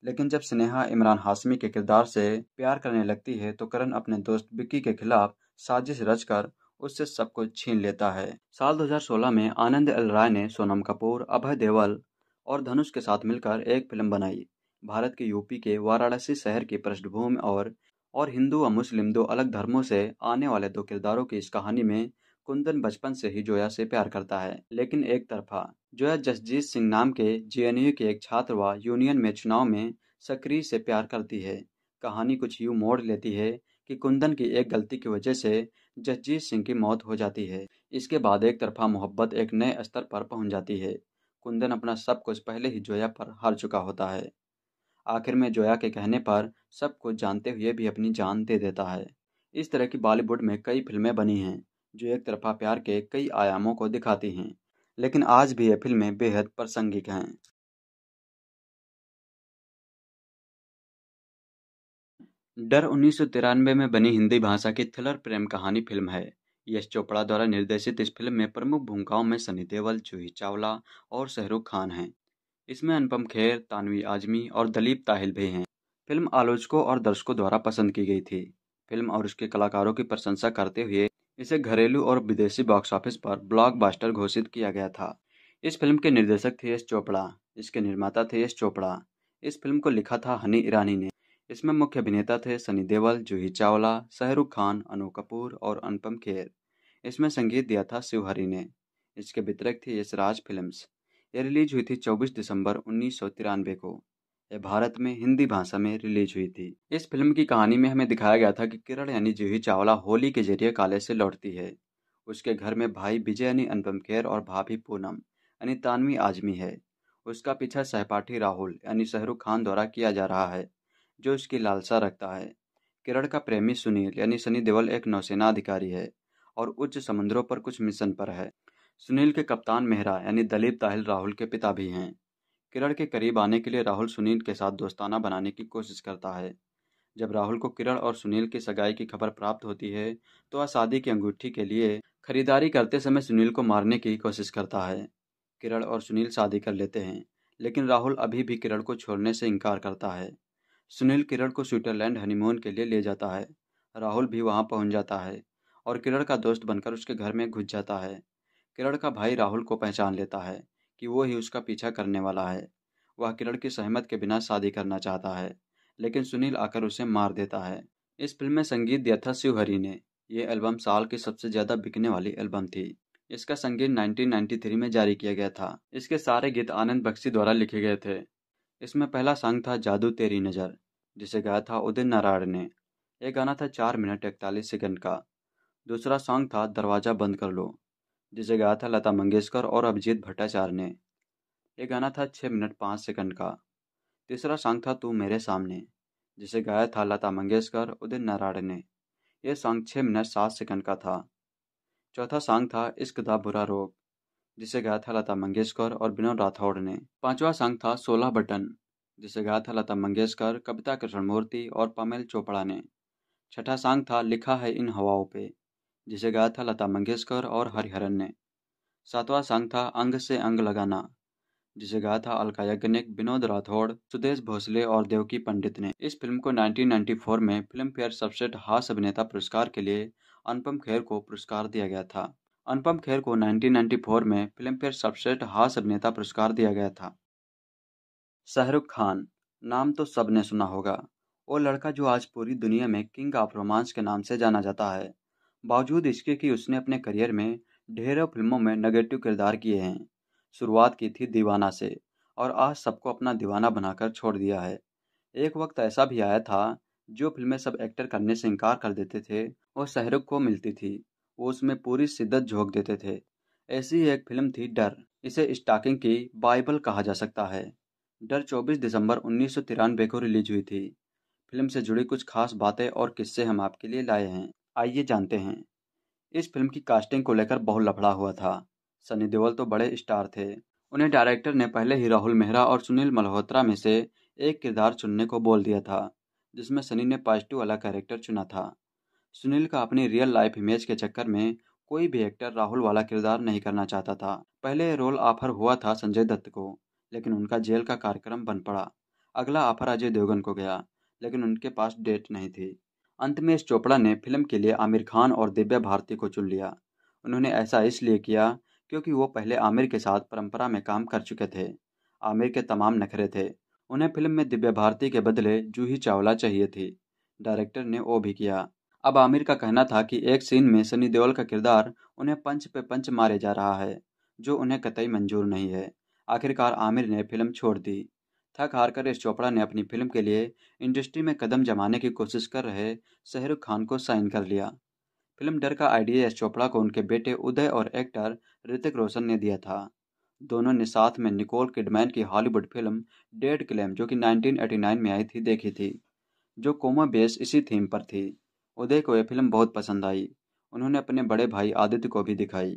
Speaker 2: लेकिन जब स्नेहा इमरान हाशमी के किरदार से प्यार करने लगती है तो करण अपने दोस्त बिक्की के खिलाफ साजिश रचकर उससे सब कुछ छीन लेता है साल 2016 में आनंद एल राय ने सोनम कपूर अभय देवल और धनुष के साथ मिलकर एक फिल्म बनाई भारत के यूपी के वाराणसी शहर की पृष्ठभूमि और और हिंदू और मुस्लिम दो अलग धर्मों से आने वाले दो किरदारों की इस कहानी में कुंदन बचपन से ही जोया से प्यार करता है लेकिन एक तरफा जोया जसजीत सिंह नाम के जेएनयू के एक छात्र व यूनियन में चुनाव में सक्रिय से प्यार करती है कहानी कुछ यूं मोड़ लेती है कि कुंदन की एक गलती की वजह से जसजीत सिंह की मौत हो जाती है इसके बाद एक तरफा मोहब्बत एक नए स्तर पर पहुंच जाती है कुंदन अपना सब कुछ पहले ही जोया पर हार चुका होता है आखिर में जोया के कहने पर सब कुछ जानते हुए भी अपनी जान दे देता है इस तरह की बॉलीवुड में कई फिल्में बनी हैं जो एक तरफा प्यार के कई आयामों को दिखाती हैं लेकिन आज
Speaker 1: भी ये फिल्में बेहद प्रासंगिक हैं डर उन्नीस में बनी हिंदी भाषा की थ्रिलर प्रेम
Speaker 2: कहानी फिल्म है यश चोपड़ा द्वारा निर्देशित इस फिल्म में प्रमुख भूमिकाओं में सनी देओल जूही चावला और शाहरुख खान हैं इसमें अनुपम खेर तानवी आजमी और दलीप ताहिल भी हैं फिल्म आलोचकों और दर्शकों द्वारा पसंद की गई थी फिल्म और उसके कलाकारों की प्रशंसा करते हुए इसे घरेलू और विदेशी बॉक्स ऑफिस पर ब्लॉकबस्टर घोषित किया गया था इस फिल्म के निर्देशक थे यश चोपड़ा इसके निर्माता थे यश चोपड़ा इस फिल्म को लिखा था हनी ईरानी ने इसमें मुख्य अभिनेता थे सनी देवल जूही चावला शाहरुख खान अनु कपूर और अनुपम खेर इसमें संगीत दिया था शिवहरी ने इसके वितरक थे यशराज फिल्म्स ये रिलीज हुई थी 24 दिसंबर उन्नीस को यह भारत में हिंदी भाषा में रिलीज हुई थी इस फिल्म की कहानी में हमें दिखाया गया था कि किरण यानी जूही चावला होली के जरिए कॉलेज से लौटती है उसके घर में भाई विजय यानी अनुपम खेर और भाभी पूनम यानी तानवी आजमी है उसका पीछा सहपाठी राहुल यानी शहरुख खान द्वारा किया जा रहा है जो उसकी लालसा रखता है किरण का प्रेमी सुनील यानी सनी देवल एक नौसेना अधिकारी है और उच्च समुद्रों पर कुछ मिशन पर है सुनील के कप्तान मेहरा यानी दलीप ताहिल राहुल के पिता भी हैं किरण के करीब आने के लिए राहुल सुनील के साथ दोस्ताना बनाने की कोशिश करता है जब राहुल को किरण और सुनील की सगाई की खबर प्राप्त होती है तो वह शादी की अंगूठी के लिए खरीदारी करते समय सुनील को मारने की कोशिश करता है किरण और सुनील शादी कर लेते हैं लेकिन राहुल अभी भी किरण को छोड़ने से इनकार करता है सुनील किरण को स्विट्जरलैंड हनीमून के लिए ले जाता है राहुल भी वहां पहुंच जाता है और किरण का दोस्त बनकर उसके घर में घुस जाता है किरण का भाई राहुल को पहचान लेता है कि वो ही उसका पीछा करने वाला है वह किरण की सहमत के बिना शादी करना चाहता है लेकिन सुनील आकर उसे मार देता है इस फिल्म में संगीत दिया था शिवहरि ने यह एल्बम साल की सबसे ज़्यादा बिकने वाली एल्बम थी इसका संगीत 1993 में जारी किया गया था इसके सारे गीत आनंद बख्शी द्वारा लिखे गए थे इसमें पहला सॉन्ग था जादू तेरी नज़र जिसे गाया था उदय नारायण ने यह गाना था चार मिनट इकतालीस सेकंड का दूसरा सॉन्ग था दरवाज़ा बंद कर लो जिसे गाया था लता मंगेशकर और अभिजीत भट्टाचार्य ने ये गाना था छः मिनट पाँच सेकंड का तीसरा सॉन्ग था तू मेरे सामने जिसे गाया था लता मंगेशकर उदित नारायण ने यह सॉन्ग छः मिनट सात सेकंड का था चौथा सॉन्ग था इश्क दा बुरा रोग जिसे गाया था लता मंगेशकर और विनोद राठौड़ ने पांचवा सॉन्ग था सोलह बटन जिसे गाया था लता मंगेशकर कविता कृष्णमूर्ति और पमेल चोपड़ा ने छठा सॉन्ग था लिखा है इन हवाओं पे जिसे गाया था लता मंगेशकर और हरिहरन ने सातवां संग था अंग से अंग लगाना जिसे गाया था अलका याग्निक विनोद राठौड़ सुदेश भोसले और देवकी पंडित ने इस फिल्म को 1994 में फिल्म फेयर सबसेट हास अभिनेता पुरस्कार के लिए अनुपम खेर को पुरस्कार दिया गया था अनुपम खेर को 1994 में फिल्म फेयर सबसेट हास अभिनेता पुरस्कार दिया गया था शाहरुख खान नाम तो सबने सुना होगा वो लड़का जो आज पूरी दुनिया में किंग ऑफ रोमांस के नाम से जाना जाता है बावजूद इसके कि उसने अपने करियर में ढेरों फिल्मों में नेगेटिव किरदार किए हैं शुरुआत की थी दीवाना से और आज सबको अपना दीवाना बनाकर छोड़ दिया है एक वक्त ऐसा भी आया था जो फिल्में सब एक्टर करने से इनकार कर देते थे वो शहरुख को मिलती थी वो उसमें पूरी शिद्दत झोंक देते थे ऐसी एक फिल्म थी डर इसे स्टाकिंग की बाइबल कहा जा सकता है डर 24 दिसंबर उन्नीस को रिलीज हुई थी फिल्म से जुड़ी कुछ खास बातें और किस्से हम आपके लिए लाए हैं आइए जानते हैं इस फिल्म की कास्टिंग को लेकर बहुत लफड़ा हुआ था सनी देओल तो बड़े स्टार थे उन्हें डायरेक्टर ने पहले ही राहुल मेहरा और सुनील मल्होत्रा में से एक किरदार चुनने को बोल दिया था जिसमें सनी ने पॉजिटिव वाला कैरेक्टर चुना था सुनील का अपनी रियल लाइफ इमेज के चक्कर में कोई भी एक्टर राहुल वाला किरदार नहीं करना चाहता था पहले रोल ऑफर हुआ था संजय दत्त को लेकिन उनका जेल का कार्यक्रम बन पड़ा अगला ऑफर अजय देवगन को गया लेकिन उनके पास डेट नहीं थी अंत में इस चोपड़ा ने फिल्म के लिए आमिर खान और दिव्या भारती को चुन लिया उन्होंने ऐसा इसलिए किया क्योंकि वो पहले आमिर के साथ परंपरा में काम कर चुके थे आमिर के तमाम नखरे थे उन्हें फिल्म में दिव्या भारती के बदले जूही चावला चाहिए थी डायरेक्टर ने वो भी किया अब आमिर का कहना था कि एक सीन में सनी देओल का किरदार उन्हें पंच पे पंच मारे जा रहा है जो उन्हें कतई मंजूर नहीं है आखिरकार आमिर ने फिल्म छोड़ दी थक हार कर यश चोपड़ा ने अपनी फिल्म के लिए इंडस्ट्री में कदम जमाने की कोशिश कर रहे शहरुख खान को साइन कर लिया फिल्म डर का आइडिया यश चोपड़ा को उनके बेटे उदय और एक्टर ऋतिक रोशन ने दिया था दोनों ने साथ में निकोल किडमैन की हॉलीवुड फिल्म डेड क्लेम जो कि 1989 में आई थी देखी थी जो कोमा बेस इसी थीम पर थी उदय को यह फिल्म बहुत पसंद आई उन्होंने अपने बड़े भाई आदित्य को भी दिखाई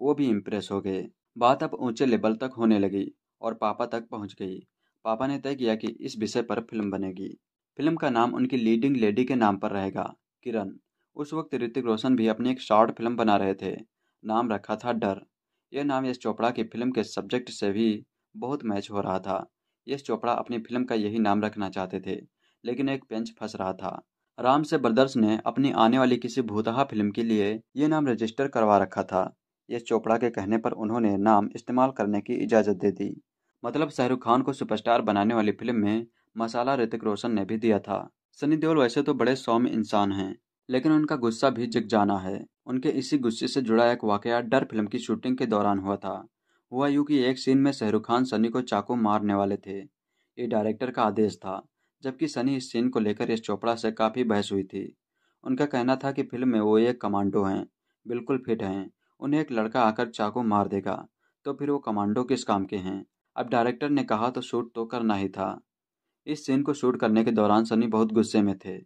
Speaker 2: वो भी इम्प्रेस हो गए बात अब ऊंचे लेवल तक होने लगी और पापा तक पहुंच गई पापा ने तय किया कि इस विषय पर फिल्म बनेगी फिल्म का नाम उनकी लीडिंग लेडी के नाम पर रहेगा किरण उस वक्त ऋतिक रोशन भी अपनी एक शॉर्ट फिल्म बना रहे थे नाम रखा था डर यह नाम यश चोपड़ा की फिल्म के सब्जेक्ट से भी बहुत मैच हो रहा था यश चोपड़ा अपनी फिल्म का यही नाम रखना चाहते थे लेकिन एक पेंच फंस रहा था राम से ब्रदर्स ने अपनी आने वाली किसी भूतहा फिल्म के लिए यह नाम रजिस्टर करवा रखा था यश चोपड़ा के कहने पर उन्होंने नाम इस्तेमाल करने की इजाज़त दे दी मतलब शाहरुख खान को सुपरस्टार बनाने वाली फिल्म में मसाला ऋतिक रोशन ने भी दिया था सनी देओल वैसे तो बड़े सौम्य इंसान हैं लेकिन उनका गुस्सा भी जग जाना है उनके इसी गुस्से से जुड़ा एक वाकया डर फिल्म की शूटिंग के दौरान हुआ था हुआ यूँ कि एक सीन में शाहरुख खान सनी को चाकू मारने वाले थे ये डायरेक्टर का आदेश था जबकि सनी इस सीन को लेकर यश चोपड़ा से काफ़ी बहस हुई थी उनका कहना था कि फिल्म में वो एक कमांडो हैं बिल्कुल फिट हैं उन्हें एक लड़का आकर चाकू मार देगा तो फिर वो कमांडो किस काम के हैं अब डायरेक्टर ने कहा तो शूट तो करना ही था इस सीन को शूट करने के दौरान सनी बहुत गुस्से में थे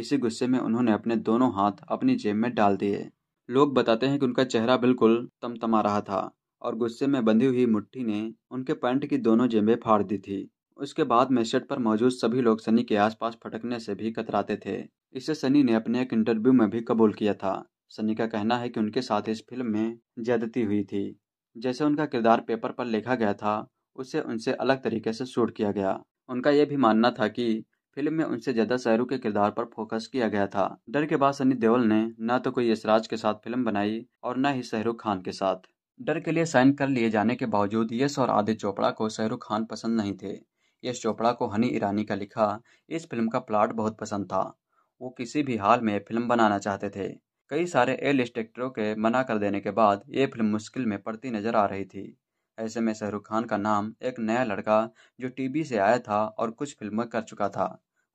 Speaker 2: इसी गुस्से में उन्होंने अपने दोनों हाथ अपनी जेब में डाल दिए लोग बताते हैं कि उनका चेहरा बिल्कुल तमतमा रहा था और गुस्से में बंधी हुई मुट्ठी ने उनके पैंट की दोनों जेबें फाड़ दी थी उसके बाद मैसेट पर मौजूद सभी लोग सनी के आसपास फटकने से भी कतराते थे इसे सनी ने अपने एक इंटरव्यू में भी कबूल किया था सनी का कहना है कि उनके साथ इस फिल्म में ज्यादती हुई थी जैसे उनका किरदार पेपर पर लिखा गया था उसे उनसे अलग तरीके से शूट किया गया उनका यह भी मानना था कि फिल्म में उनसे ज़्यादा शहरू के किरदार पर फोकस किया गया था डर के बाद सनी देओल ने न तो कोई यशराज के साथ फिल्म बनाई और न ही शहरुख खान के साथ डर के लिए साइन कर लिए जाने के बावजूद यश और आदित्य चोपड़ा को शहरुख खान पसंद नहीं थे यश चोपड़ा को हनी ईरानी का लिखा इस फिल्म का प्लाट बहुत पसंद था वो किसी भी हाल में फिल्म बनाना चाहते थे कई सारे एल एक्टरों के मना कर देने के बाद ये फिल्म मुश्किल में पड़ती नजर आ रही थी ऐसे में शाहरुख खान का नाम एक नया लड़का जो टीवी से आया था और कुछ फिल्में कर चुका था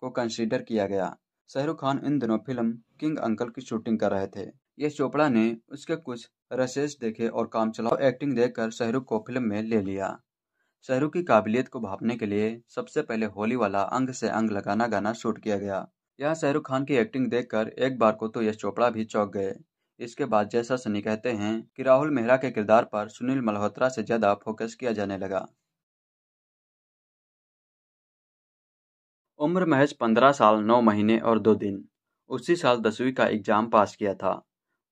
Speaker 2: को कंसीडर किया गया शाहरुख खान इन दिनों फिल्म किंग अंकल की शूटिंग कर रहे थे यश चोपड़ा ने उसके कुछ रसेस देखे और काम चलाओ एक्टिंग देखकर शाहरुख को फिल्म में ले लिया शाहरुख की काबिलियत को भापने के लिए सबसे पहले होली वाला अंग से अंग लगाना गाना शूट किया गया यहाँ शाहरुख खान की एक्टिंग देखकर एक बार को तो यश चोपड़ा भी चौंक गए
Speaker 1: इसके बाद जैसा सनी कहते हैं कि राहुल मेहरा के किरदार पर सुनील मल्होत्रा से ज्यादा फोकस किया जाने लगा उम्र महज पंद्रह साल नौ महीने और दो दिन उसी साल दसवीं का एग्जाम पास किया था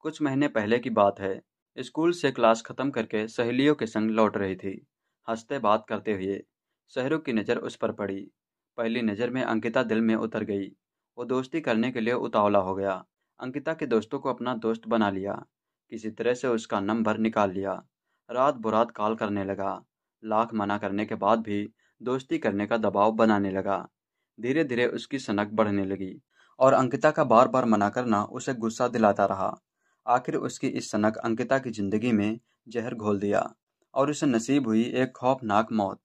Speaker 2: कुछ महीने पहले की बात है स्कूल से क्लास खत्म करके सहेलियों के संग लौट रही थी हंसते बात करते हुए शहरों की नज़र उस पर पड़ी पहली नज़र में अंकिता दिल में उतर गई वो दोस्ती करने के लिए उतावला हो गया अंकिता के दोस्तों को अपना दोस्त बना लिया किसी तरह से उसका नंबर निकाल लिया रात बुरात कॉल करने लगा लाख मना करने के बाद भी दोस्ती करने का दबाव बनाने लगा धीरे धीरे उसकी सनक बढ़ने लगी और अंकिता का बार बार मना करना उसे गुस्सा दिलाता रहा आखिर उसकी इस सनक अंकिता की जिंदगी में जहर घोल दिया और उसे नसीब हुई एक खौफनाक मौत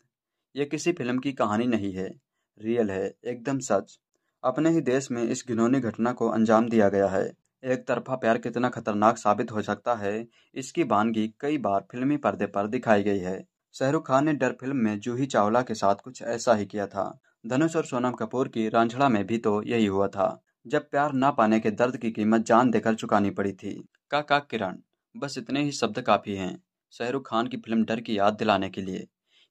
Speaker 2: ये किसी फिल्म की कहानी नहीं है रियल है एकदम सच अपने ही देश में इस घिनौनी घटना को अंजाम दिया गया है एक तरफा प्यार कितना खतरनाक साबित हो सकता है इसकी बानगी कई बार फिल्मी पर्दे पर दिखाई गई है शाहरुख खान ने डर फिल्म में जूही चावला के साथ कुछ ऐसा ही किया था धनुष और सोनम कपूर की रांझड़ा में भी तो यही हुआ था जब प्यार ना पाने के दर्द की कीमत जान देकर चुकानी पड़ी थी का का किरण बस इतने ही शब्द काफ़ी हैं शाहरुख खान की फिल्म डर की याद दिलाने के लिए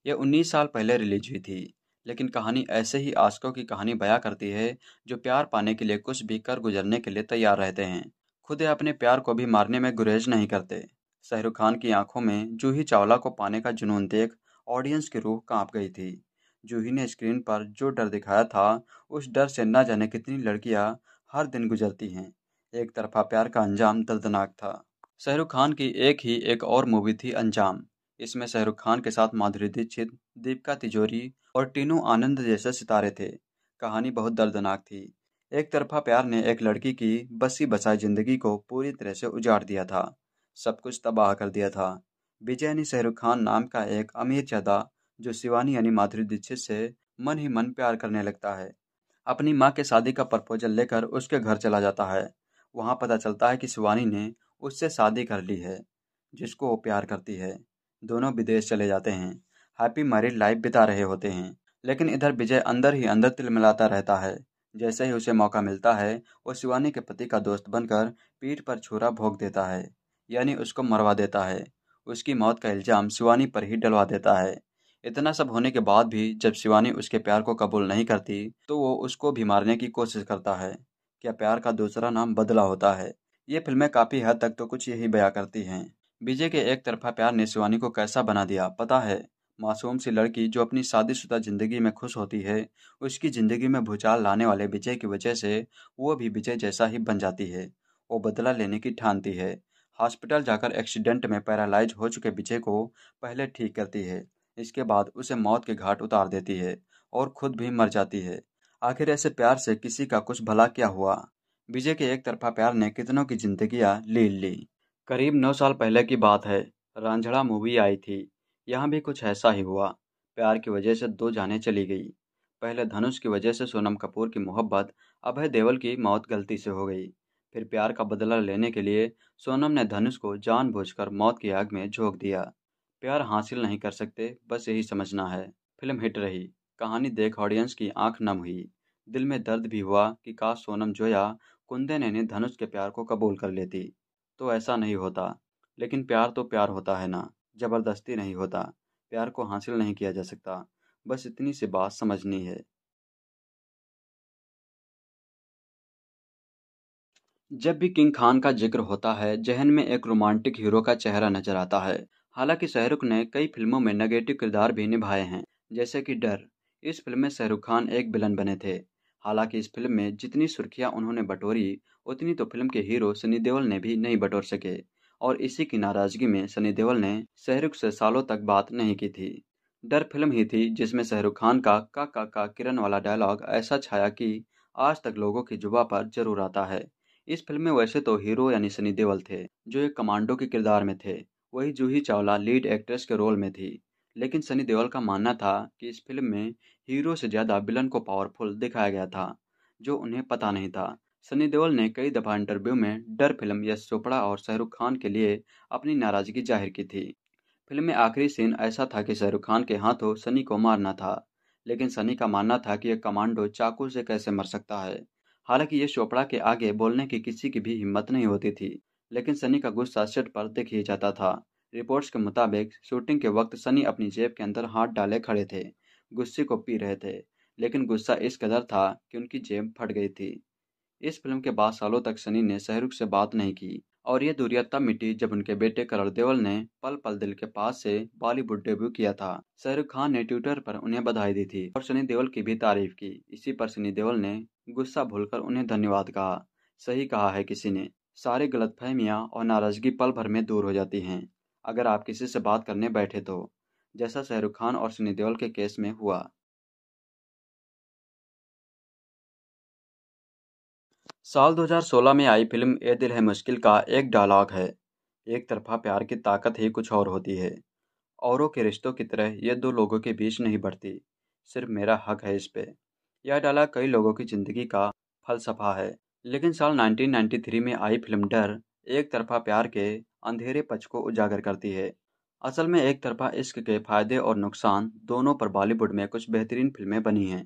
Speaker 2: यह 19 साल पहले रिलीज हुई थी लेकिन कहानी ऐसे ही आशकों की कहानी बयां करती है जो प्यार पाने के लिए कुछ भी कर गुजरने के लिए तैयार रहते हैं खुद अपने प्यार को भी मारने में गुरेज नहीं करते शाहरुख खान की आंखों में जूही चावला को पाने का जुनून देख ऑडियंस की रूह कांप गई थी जूही ने स्क्रीन पर जो डर दिखाया था उस डर से न जाने कितनी लड़कियां हर दिन गुजरती हैं एक तरफा प्यार का अंजाम दर्दनाक था शाहरुख खान की एक ही एक और मूवी थी अंजाम इसमें शाहरुख खान के साथ माधुरी दीक्षित दीपिका तिजोरी और टीनू आनंद जैसे सितारे थे कहानी बहुत दर्दनाक थी एक तरफा प्यार ने एक लड़की की बसी बसाई जिंदगी को पूरी तरह से उजाड़ दिया था सब कुछ तबाह कर दिया था विजय ने शाहरुख खान नाम का एक अमीर चदा जो शिवानी यानी माधुरी दीक्षित से मन ही मन प्यार करने लगता है अपनी माँ के शादी का प्रपोजल लेकर उसके घर चला जाता है वहाँ पता चलता है कि शिवानी ने उससे शादी कर ली है जिसको वो प्यार करती है दोनों विदेश चले जाते हैं हैप्पी मैरिड लाइफ बिता रहे होते हैं लेकिन इधर विजय अंदर ही अंदर तिलमिलाता रहता है जैसे ही उसे मौका मिलता है वो शिवानी के पति का दोस्त बनकर पीठ पर छुरा भोग देता है यानी उसको मरवा देता है उसकी मौत का इल्ज़ाम शिवानी पर ही डलवा देता है इतना सब होने के बाद भी जब शिवानी उसके प्यार को कबूल नहीं करती तो वो उसको भी मारने की कोशिश करता है क्या प्यार का दूसरा नाम बदला होता है ये फिल्में काफ़ी हद तक तो कुछ यही बया करती हैं विजय के एक तरफा प्यार ने शिवानी को कैसा बना दिया पता है मासूम सी लड़की जो अपनी शादीशुदा जिंदगी में खुश होती है उसकी जिंदगी में भूचाल लाने वाले विजय की वजह से वो भी विजय जैसा ही बन जाती है वो बदला लेने की ठानती है हॉस्पिटल जाकर एक्सीडेंट में पैरालाइज हो चुके विजय को पहले ठीक करती है इसके बाद उसे मौत के घाट उतार देती है और खुद भी मर जाती है आखिर ऐसे प्यार से किसी का कुछ भला क्या हुआ विजय के एक तरफा प्यार ने कितनों की जिंदगियां लील ली करीब नौ साल पहले की बात है रांझड़ा मूवी आई थी यहाँ भी कुछ ऐसा ही हुआ प्यार की वजह से दो जाने चली गई पहले धनुष की वजह से सोनम कपूर की मोहब्बत अभय देवल की मौत गलती से हो गई फिर प्यार का बदला लेने के लिए सोनम ने धनुष को जानबूझकर मौत की आग में झोंक दिया प्यार हासिल नहीं कर सकते बस यही समझना है फिल्म हिट रही कहानी देख ऑडियंस की आंख नम हुई दिल में दर्द भी हुआ कि काश सोनम जोया कुंदे ने धनुष के प्यार को कबूल कर लेती तो ऐसा नहीं होता लेकिन प्यार तो प्यार होता है ना ज़बरदस्ती नहीं होता प्यार
Speaker 1: को हासिल नहीं किया जा सकता बस इतनी सी बात समझनी है जब भी किंग खान का जिक्र होता
Speaker 2: है जहन में एक रोमांटिक हीरो का चेहरा नजर आता है हालांकि शाहरुख ने कई फिल्मों में नेगेटिव किरदार भी निभाए हैं जैसे कि डर इस फिल्म में शाहरुख खान एक विलन बने थे हालांकि इस फिल्म में जितनी सुर्खियां उन्होंने बटोरी उतनी तो फिल्म के हीरो सनी देओल ने भी नहीं बटोर सके और इसी की नाराजगी में सनी देओल ने शहरुख से सालों तक बात नहीं की थी डर फिल्म ही थी जिसमें शहरुख खान का का का का किरण वाला डायलॉग ऐसा छाया कि आज तक लोगों की जुबा पर जरूर आता है इस फिल्म में वैसे तो हीरो यानी सनी देओल थे जो एक कमांडो के किरदार में थे वही जूही चावला लीड एक्ट्रेस के रोल में थी लेकिन सनी देओल का मानना था कि इस फिल्म में हीरो से ज़्यादा विलन को पावरफुल दिखाया गया था जो उन्हें पता नहीं था सनी देओल ने कई दफा इंटरव्यू में डर फिल्म यश चोपड़ा और शाहरुख खान के लिए अपनी नाराजगी जाहिर की थी फिल्म में आखिरी सीन ऐसा था कि शाहरुख खान के हाथों सनी को मारना था लेकिन सनी का मानना था कि यह कमांडो चाकू से कैसे मर सकता है हालांकि यश चोपड़ा के आगे बोलने की किसी की भी हिम्मत नहीं होती थी लेकिन सनी का गुस्सा सेट पर देख ही जाता था रिपोर्ट्स के मुताबिक शूटिंग के वक्त सनी अपनी जेब के अंदर हाथ डाले खड़े थे गुस्से को पी रहे थे लेकिन गुस्सा इस कदर था कि उनकी जेब फट गई थी इस फिल्म के बाद सालों तक सनी ने शाहरुख से बात नहीं की और ये दूरियां तब मिटी जब उनके बेटे करण देवल ने पल पल दिल के पास से बॉलीवुड डेब्यू किया था शाहरुख खान ने ट्विटर पर उन्हें बधाई दी थी और सनी देवल की भी तारीफ की इसी पर सनी देवल ने गुस्सा भूलकर उन्हें धन्यवाद कहा सही कहा है किसी ने सारी गलत और नाराजगी पल भर में दूर हो जाती है अगर आप किसी से बात करने बैठे तो जैसा
Speaker 1: शाहरुख खान और सनी देवल के केस में हुआ साल 2016 में आई फिल्म ए दिल है मुश्किल का एक
Speaker 2: डायलॉग है एक तरफा प्यार की ताकत ही कुछ और होती है औरों के रिश्तों की तरह ये दो लोगों के बीच नहीं बढ़ती सिर्फ मेरा हक है इस पर यह डायलॉग कई लोगों की ज़िंदगी का फलसफा है लेकिन साल 1993 में आई फिल्म डर एक तरफा प्यार के अंधेरे पक्ष को उजागर करती है असल में एक तरफा इश्क के फायदे और नुकसान दोनों पर बॉलीवुड में कुछ बेहतरीन फिल्में बनी हैं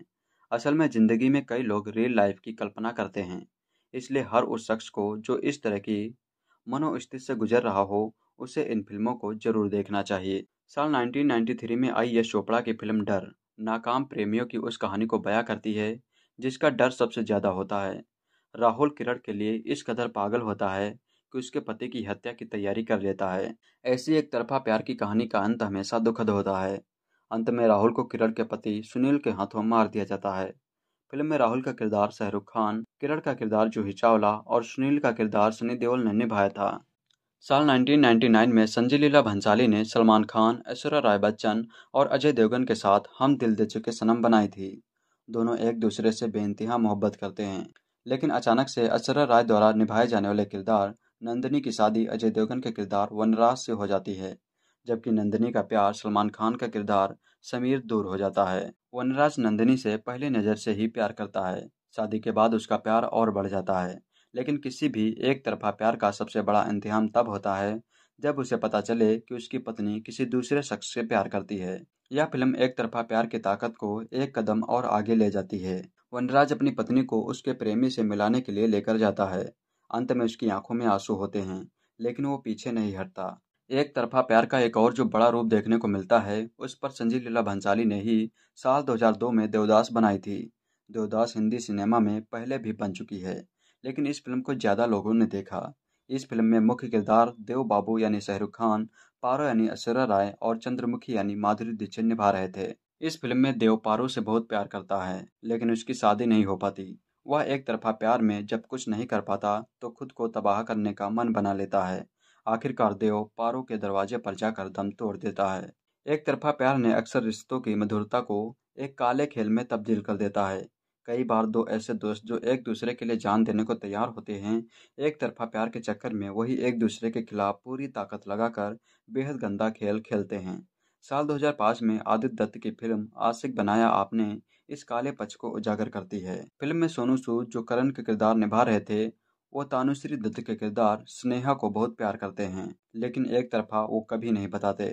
Speaker 2: असल में ज़िंदगी में कई लोग रियल लाइफ की कल्पना करते हैं इसलिए हर उस शख्स को जो इस तरह की मनोस्थिति से गुजर रहा हो उसे इन फिल्मों को जरूर देखना चाहिए साल 1993 में आई यश चोपड़ा की फिल्म डर नाकाम प्रेमियों की उस कहानी को बयां करती है जिसका डर सबसे ज़्यादा होता है राहुल किरण के लिए इस कदर पागल होता है कि उसके पति की हत्या की तैयारी कर लेता है ऐसी एक तरफा प्यार की कहानी का अंत हमेशा दुखद होता है अंत में राहुल को किरण के पति सुनील के हाथों मार दिया जाता है फिल्म में राहुल का किरदार शाहरुख खान किरण का किरदार जूही चावला और सुनील का किरदार सनी देओल ने निभाया था साल 1999 में संजय लीला भंसाली ने सलमान खान ऐश्वर्या राय बच्चन और अजय देवगन के साथ हम दिल दे चुके सनम बनाई थी दोनों एक दूसरे से बेनतहा मोहब्बत करते हैं लेकिन अचानक से ऐश्वर्या राय द्वारा निभाए जाने वाले किरदार नंदिनी की शादी अजय देवगन के किरदार वनराज से हो जाती है जबकि नंदिनी का प्यार सलमान खान का किरदार समीर दूर हो जाता है वनराज नंदिनी से पहले नज़र से ही प्यार करता है शादी के बाद उसका प्यार और बढ़ जाता है लेकिन किसी भी एक तरफा प्यार का सबसे बड़ा इंतहाम तब होता है जब उसे पता चले कि उसकी पत्नी किसी दूसरे शख्स से प्यार करती है यह फिल्म एक तरफा प्यार की ताकत को एक कदम और आगे ले जाती है वनराज अपनी पत्नी को उसके प्रेमी से मिलाने के लिए लेकर जाता है अंत में उसकी आंखों में आंसू होते हैं लेकिन वो पीछे नहीं हटता एक तरफा प्यार का एक और जो बड़ा रूप देखने को मिलता है उस पर संजीव लीला भंसाली ने ही साल 2002 में देवदास बनाई थी देवदास हिंदी सिनेमा में पहले भी बन चुकी है लेकिन इस फिल्म को ज़्यादा लोगों ने देखा इस फिल्म में मुख्य किरदार देव बाबू यानी शाहरुख खान पारो यानी अशरा राय और चंद्रमुखी यानी माधुरी दीक्षित निभा रहे थे इस फिल्म में देव पारो से बहुत प्यार करता है लेकिन उसकी शादी नहीं हो पाती वह एक तरफा प्यार में जब कुछ नहीं कर पाता तो खुद को तबाह करने का मन बना लेता है आखिरकार देव पारो के दरवाजे पर जाकर दम तोड़ देता है एक तरफा प्यार ने अक्सर रिश्तों की मधुरता को एक काले खेल में तब्दील कर देता है कई बार दो ऐसे दोस्त जो एक दूसरे के लिए जान देने को तैयार होते हैं एक तरफा प्यार के चक्कर में वही एक दूसरे के खिलाफ पूरी ताकत लगाकर बेहद गंदा खेल खेलते हैं साल 2005 में आदित्य दत्त की फिल्म आशिक बनाया आपने इस काले पक्ष को उजागर करती है फिल्म में सोनू सूद जो करण के किरदार निभा रहे थे वो तानुश्री दत्त के किरदार स्नेहा को बहुत प्यार करते हैं लेकिन एक तरफा वो कभी नहीं बताते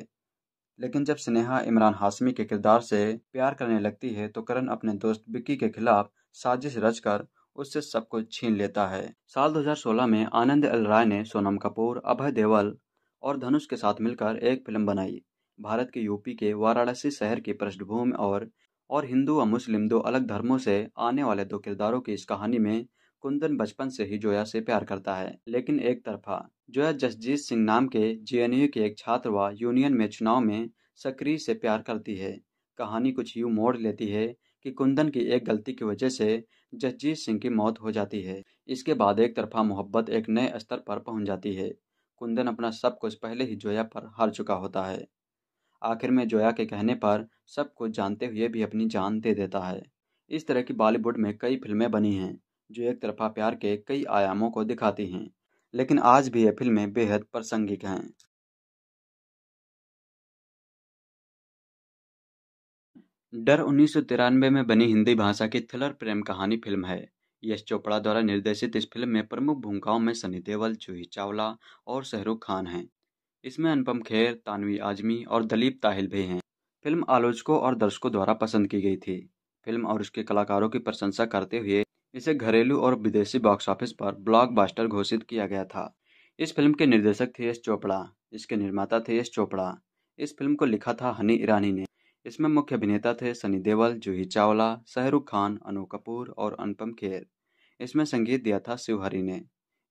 Speaker 2: लेकिन जब स्नेहा इमरान हाशमी के किरदार से प्यार करने लगती है तो करण अपने दोस्त बिक्की के खिलाफ साजिश रचकर उससे सब कुछ छीन लेता है साल 2016 में आनंद अल राय ने सोनम कपूर अभय देवल और धनुष के साथ मिलकर एक फिल्म बनाई भारत के यूपी के वाराणसी शहर की पृष्ठभूमि और और हिंदू और मुस्लिम दो अलग धर्मों से आने वाले दो किरदारों की इस कहानी में कुंदन बचपन से ही जोया से प्यार करता है लेकिन एक तरफा जोया जसजीत सिंह नाम के जेएनयू के एक छात्र व यूनियन में चुनाव में सक्रिय से प्यार करती है कहानी कुछ यूं मोड़ लेती है कि कुंदन की एक गलती की वजह से जसजीत सिंह की मौत हो जाती है इसके बाद एक तरफा मोहब्बत एक नए स्तर पर पहुंच जाती है कुंदन अपना सब कुछ पहले ही जोया पर हार चुका होता है आखिर में जोया के कहने पर सब कुछ जानते हुए भी अपनी जान दे देता है इस तरह की बॉलीवुड में कई फिल्में
Speaker 1: बनी हैं जो एक तरफा प्यार के कई आयामों को दिखाती हैं लेकिन आज भी ये फिल्में बेहद प्रासंगिक हैं डर उन्नीस में बनी हिंदी भाषा की थ्रिलर प्रेम कहानी फिल्म
Speaker 2: है यश चोपड़ा द्वारा निर्देशित इस फिल्म में प्रमुख भूमिकाओं में सनी देवल जूही चावला और शाहरुख खान हैं इसमें अनुपम खेर तानवी आजमी और दलीप ताहिल भी हैं फिल्म आलोचकों और दर्शकों द्वारा पसंद की गई थी फिल्म और उसके कलाकारों की प्रशंसा करते हुए इसे घरेलू और विदेशी बॉक्स ऑफिस पर ब्लॉकबस्टर घोषित किया गया था इस फिल्म के निर्देशक थे यश चोपड़ा इसके निर्माता थे यश चोपड़ा इस फिल्म को लिखा था हनी ईरानी ने इसमें मुख्य अभिनेता थे सनी देवल जूही चावला शाहरुख खान अनु कपूर और अनुपम खेर इसमें संगीत दिया था शिवहरी ने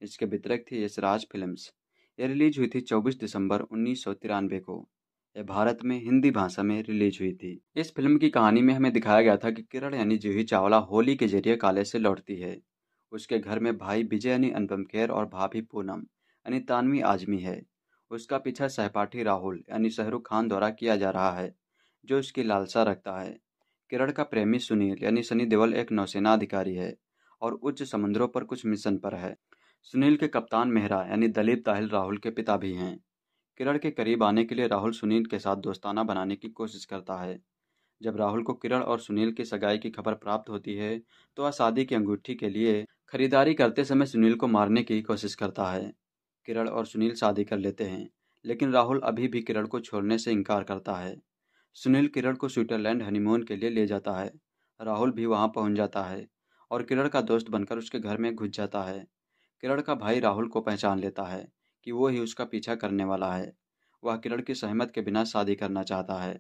Speaker 2: इसके वितरक थे यशराज फिल्म्स ये रिलीज हुई थी 24 दिसंबर उन्नीस को यह भारत में हिंदी भाषा में रिलीज हुई थी इस फिल्म की कहानी में हमें दिखाया गया था कि किरण यानी जूही चावला होली के जरिए कॉलेज से लौटती है उसके घर में भाई विजय यानी अनुपम खेर और भाभी पूनम यानी तानवी आजमी है उसका पीछा सहपाठी राहुल यानी शाहरुख खान द्वारा किया जा रहा है जो उसकी लालसा रखता है किरण का प्रेमी सुनील यानी सनी देवल एक नौसेना अधिकारी है और उच्च समुद्रों पर कुछ मिशन पर है सुनील के कप्तान मेहरा यानी दलीप ताहिल राहुल के पिता भी हैं किरण के करीब आने के लिए राहुल सुनील के साथ दोस्ताना बनाने की कोशिश करता है जब राहुल को किरण और सुनील की सगाई की खबर प्राप्त होती है तो वह शादी की अंगूठी के लिए खरीदारी करते समय सुनील को मारने की कोशिश करता है किरण और सुनील शादी कर लेते हैं लेकिन राहुल अभी भी किरण को छोड़ने से इनकार करता है सुनील किरण को स्विट्जरलैंड हनीमून के लिए ले जाता है राहुल भी वहां पहुंच जाता है और किरण का दोस्त बनकर उसके घर में घुस जाता है किरण का भाई राहुल को पहचान लेता है कि वो ही उसका पीछा करने वाला है वह किरण की सहमत के बिना शादी करना चाहता है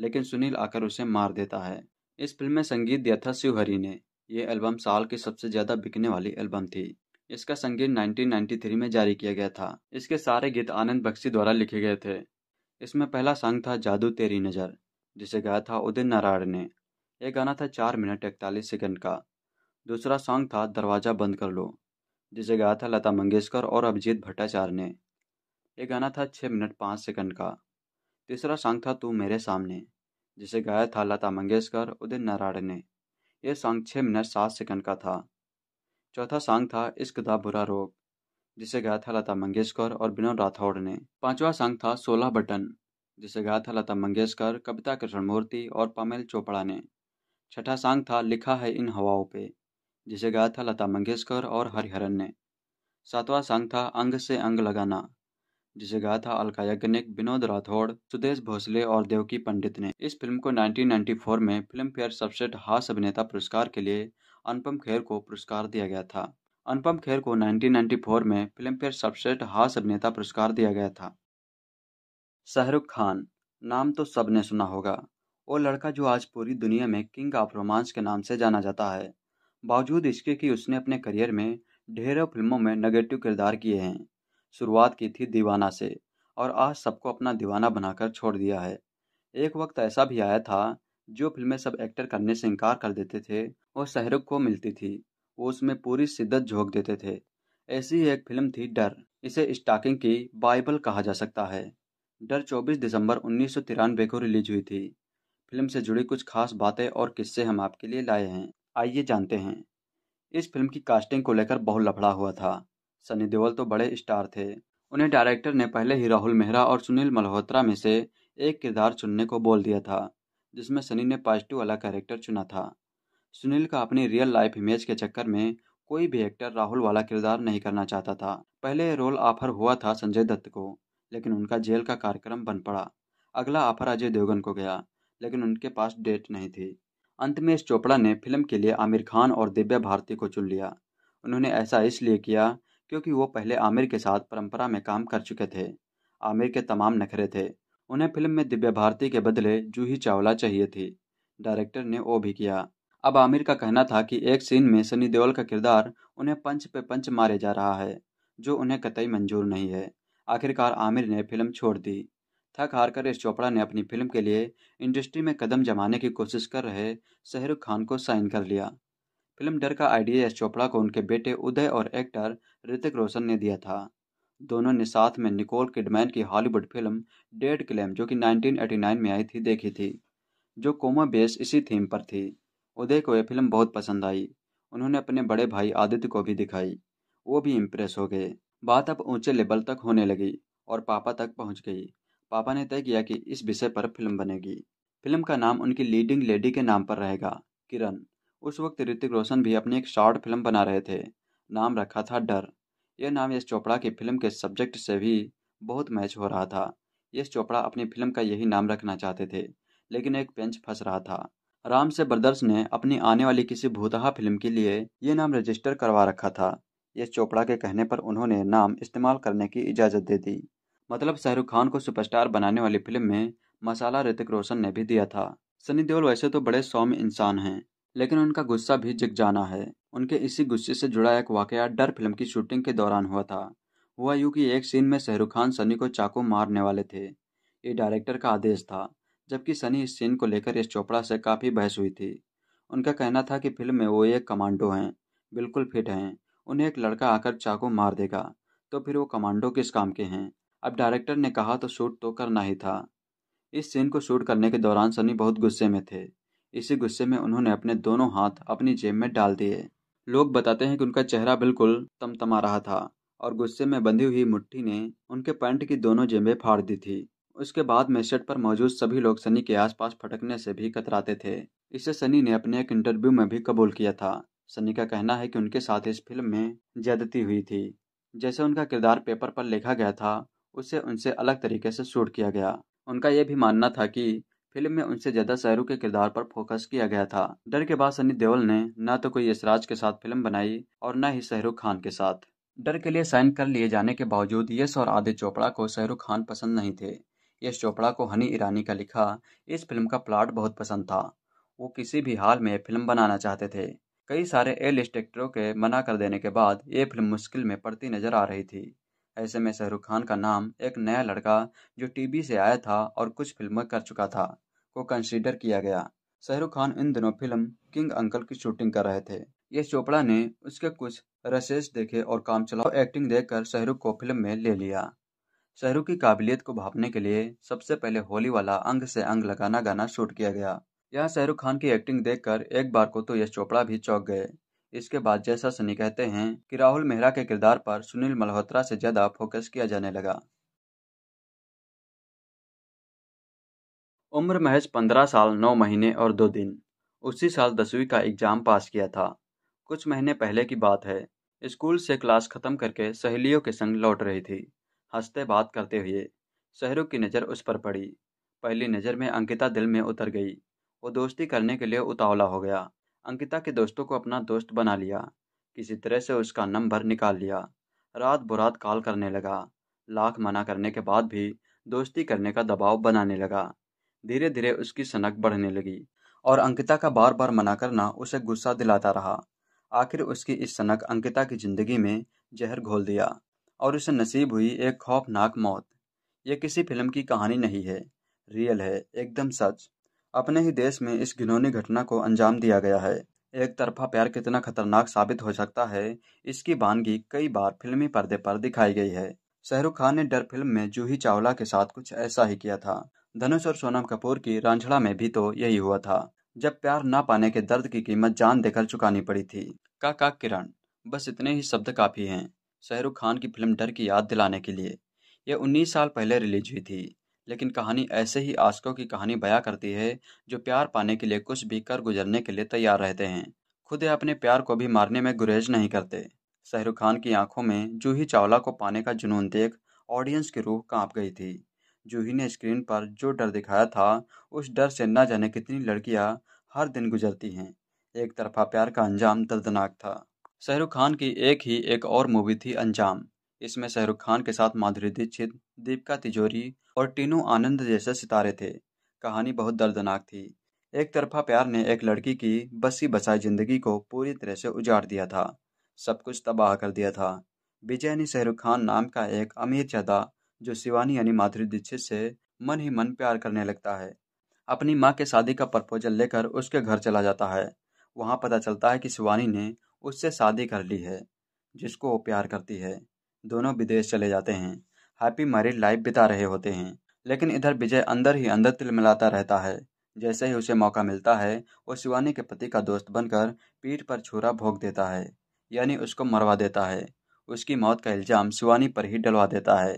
Speaker 2: लेकिन सुनील आकर उसे मार देता है इस फिल्म में संगीत दिया था शिव हरी ने यह एल्बम साल की सबसे ज़्यादा बिकने वाली एल्बम थी इसका संगीत 1993 में जारी किया गया था इसके सारे गीत आनंद बख्शी द्वारा लिखे गए थे इसमें पहला सॉन्ग था जादू तेरी नज़र जिसे गाया था उदय नारायण ने यह गाना था चार मिनट इकतालीस सेकंड का दूसरा सॉन्ग था दरवाज़ा बंद कर लो जिसे गाया था लता मंगेशकर और अभिजीत भट्टाचार्य ने ये गाना था छः मिनट पाँच सेकंड का तीसरा सॉन्ग था तू मेरे सामने जिसे गाया था लता मंगेशकर उदित नारायण ने यह सॉन्ग छः मिनट सात सेकंड का था चौथा सॉन्ग था इश्क दा बुरा रोग जिसे गाया था लता मंगेशकर और विनोद राठौड़ ने पांचवा सॉन्ग था सोलह बटन जिसे गाया था लता मंगेशकर कविता कृष्णमूर्ति और पामेल चोपड़ा ने छठा सॉन्ग था लिखा है इन हवाओं पे जिसे गाया था लता मंगेशकर और हरिहरन ने सातवां सांग था अंग से अंग लगाना जिसे गाया था अलका याग्निक विनोद राठौड़ सुदेश भोसले और देवकी पंडित ने इस फिल्म को 1994 में फिल्म फेयर सबसेट हास अभिनेता पुरस्कार के लिए अनुपम खेर को पुरस्कार दिया गया था अनुपम खेर को 1994 में फिल्म फेयर सबसेट हास अभिनेता पुरस्कार दिया गया था शाहरुख खान नाम तो सबने सुना होगा वो लड़का जो आज पूरी दुनिया में किंग ऑफ रोमांस के नाम से जाना जाता है बावजूद इसके कि उसने अपने करियर में ढेरों फिल्मों में नेगेटिव किरदार किए हैं शुरुआत की थी दीवाना से और आज सबको अपना दीवाना बनाकर छोड़ दिया है एक वक्त ऐसा भी आया था जो फिल्में सब एक्टर करने से इनकार कर देते थे और शहरुख को मिलती थी वो उसमें पूरी शिद्दत झोंक देते थे ऐसी ही एक फिल्म थी डर इसे स्टाकिंग की बाइबल कहा जा सकता है डर 24 दिसंबर उन्नीस को रिलीज हुई थी फिल्म से जुड़ी कुछ खास बातें और किस्से हम आपके लिए लाए हैं आइए जानते हैं इस फिल्म की कास्टिंग को लेकर बहुत लफड़ा हुआ था सनी देओल तो बड़े स्टार थे उन्हें डायरेक्टर ने पहले ही राहुल मेहरा और सुनील मल्होत्रा में से एक किरदार चुनने को बोल दिया था जिसमें सनी ने पॉजिटिव वाला कैरेक्टर चुना था सुनील का अपनी रियल लाइफ इमेज के चक्कर में कोई भी एक्टर राहुल वाला किरदार नहीं करना चाहता था पहले रोल ऑफर हुआ था संजय दत्त को लेकिन उनका जेल का कार्यक्रम बन पड़ा अगला ऑफर अजय देवगन को गया लेकिन उनके पास डेट नहीं थी अंत में इस चोपड़ा ने फिल्म के लिए आमिर खान और दिव्या भारती को चुन लिया उन्होंने ऐसा इसलिए किया क्योंकि वो पहले आमिर के साथ परंपरा में काम कर चुके थे आमिर के तमाम नखरे थे उन्हें फिल्म में दिव्या भारती के बदले जूही चावला चाहिए थी डायरेक्टर ने वो भी किया अब आमिर का कहना था कि एक सीन में सनी देओल का किरदार उन्हें पंच पे पंच मारे जा रहा है जो उन्हें कतई मंजूर नहीं है आखिरकार आमिर ने फिल्म छोड़ दी थक हार कर यश चोपड़ा ने अपनी फिल्म के लिए इंडस्ट्री में कदम जमाने की कोशिश कर रहे शाहरुख खान को साइन कर लिया फिल्म डर का आइडिया यश चोपड़ा को उनके बेटे उदय और एक्टर ऋतिक रोशन ने दिया था दोनों ने साथ में निकोल किडमैन की हॉलीवुड फिल्म डेड क्लेम जो कि 1989 में आई थी देखी थी जो कोमा बेस इसी थीम पर थी उदय को यह फिल्म बहुत पसंद आई उन्होंने अपने बड़े भाई आदित्य को भी दिखाई वो भी इम्प्रेस हो गए बात अब ऊंचे लेवल तक होने लगी और पापा तक पहुंच गई पापा ने तय किया कि इस विषय पर फिल्म बनेगी फिल्म का नाम उनकी लीडिंग लेडी के नाम पर रहेगा किरण उस वक्त ऋतिक रोशन भी अपनी एक शॉर्ट फिल्म बना रहे थे नाम रखा था डर यह नाम यश चोपड़ा की फिल्म के सब्जेक्ट से भी बहुत मैच हो रहा था यश चोपड़ा अपनी फिल्म का यही नाम रखना चाहते थे लेकिन एक पेंच फंस रहा था राम से ब्रदर्स ने अपनी आने वाली किसी भूतहा फिल्म के लिए ये नाम रजिस्टर करवा रखा था यश चोपड़ा के कहने पर उन्होंने नाम इस्तेमाल करने की इजाज़त दे दी मतलब शाहरुख खान को सुपरस्टार बनाने वाली फिल्म में मसाला ऋतिक रोशन ने भी दिया था सनी देओल वैसे तो बड़े सौम्य इंसान हैं लेकिन उनका गुस्सा भी जग जाना है उनके इसी गुस्से से जुड़ा एक वाकया डर फिल्म की शूटिंग के दौरान हुआ था हुआ यूँ कि एक सीन में शाहरुख खान सनी को चाकू मारने वाले थे ये डायरेक्टर का आदेश था जबकि सनी इस सीन को लेकर यश चोपड़ा से काफ़ी बहस हुई थी उनका कहना था कि फिल्म में वो एक कमांडो हैं बिल्कुल फिट हैं उन्हें एक लड़का आकर चाकू मार देगा तो फिर वो कमांडो किस काम के हैं अब डायरेक्टर ने कहा तो शूट तो करना ही था इस सीन को शूट करने के दौरान सनी बहुत गुस्से में थे इसी गुस्से में उन्होंने अपने दोनों हाथ अपनी जेब में डाल दिए लोग बताते हैं कि उनका चेहरा बिल्कुल तमतमा रहा था और गुस्से में बंधी हुई मुट्ठी ने उनके पैंट की दोनों जेबें फाड़ दी थी उसके बाद मेसेट पर मौजूद सभी लोग सनी के आसपास फटकने से भी कतराते थे इसे सनी ने अपने एक इंटरव्यू में भी कबूल किया था सनी का कहना है कि उनके साथ इस फिल्म में ज्यादती हुई थी जैसे उनका किरदार पेपर पर लिखा गया था उसे उनसे अलग तरीके से शूट किया गया उनका यह भी मानना था कि फिल्म में उनसे ज़्यादा शहरू के किरदार पर फोकस किया गया था डर के बाद सनी देओल ने न तो कोई यशराज के साथ फिल्म बनाई और न ही शहरुख खान के साथ डर के लिए साइन कर लिए जाने के बावजूद यश और आदित्य चोपड़ा को शहरुख खान पसंद नहीं थे यश चोपड़ा को हनी ईरानी का लिखा इस फिल्म का प्लाट बहुत पसंद था वो किसी भी हाल में फिल्म बनाना चाहते थे कई सारे एल स्टेक्टरों एक्टरों के मना कर देने के बाद ये फिल्म मुश्किल में पड़ती नजर आ रही थी ऐसे में शाहरुख खान का नाम एक नया लड़का जो टीवी से आया था और कुछ फिल्में कर चुका था को कंसीडर किया गया शाहरुख खान इन दिनों फिल्म किंग अंकल की शूटिंग कर रहे थे ये चोपड़ा ने उसके कुछ रसेस देखे और काम चलाओ एक्टिंग देखकर शाहरुख को फिल्म में ले लिया शाहरुख की काबिलियत को भापने के लिए सबसे पहले होली वाला अंग से अंग लगाना गाना शूट किया गया यहाँ शाहरुख खान की एक्टिंग देखकर एक बार को तो यश चोपड़ा भी चौंक गए इसके
Speaker 1: बाद जैसा सनी कहते हैं कि राहुल मेहरा के किरदार पर सुनील मल्होत्रा से ज्यादा फोकस किया जाने लगा उम्र महज पंद्रह साल नौ महीने और दो दिन उसी साल दसवीं का एग्जाम पास किया था कुछ महीने
Speaker 2: पहले की बात है स्कूल से क्लास खत्म करके सहेलियों के संग लौट रही थी हंसते बात करते हुए शहरों की नज़र उस पर पड़ी पहली नज़र में अंकिता दिल में उतर गई वो दोस्ती करने के लिए उतावला हो गया अंकिता के दोस्तों को अपना दोस्त बना लिया किसी तरह से उसका नंबर निकाल लिया रात बुरात कॉल करने लगा लाख मना करने के बाद भी दोस्ती करने का दबाव बनाने लगा धीरे धीरे उसकी सनक बढ़ने लगी और अंकिता का बार बार मना करना उसे गुस्सा दिलाता रहा आखिर उसकी इस सनक अंकिता की जिंदगी में जहर घोल दिया और उसे नसीब हुई एक खौफनाक मौत यह किसी फिल्म की कहानी नहीं है रियल है एकदम सच अपने ही देश में इस घिनौनी घटना को अंजाम दिया गया है एक तरफा प्यार कितना खतरनाक साबित हो सकता है इसकी बानगी कई बार फिल्मी पर्दे पर दिखाई गई है शाहरुख खान ने डर फिल्म में जूही चावला के साथ कुछ ऐसा ही किया था धनुष और सोनम कपूर की रांझड़ा में भी तो यही हुआ था जब प्यार ना पाने के दर्द की कीमत जान देकर चुकानी पड़ी थी काका किरण बस इतने ही शब्द काफ़ी हैं शाहरुख खान की फिल्म डर की याद दिलाने के लिए यह 19 साल पहले रिलीज हुई थी लेकिन कहानी ऐसे ही आशकों की कहानी बयां करती है जो प्यार पाने के लिए कुछ भी कर गुजरने के लिए तैयार रहते हैं खुद अपने प्यार को भी मारने में गुरेज नहीं करते शाहरुख खान की आंखों में जूही चावला को पाने का जुनून देख ऑडियंस की रूह कांप गई थी जूही ने स्क्रीन पर जो डर दिखाया था उस डर से न जाने कितनी लड़कियां हर दिन गुजरती हैं एक तरफा प्यार का अंजाम दर्दनाक था शाहरुख खान की एक ही एक और मूवी थी अंजाम इसमें शाहरुख खान के साथ माधुरी दीक्षित दीपिका तिजोरी और टीनू आनंद जैसे सितारे थे कहानी बहुत दर्दनाक थी एक तरफा प्यार ने एक लड़की की बसी बसाई जिंदगी को पूरी तरह से उजाड़ दिया था सब कुछ तबाह कर दिया था विजयनी शहरुख खान नाम का एक अमीर चदा जो शिवानी यानी माधुरी दीक्षित से मन ही मन प्यार करने लगता है अपनी माँ के शादी का प्रपोजल लेकर उसके घर चला जाता है वहाँ पता चलता है कि शिवानी ने उससे शादी कर ली है जिसको वो प्यार करती है दोनों विदेश चले जाते हैं हैप्पी मैरिड लाइफ बिता रहे होते हैं लेकिन इधर विजय अंदर ही अंदर तिलमिलाता रहता है जैसे ही उसे मौका मिलता है वो शिवानी के पति का दोस्त बनकर पीठ पर छुरा भोग देता है यानी उसको मरवा देता है उसकी मौत का इल्ज़ाम शिवानी पर ही डलवा देता है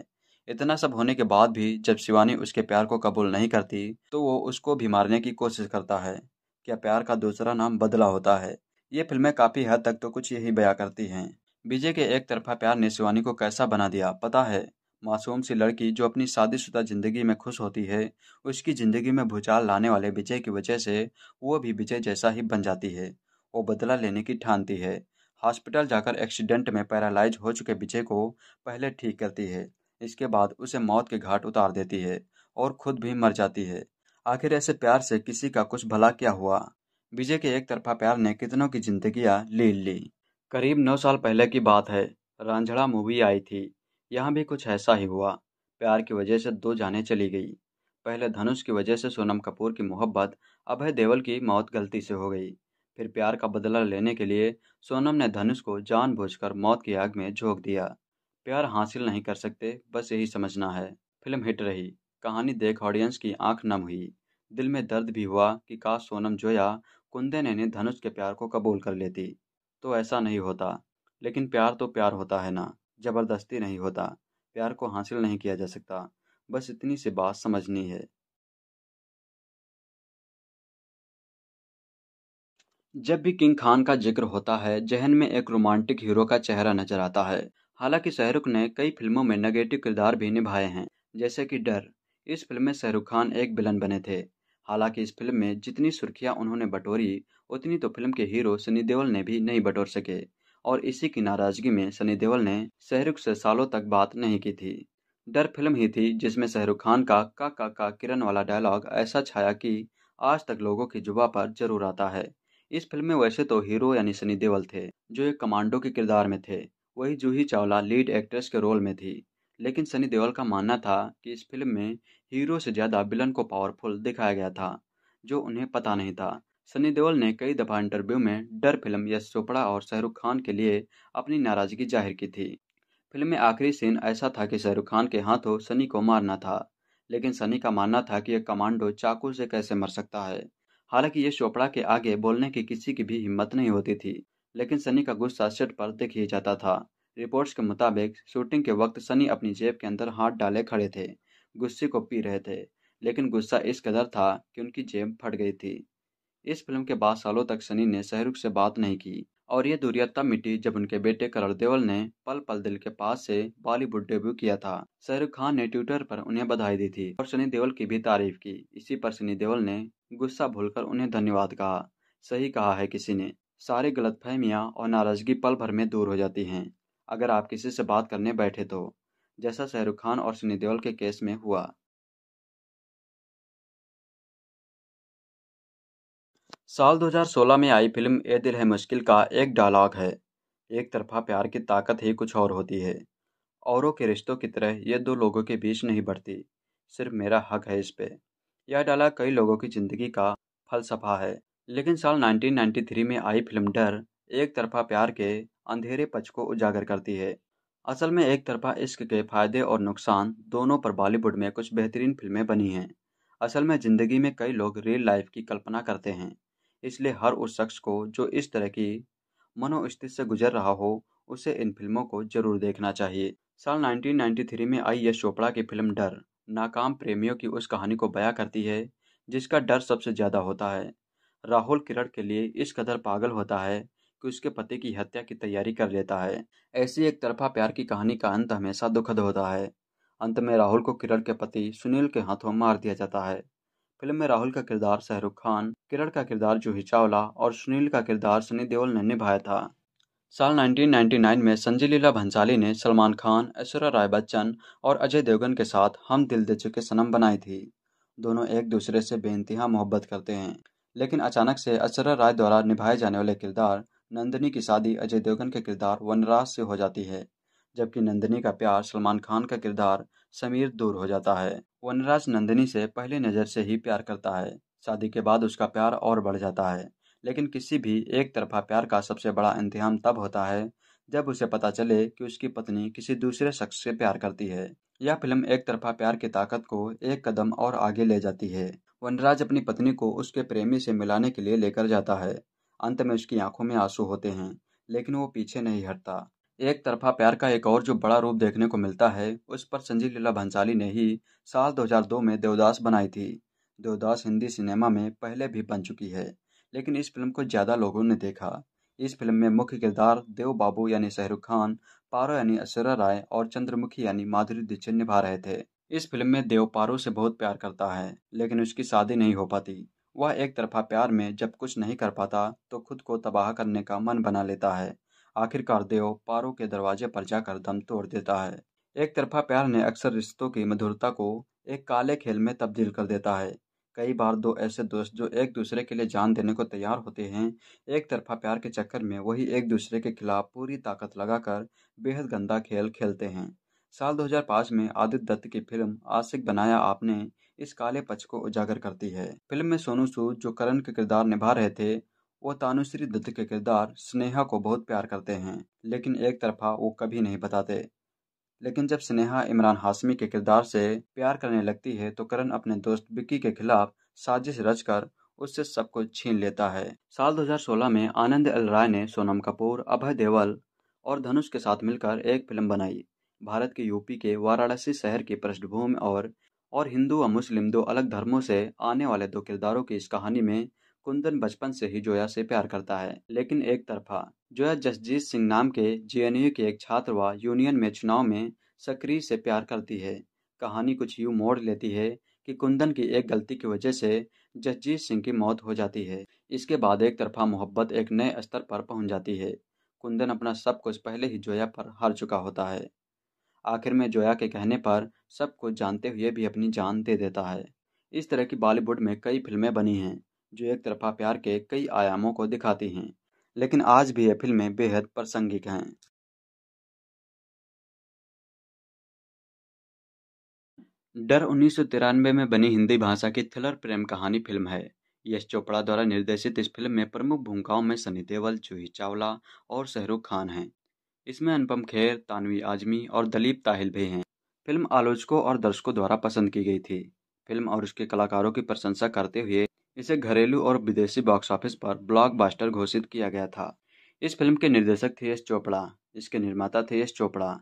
Speaker 2: इतना सब होने के बाद भी जब शिवानी उसके प्यार को कबूल नहीं करती तो वो उसको भी मारने की कोशिश करता है क्या प्यार का दूसरा नाम बदला होता है ये फिल्में काफ़ी हद तक तो कुछ यही बया करती हैं विजय के एक तरफा प्यार ने शिवानी को कैसा बना दिया पता है मासूम सी लड़की जो अपनी शादीशुदा ज़िंदगी में खुश होती है उसकी ज़िंदगी में भूचाल लाने वाले विजय की वजह से वो भी विजय जैसा ही बन जाती है वो बदला लेने की ठानती है हॉस्पिटल जाकर एक्सीडेंट में पैरालाइज हो चुके विजय को पहले ठीक करती है इसके बाद उसे मौत के घाट उतार देती है और खुद भी मर जाती है आखिर ऐसे प्यार से किसी का कुछ भला क्या हुआ विजय के एक तरफा प्यार ने कितनों की जिंदगियां लील ली करीब नौ साल पहले की बात है रांझड़ा मूवी आई थी यहाँ भी कुछ ऐसा ही हुआ प्यार की वजह से दो जाने चली गई पहले धनुष की वजह से सोनम कपूर की मोहब्बत अभय देवल की मौत गलती से हो गई फिर प्यार का बदला लेने के लिए सोनम ने धनुष को जानबूझकर मौत की आग में झोंक दिया प्यार हासिल नहीं कर सकते बस यही समझना है फिल्म हिट रही कहानी देख ऑडियंस की आंख नम हुई दिल में दर्द भी हुआ कि काश सोनम जोया कुंदे ने धनुष के प्यार को कबूल कर लेती तो ऐसा नहीं होता लेकिन प्यार तो प्यार होता है ना ज़बरदस्ती नहीं होता प्यार को हासिल नहीं
Speaker 1: किया जा सकता बस इतनी सी बात समझनी है जब भी किंग खान का जिक्र होता है जहन में
Speaker 2: एक रोमांटिक हीरो का चेहरा नजर आता है हालांकि शाहरुख ने कई फिल्मों में नेगेटिव किरदार भी निभाए हैं जैसे कि डर इस फिल्म में शाहरुख खान एक विलन बने थे हालांकि इस फिल्म में जितनी सुर्खियां उन्होंने बटोरी उतनी तो फिल्म के हीरो सनी देओल ने भी नहीं बटोर सके और इसी की नाराजगी में सनी देओल ने शहरुख से सालों तक बात नहीं की थी डर फिल्म ही थी जिसमें शहरुख खान का का का का किरण वाला डायलॉग ऐसा छाया कि आज तक लोगों की जुबा पर जरूर आता है इस फिल्म में वैसे तो हीरो यानी सनी देओल थे जो एक कमांडो के किरदार में थे वही जूही चावला लीड एक्ट्रेस के रोल में थी लेकिन सनी देओल का मानना था कि इस फिल्म में हीरो से ज़्यादा विलन को पावरफुल दिखाया गया था जो उन्हें पता नहीं था सनी देओल ने कई दफा इंटरव्यू में डर फिल्म यश चोपड़ा और शाहरुख खान के लिए अपनी नाराजगी जाहिर की थी फिल्म में आखिरी सीन ऐसा था कि शाहरुख खान के हाथों सनी को मारना था लेकिन सनी का मानना था कि एक कमांडो चाकू से कैसे मर सकता है हालांकि यश चोपड़ा के आगे बोलने की किसी की भी हिम्मत नहीं होती थी लेकिन सनी का गुस्सा सेट पर देख ही जाता था रिपोर्ट्स के मुताबिक शूटिंग के वक्त सनी अपनी जेब के अंदर हाथ डाले खड़े थे गुस्से को पी रहे थे लेकिन गुस्सा इस कदर था कि उनकी जेब फट गई थी इस फिल्म के बाद सालों तक सनी ने शाहरुख से बात नहीं की और ये दूरिया तब मिटी जब उनके बेटे करण देवल ने पल पल दिल के पास से बॉलीवुड डेब्यू किया था शाहरुख खान ने ट्विटर पर उन्हें बधाई दी थी और सनी देवल की भी तारीफ की इसी पर सनी देवल ने गुस्सा भूलकर उन्हें धन्यवाद कहा सही कहा है किसी ने सारी गलतफहमियां और नाराजगी
Speaker 1: पल भर में दूर हो जाती हैं अगर आप किसी से बात करने बैठे तो जैसा शाहरुख खान और सनी देवल के केस में हुआ साल 2016 में आई फिल्म ए दिल है मुश्किल का एक डायलॉग है
Speaker 2: एक तरफा प्यार की ताकत ही कुछ और होती है औरों के रिश्तों की तरह ये दो लोगों के बीच नहीं बढ़ती सिर्फ मेरा हक है इस पे यह डायलॉग कई लोगों की ज़िंदगी का फलसफा है लेकिन साल 1993 में आई फिल्म डर एक तरफा प्यार के अंधेरे पक्ष को उजागर करती है असल में एक तरफा इश्क के फायदे और नुकसान दोनों पर बॉलीवुड में कुछ बेहतरीन फिल्में बनी हैं असल में ज़िंदगी में कई लोग रियल लाइफ की कल्पना करते हैं इसलिए हर उस शख्स को जो इस तरह की मनोस्थिति से गुजर रहा हो उसे इन फिल्मों को जरूर देखना चाहिए साल 1993 में आई यश चोपड़ा की फिल्म डर नाकाम प्रेमियों की उस कहानी को बयां करती है जिसका डर सबसे ज़्यादा होता है राहुल किरण के लिए इस कदर पागल होता है कि उसके पति की हत्या की तैयारी कर लेता है ऐसी एक तरफा प्यार की कहानी का अंत हमेशा दुखद होता है अंत में राहुल को किरण के पति सुनील के हाथों मार दिया जाता है फिल्म में राहुल का किरदार शाहरुख खान किरण का किरदार जूही चावला और सुनील का किरदार सनी देओल ने निभाया था साल 1999 में संजय लीला भंसाली ने सलमान खान ऐश्वर्या राय बच्चन और अजय देवगन के साथ हम दिल दे चुके सनम बनाई थी दोनों एक दूसरे से बेनतहा मोहब्बत करते हैं लेकिन अचानक से ऐश्वर्या राय द्वारा निभाए जाने वाले किरदार नंदनी की शादी अजय देवगन के किरदार वनराज से हो जाती है जबकि नंदनी का प्यार सलमान खान का किरदार समीर दूर हो जाता है वनराज नंदिनी से पहली नज़र से ही प्यार करता है शादी के बाद उसका प्यार और बढ़ जाता है लेकिन किसी भी एक तरफा प्यार का सबसे बड़ा इंतजाम तब होता है जब उसे पता चले कि उसकी पत्नी किसी दूसरे शख्स से प्यार करती है यह फिल्म एक तरफा प्यार की ताकत को एक कदम और आगे ले जाती है वनराज अपनी पत्नी को उसके प्रेमी से मिलाने के लिए लेकर जाता है अंत में उसकी आंखों में आंसू होते हैं लेकिन वो पीछे नहीं हटता एक तरफा प्यार का एक और जो बड़ा रूप देखने को मिलता है उस पर संजीव लीला भंसाली ने ही साल 2002 में देवदास बनाई थी देवदास हिंदी सिनेमा में पहले भी बन चुकी है लेकिन इस फिल्म को ज़्यादा लोगों ने देखा इस फिल्म में मुख्य किरदार देव बाबू यानी शाहरुख खान पारो यानी अशरा राय और चंद्रमुखी यानी माधुरी दीक्षित निभा रहे थे इस फिल्म में देव पारो से बहुत प्यार करता है लेकिन उसकी शादी नहीं हो पाती वह एक तरफा प्यार में जब कुछ नहीं कर पाता तो खुद को तबाह करने का मन बना लेता है आखिरकार देव पारो के दरवाजे पर जाकर दम तोड़ देता है एक तरफा प्यार ने अक्सर रिश्तों की मधुरता को एक काले खेल में तब्दील कर देता है कई बार दो ऐसे दोस्त जो एक दूसरे के लिए जान देने को तैयार होते हैं एक तरफा प्यार के चक्कर में वही एक दूसरे के खिलाफ पूरी ताकत लगाकर बेहद गंदा खेल खेलते हैं साल 2005 में आदित्य दत्त की फिल्म आशिक बनाया आपने इस काले पक्ष को उजागर करती है फिल्म में सोनू सूद जो करण के किरदार निभा रहे थे वो तानुश्री दत्त के किरदार स्नेहा को बहुत प्यार करते हैं लेकिन एक तरफा वो कभी नहीं बताते लेकिन जब स्नेहा इमरान हाशमी के किरदार से प्यार करने लगती है तो करण अपने दोस्त बिक्की के खिलाफ साजिश रचकर उससे सब कुछ छीन लेता है साल 2016 में आनंद एल राय ने सोनम कपूर अभय देवल और धनुष के साथ मिलकर एक फिल्म बनाई भारत के यूपी के वाराणसी शहर की पृष्ठभूमि और और हिंदू और मुस्लिम दो अलग धर्मों से आने वाले दो किरदारों की इस कहानी में कुंदन बचपन से ही जोया से प्यार करता है लेकिन एक तरफा जोया जसजीत सिंह नाम के जे के एक छात्र व यूनियन में चुनाव में सक्रिय से प्यार करती है कहानी कुछ यूं मोड़ लेती है कि कुंदन की एक गलती की वजह से जसजीत सिंह की मौत हो जाती है इसके बाद एक तरफा मोहब्बत एक नए स्तर पर पहुंच जाती है कुंदन अपना सब कुछ पहले ही जोया पर हार चुका होता है आखिर में जोया के कहने पर सब कुछ जानते हुए भी अपनी जान दे देता है इस तरह की बॉलीवुड में कई फिल्में बनी हैं
Speaker 1: जो एक तरफा प्यार के कई आयामों को दिखाती हैं लेकिन आज भी ये फिल्में बेहद प्रासंगिक हैं डर उन्नीस में बनी हिंदी भाषा की थ्रिलर प्रेम कहानी फिल्म है
Speaker 2: यश चोपड़ा द्वारा निर्देशित इस फिल्म में प्रमुख भूमिकाओं में सनी देवल जूही चावला और शाहरुख खान हैं इसमें अनुपम खेर तानवी आजमी और दलीप ताहिल भी हैं फिल्म आलोचकों और दर्शकों द्वारा पसंद की गई थी फिल्म और उसके कलाकारों की प्रशंसा करते हुए इसे घरेलू और विदेशी बॉक्स ऑफिस पर ब्लॉकबस्टर घोषित किया गया था इस फिल्म के निर्देशक थे यश चोपड़ा इसके निर्माता थे यश चोपड़ा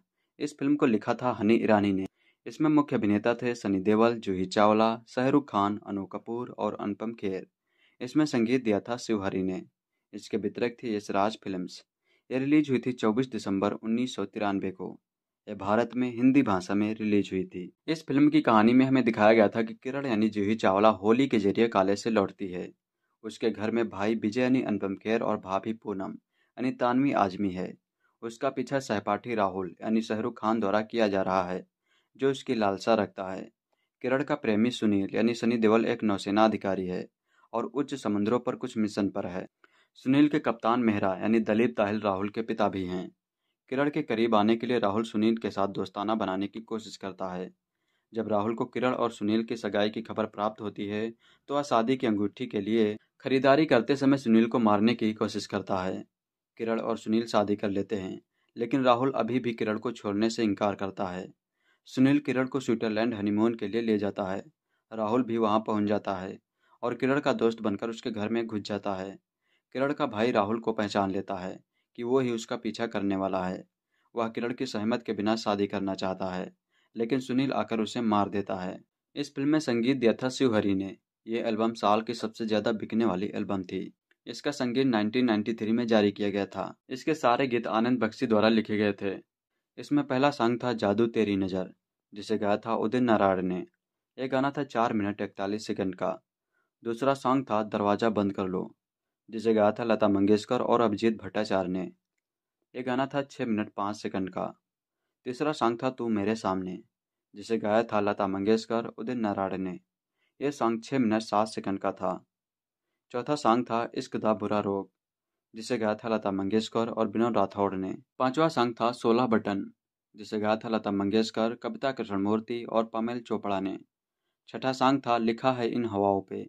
Speaker 2: इस फिल्म को लिखा था हनी ईरानी ने इसमें मुख्य अभिनेता थे सनी देवल जूही चावला शाहरुख खान अनु कपूर और अनुपम खेर इसमें संगीत दिया था शिवहरी ने इसके वितरक थे यशराज फिल्म्स ये रिलीज हुई थी 24 दिसंबर उन्नीस को यह भारत में हिंदी भाषा में रिलीज हुई थी इस फिल्म की कहानी में हमें दिखाया गया था कि किरण यानी जूही चावला होली के जरिए काले से लौटती है उसके घर में भाई विजय यानी अनुपम खेर और भाभी पूनम यानी तानवी आजमी है उसका पीछा सहपाठी राहुल यानी शाहरुख खान द्वारा किया जा रहा है जो उसकी लालसा रखता है किरण का प्रेमी सुनील यानी सनी देवल एक नौसेना अधिकारी है और उच्च समुद्रों पर कुछ मिशन पर है सुनील के कप्तान मेहरा यानी दलीप ताहिल राहुल के पिता भी हैं किरण के करीब आने के लिए राहुल सुनील के साथ दोस्ताना बनाने की कोशिश करता है जब राहुल को किरण और सुनील की सगाई की खबर प्राप्त होती है तो वह शादी की अंगूठी के लिए खरीदारी करते समय सुनील को मारने की कोशिश करता है किरण और सुनील शादी कर लेते हैं लेकिन राहुल अभी भी किरण को छोड़ने से इनकार करता है सुनील किरण को स्विट्जरलैंड हनीमून के लिए ले जाता है राहुल भी वहाँ पहुँच जाता है और किरण का दोस्त बनकर उसके घर में घुस जाता है किरण का भाई राहुल को पहचान लेता है कि वो ही उसका पीछा करने वाला है वह किरण की सहमत के बिना शादी करना चाहता है लेकिन सुनील आकर उसे मार देता है इस फिल्म में संगीत दिया था शिवहरी ने यह एल्बम साल की सबसे ज़्यादा बिकने वाली एल्बम थी इसका संगीत 1993 में जारी किया गया था इसके सारे गीत आनंद बख्शी द्वारा लिखे गए थे इसमें पहला सॉन्ग था जादू तेरी नज़र जिसे गाया था उदय नारायण ने यह गाना था चार मिनट इकतालीस सेकंड का दूसरा सॉन्ग था दरवाज़ा बंद कर लो जिसे गाया था लता मंगेशकर और अभिजीत भट्टाचार्य ने ये गाना था छः मिनट पाँच सेकंड का तीसरा सॉन्ग था तू मेरे सामने जिसे गाया था लता मंगेशकर उदित नारायण ने यह सॉन्ग छः मिनट सात सेकंड का था चौथा सॉन्ग था इश्क दा बुरा रोग जिसे गाया था लता मंगेशकर और विनोद राठौड़ ने पांचवा सॉन्ग था सोलह बटन जिसे गाया था लता मंगेशकर कविता कृष्ण मूर्ति और पमेल चोपड़ा ने छठा सॉन्ग था लिखा है इन हवाओं पे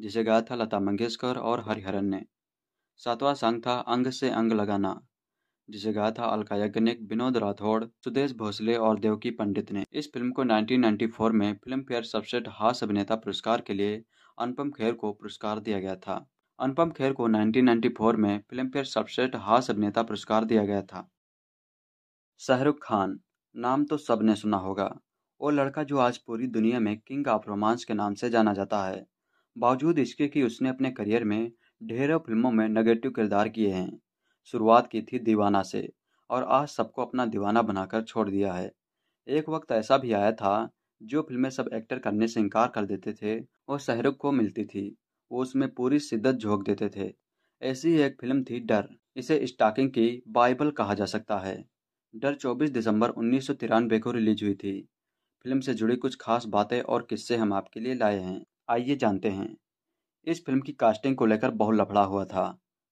Speaker 2: जिसे गाया था लता मंगेशकर और हरिहरन ने सातवां संग था अंग से अंग लगाना जिसे गाया था अलका याग्निक विनोद राठौड़ सुदेश भोसले और देवकी पंडित ने इस फिल्म को 1994 में फिल्म फेयर सबसेट हास अभिनेता पुरस्कार के लिए अनुपम खेर को पुरस्कार दिया गया था अनुपम खेर को 1994 में फिल्म फेयर सबसेट हास अभिनेता पुरस्कार दिया गया था शाहरुख खान नाम तो सबने सुना होगा वो लड़का जो आज पूरी दुनिया में किंग ऑफ रोमांस के नाम से जाना जाता है बावजूद इसके कि उसने अपने करियर में ढेरों फिल्मों में नेगेटिव किरदार किए हैं शुरुआत की थी दीवाना से और आज सबको अपना दीवाना बनाकर छोड़ दिया है एक वक्त ऐसा भी आया था जो फिल्में सब एक्टर करने से इनकार कर देते थे वो शाहरुख को मिलती थी वो उसमें पूरी शिद्दत झोंक देते थे ऐसी एक फिल्म थी डर इसे स्टाकिंग की बाइबल कहा जा सकता है डर 24 दिसंबर उन्नीस को रिलीज हुई थी फिल्म से जुड़ी कुछ खास बातें और किस्से हम आपके लिए लाए हैं आइए जानते हैं इस फिल्म की कास्टिंग को लेकर बहुत लफड़ा हुआ था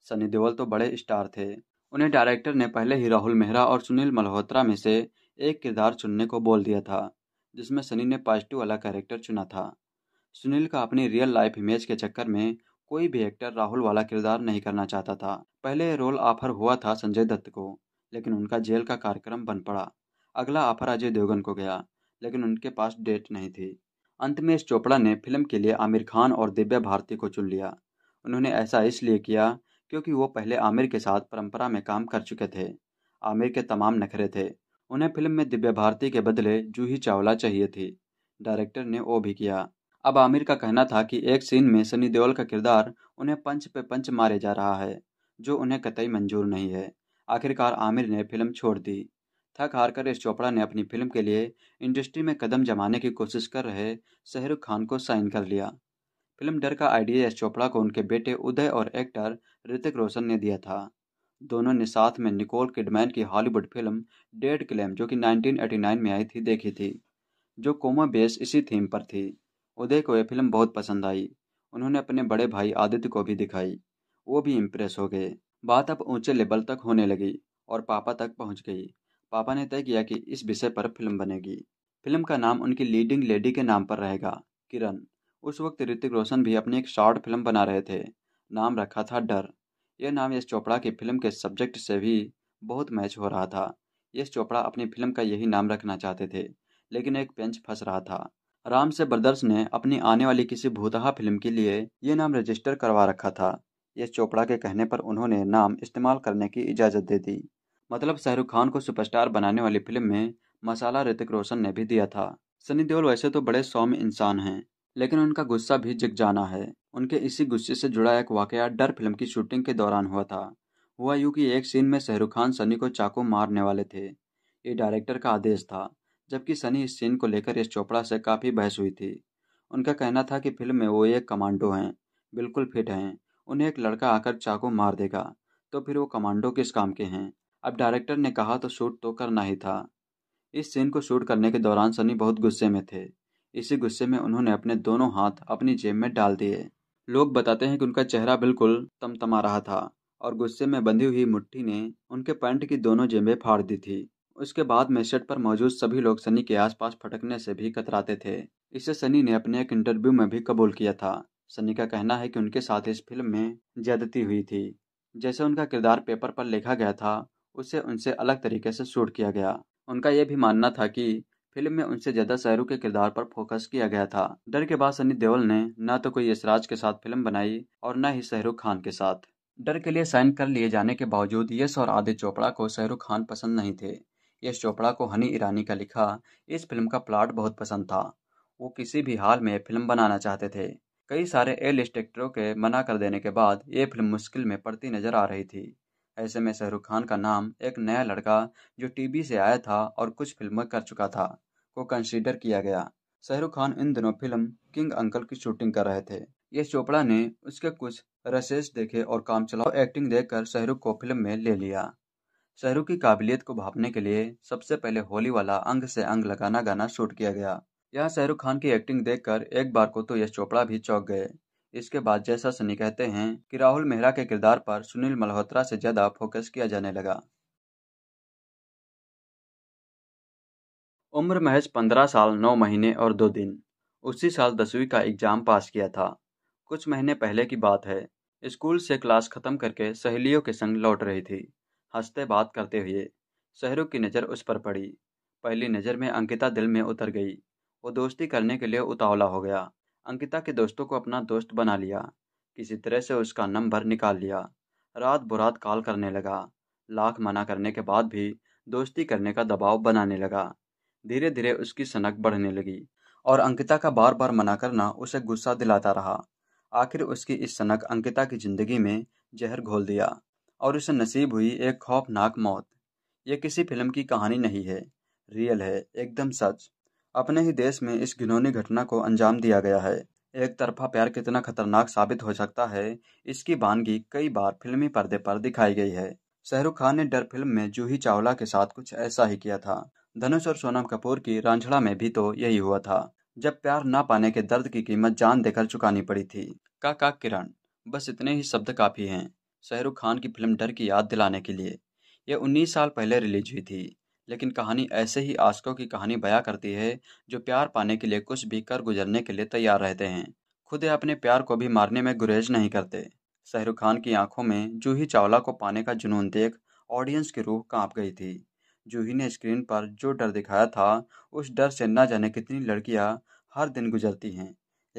Speaker 2: सनी देओल तो बड़े स्टार थे उन्हें डायरेक्टर ने पहले ही राहुल मेहरा और सुनील मल्होत्रा में से एक किरदार चुनने को बोल दिया था जिसमें सनी ने पॉजिटिव वाला कैरेक्टर चुना था सुनील का अपनी रियल लाइफ इमेज के चक्कर में कोई भी एक्टर राहुल वाला किरदार नहीं करना चाहता था पहले रोल ऑफर हुआ था संजय दत्त को लेकिन उनका जेल का कार्यक्रम बन पड़ा अगला ऑफर अजय देवगन को गया लेकिन उनके पास डेट नहीं थी अंत में चोपड़ा ने फिल्म के लिए आमिर खान और दिव्या भारती को चुन लिया उन्होंने ऐसा इसलिए किया क्योंकि वो पहले आमिर के साथ परंपरा में काम कर चुके थे आमिर के तमाम नखरे थे उन्हें फिल्म में दिव्या भारती के बदले जूही चावला चाहिए थी डायरेक्टर ने वो भी किया अब आमिर का कहना था कि एक सीन में सनी देओल का किरदार उन्हें पंच पे पंच मारे जा रहा है जो उन्हें कतई मंजूर नहीं है आखिरकार आमिर ने फिल्म छोड़ दी थक हार कर यश चोपड़ा ने अपनी फिल्म के लिए इंडस्ट्री में कदम जमाने की कोशिश कर रहे शहरुख खान को साइन कर लिया फिल्म डर का आइडिया यश चोपड़ा को उनके बेटे उदय और एक्टर ऋतिक रोशन ने दिया था दोनों ने साथ में निकोल किडमैन की हॉलीवुड फिल्म डेड क्लेम जो कि 1989 में आई थी देखी थी जो कोमा बेस इसी थीम पर थी उदय को यह फिल्म बहुत पसंद आई उन्होंने अपने बड़े भाई आदित्य को भी दिखाई वो भी इम्प्रेस हो गए बात अब ऊंचे लेवल तक होने लगी और पापा तक पहुंच गई पापा ने तय किया कि इस विषय पर फिल्म बनेगी फिल्म का नाम उनकी लीडिंग लेडी के नाम पर रहेगा किरण उस वक्त ऋतिक रोशन भी अपनी एक शॉर्ट फिल्म बना रहे थे नाम रखा था डर यह नाम यश चोपड़ा की फिल्म के सब्जेक्ट से भी बहुत मैच हो रहा था यश चोपड़ा अपनी फिल्म का यही नाम रखना चाहते थे लेकिन एक पेंच फंस रहा था राम से ब्रदर्स ने अपनी आने वाली किसी भूतहा फिल्म के लिए यह नाम रजिस्टर करवा रखा था यश चोपड़ा के कहने पर उन्होंने नाम इस्तेमाल करने की इजाज़त दे दी मतलब शाहरुख खान को सुपरस्टार बनाने वाली फिल्म में मसाला ऋतिक रोशन ने भी दिया था सनी देओल वैसे तो बड़े सौम्य इंसान हैं लेकिन उनका गुस्सा भी जग जाना है उनके इसी गुस्से से जुड़ा एक वाकया डर फिल्म की शूटिंग के दौरान हुआ था हुआ यूँ कि एक सीन में शाहरुख खान सनी को चाकू मारने वाले थे ये डायरेक्टर का आदेश था जबकि सनी इस सीन को लेकर यश चोपड़ा से काफ़ी बहस हुई थी उनका कहना था कि फिल्म में वो एक कमांडो हैं बिल्कुल फिट हैं उन्हें एक लड़का आकर चाकू मार देगा तो फिर वो कमांडो किस काम के हैं अब डायरेक्टर ने कहा तो शूट तो करना ही था इस सीन को शूट करने के दौरान सनी बहुत गुस्से में थे इसी गुस्से में उन्होंने अपने दोनों हाथ अपनी जेब में डाल दिए लोग बताते हैं कि उनका चेहरा बिल्कुल तमतमा रहा था और गुस्से में बंधी हुई मुट्ठी ने उनके पैंट की दोनों जेबें फाड़ दी थी उसके बाद में सेट पर मौजूद सभी लोग सनी के आसपास फटकने से भी कतराते थे इसे सनी ने अपने एक इंटरव्यू में भी कबूल किया था सनी का कहना है कि उनके साथ इस फिल्म में ज्यादती हुई थी जैसे उनका किरदार पेपर पर लिखा गया था उसे उनसे अलग तरीके से शूट किया गया उनका यह भी मानना था कि फिल्म में उनसे ज़्यादा शहरू के किरदार पर फोकस किया गया था डर के बाद सनी देओल ने न तो कोई यशराज के साथ फिल्म बनाई और न ही शहरुख खान के साथ डर के लिए साइन कर लिए जाने के बावजूद यश और आदित्य चोपड़ा को शहरुख खान पसंद नहीं थे यश चोपड़ा को हनी ईरानी का लिखा इस फिल्म का प्लाट बहुत पसंद था वो किसी भी हाल में फिल्म बनाना चाहते थे कई सारे एल स्टेक्टरों एक्टरों के मना कर देने के बाद ये फिल्म मुश्किल में पड़ती नजर आ रही थी ऐसे में शाहरुख खान का नाम एक नया लड़का जो टीवी से आया था और कुछ फिल्में कर चुका था को कंसीडर किया गया शाहरुख खान इन दिनों फिल्म किंग अंकल की शूटिंग कर रहे थे यश चोपड़ा ने उसके कुछ रसेस देखे और काम चलाओ एक्टिंग देखकर शाहरुख को फिल्म में ले लिया शाहरुख की काबिलियत को भापने के लिए सबसे पहले होली वाला अंग से अंग लगाना गाना शूट किया गया यहाँ शाहरुख खान की एक्टिंग देखकर एक बार को तो यश चोपड़ा भी चौंक गए इसके बाद जैसा सनी
Speaker 1: कहते हैं कि राहुल मेहरा के किरदार पर सुनील मल्होत्रा से ज्यादा फोकस किया जाने लगा उम्र महज पंद्रह साल नौ
Speaker 2: महीने और दो दिन उसी साल दसवीं का एग्जाम पास किया था कुछ महीने पहले की बात है स्कूल से क्लास खत्म करके सहेलियों के संग लौट रही थी हंसते बात करते हुए शहरों की नज़र उस पर पड़ी पहली नज़र में अंकिता दिल में उतर गई वो दोस्ती करने के लिए उतावला हो गया अंकिता के दोस्तों को अपना दोस्त बना लिया किसी तरह से उसका नंबर निकाल लिया रात बुरात कॉल करने लगा लाख मना करने के बाद भी दोस्ती करने का दबाव बनाने लगा धीरे धीरे उसकी सनक बढ़ने लगी और अंकिता का बार बार मना करना उसे गुस्सा दिलाता रहा आखिर उसकी इस सनक अंकिता की ज़िंदगी में जहर घोल दिया और उसे नसीब हुई एक खौफनाक मौत यह किसी फिल्म की कहानी नहीं है रियल है एकदम सच अपने ही देश में इस घिनौनी घटना को अंजाम दिया गया है एक तरफा प्यार कितना खतरनाक साबित हो सकता है इसकी बानगी कई बार फिल्मी पर्दे पर दिखाई गई है शाहरुख खान ने डर फिल्म में जूही चावला के साथ कुछ ऐसा ही किया था धनुष और सोनम कपूर की रांझड़ा में भी तो यही हुआ था जब प्यार ना पाने के दर्द की कीमत जान देकर चुकानी पड़ी थी काका किरण बस इतने ही शब्द काफ़ी हैं शाहरुख खान की फिल्म डर की याद दिलाने के लिए यह 19 साल पहले रिलीज हुई थी लेकिन कहानी ऐसे ही आशकों की कहानी बयां करती है जो प्यार पाने के लिए कुछ भी कर गुजरने के लिए तैयार रहते हैं खुद अपने प्यार को भी मारने में गुरेज नहीं करते शाहरुख खान की आंखों में जूही चावला को पाने का जुनून देख ऑडियंस की रूह कांप गई थी जूही ने स्क्रीन पर जो डर दिखाया था उस डर से न जाने कितनी लड़कियां हर दिन गुजरती हैं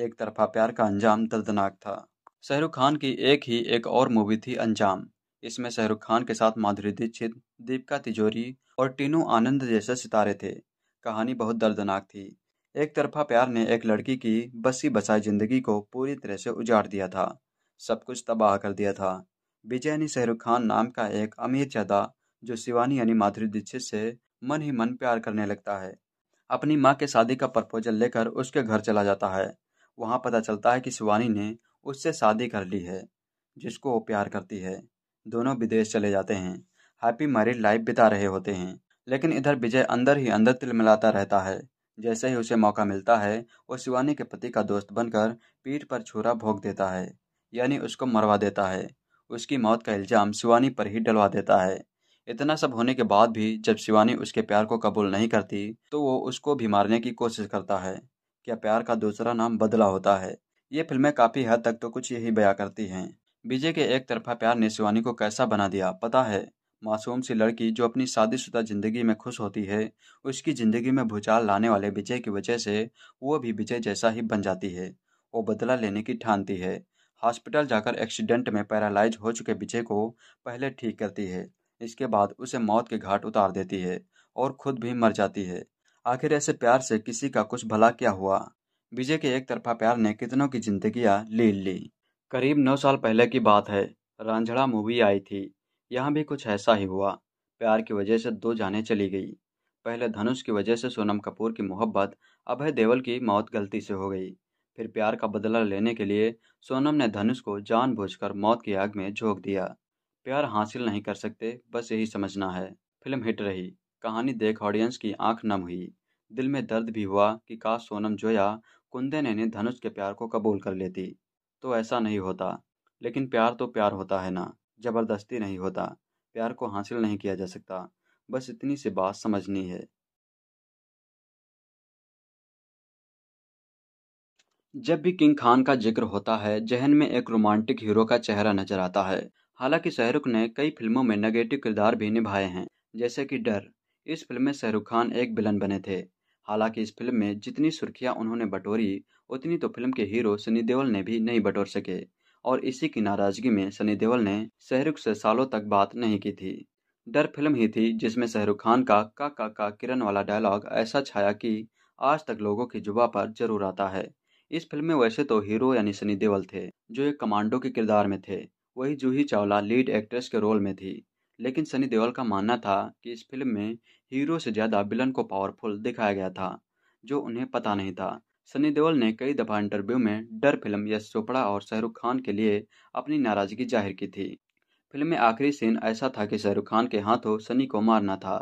Speaker 2: एक तरफा प्यार का अंजाम दर्दनाक था शाहरुख खान की एक ही एक और मूवी थी अंजाम इसमें शाहरुख खान के साथ माधुरी दीक्षित दीपिका तिजोरी और टीनू आनंद जैसे सितारे थे कहानी बहुत दर्दनाक थी एक तरफा प्यार ने एक लड़की की बसी बसाई जिंदगी को पूरी तरह से उजाड़ दिया था सब कुछ तबाह कर दिया था बेचैनी शहरुख खान नाम का एक अमीर चादा जो शिवानी यानी माधुरी दीक्षित से मन ही मन प्यार करने लगता है अपनी माँ के शादी का प्रपोजल लेकर उसके घर चला जाता है वहाँ पता चलता है कि शिवानी ने उससे शादी कर ली है जिसको वो प्यार करती है दोनों विदेश चले जाते हैं हैप्पी मैरिड लाइफ बिता रहे होते हैं लेकिन इधर विजय अंदर ही अंदर तिलमिलाता रहता है जैसे ही उसे मौका मिलता है वो शिवानी के पति का दोस्त बनकर पीठ पर छुरा भोग देता है यानी उसको मरवा देता है उसकी मौत का इल्ज़ाम शिवानी पर ही डलवा देता है इतना सब होने के बाद भी जब शिवानी उसके प्यार को कबूल नहीं करती तो वो उसको भी मारने की कोशिश करता है क्या प्यार का दूसरा नाम बदला होता है ये फिल्में काफ़ी हद तक तो कुछ यही बया करती हैं विजय के एक तरफा प्यार ने शिवानी को कैसा बना दिया पता है मासूम सी लड़की जो अपनी शादीशुदा जिंदगी में खुश होती है उसकी जिंदगी में भूचाल लाने वाले विजय की वजह से वो भी विजय जैसा ही बन जाती है वो बदला लेने की ठानती है हॉस्पिटल जाकर एक्सीडेंट में पैरालाइज हो चुके विजय को पहले ठीक करती है इसके बाद उसे मौत के घाट उतार देती है और खुद भी मर जाती है आखिर ऐसे प्यार से किसी का कुछ भला क्या हुआ विजय के एक तरफा प्यार ने कितनों की जिंदगियां ले ली करीब नौ साल पहले की बात है रांझड़ा मूवी आई थी यहाँ भी कुछ ऐसा ही हुआ प्यार की वजह से दो जाने चली गई पहले धनुष की वजह से सोनम कपूर की मोहब्बत अभय देवल की मौत गलती से हो गई फिर प्यार का बदला लेने के लिए सोनम ने धनुष को जानबूझकर मौत की आग में झोंक दिया प्यार हासिल नहीं कर सकते बस यही समझना है फिल्म हिट रही कहानी देख ऑडियंस की आंख नम हुई दिल में दर्द भी हुआ कि काश सोनम जोया कुंदे ने धनुष के प्यार को कबूल कर लेती तो ऐसा नहीं होता लेकिन प्यार तो प्यार होता है ना ज़बरदस्ती नहीं होता प्यार को हासिल नहीं किया जा सकता
Speaker 1: बस इतनी सी बात समझनी है जब भी किंग खान का जिक्र होता है जहन में एक रोमांटिक
Speaker 2: हीरो का चेहरा नजर आता है हालांकि शाहरुख ने कई फिल्मों में नेगेटिव किरदार भी निभाए हैं जैसे कि डर इस फिल्म में शाहरुख खान एक विलन बने थे हालांकि इस फिल्म में जितनी सुर्खियां उन्होंने बटोरी उतनी तो फिल्म के हीरो सनी देओल ने भी नहीं बटोर सके और इसी की नाराजगी में सनी देओल ने शहरुख से सालों तक बात नहीं की थी डर फिल्म ही थी जिसमें शहरुख खान का का का का किरण वाला डायलॉग ऐसा छाया कि आज तक लोगों की जुबा पर जरूर आता है इस फिल्म में वैसे तो हीरो यानी सनी देओल थे जो एक कमांडो के किरदार में थे वही जूही चावला लीड एक्ट्रेस के रोल में थी लेकिन सनी देओल का मानना था कि इस फिल्म में हीरो से ज़्यादा विलन को पावरफुल दिखाया गया था जो उन्हें पता नहीं था सनी देओल ने कई दफा इंटरव्यू में डर फिल्म यश चोपड़ा और शाहरुख खान के लिए अपनी नाराजगी जाहिर की थी फिल्म में आखिरी सीन ऐसा था कि शाहरुख खान के हाथों सनी को मारना था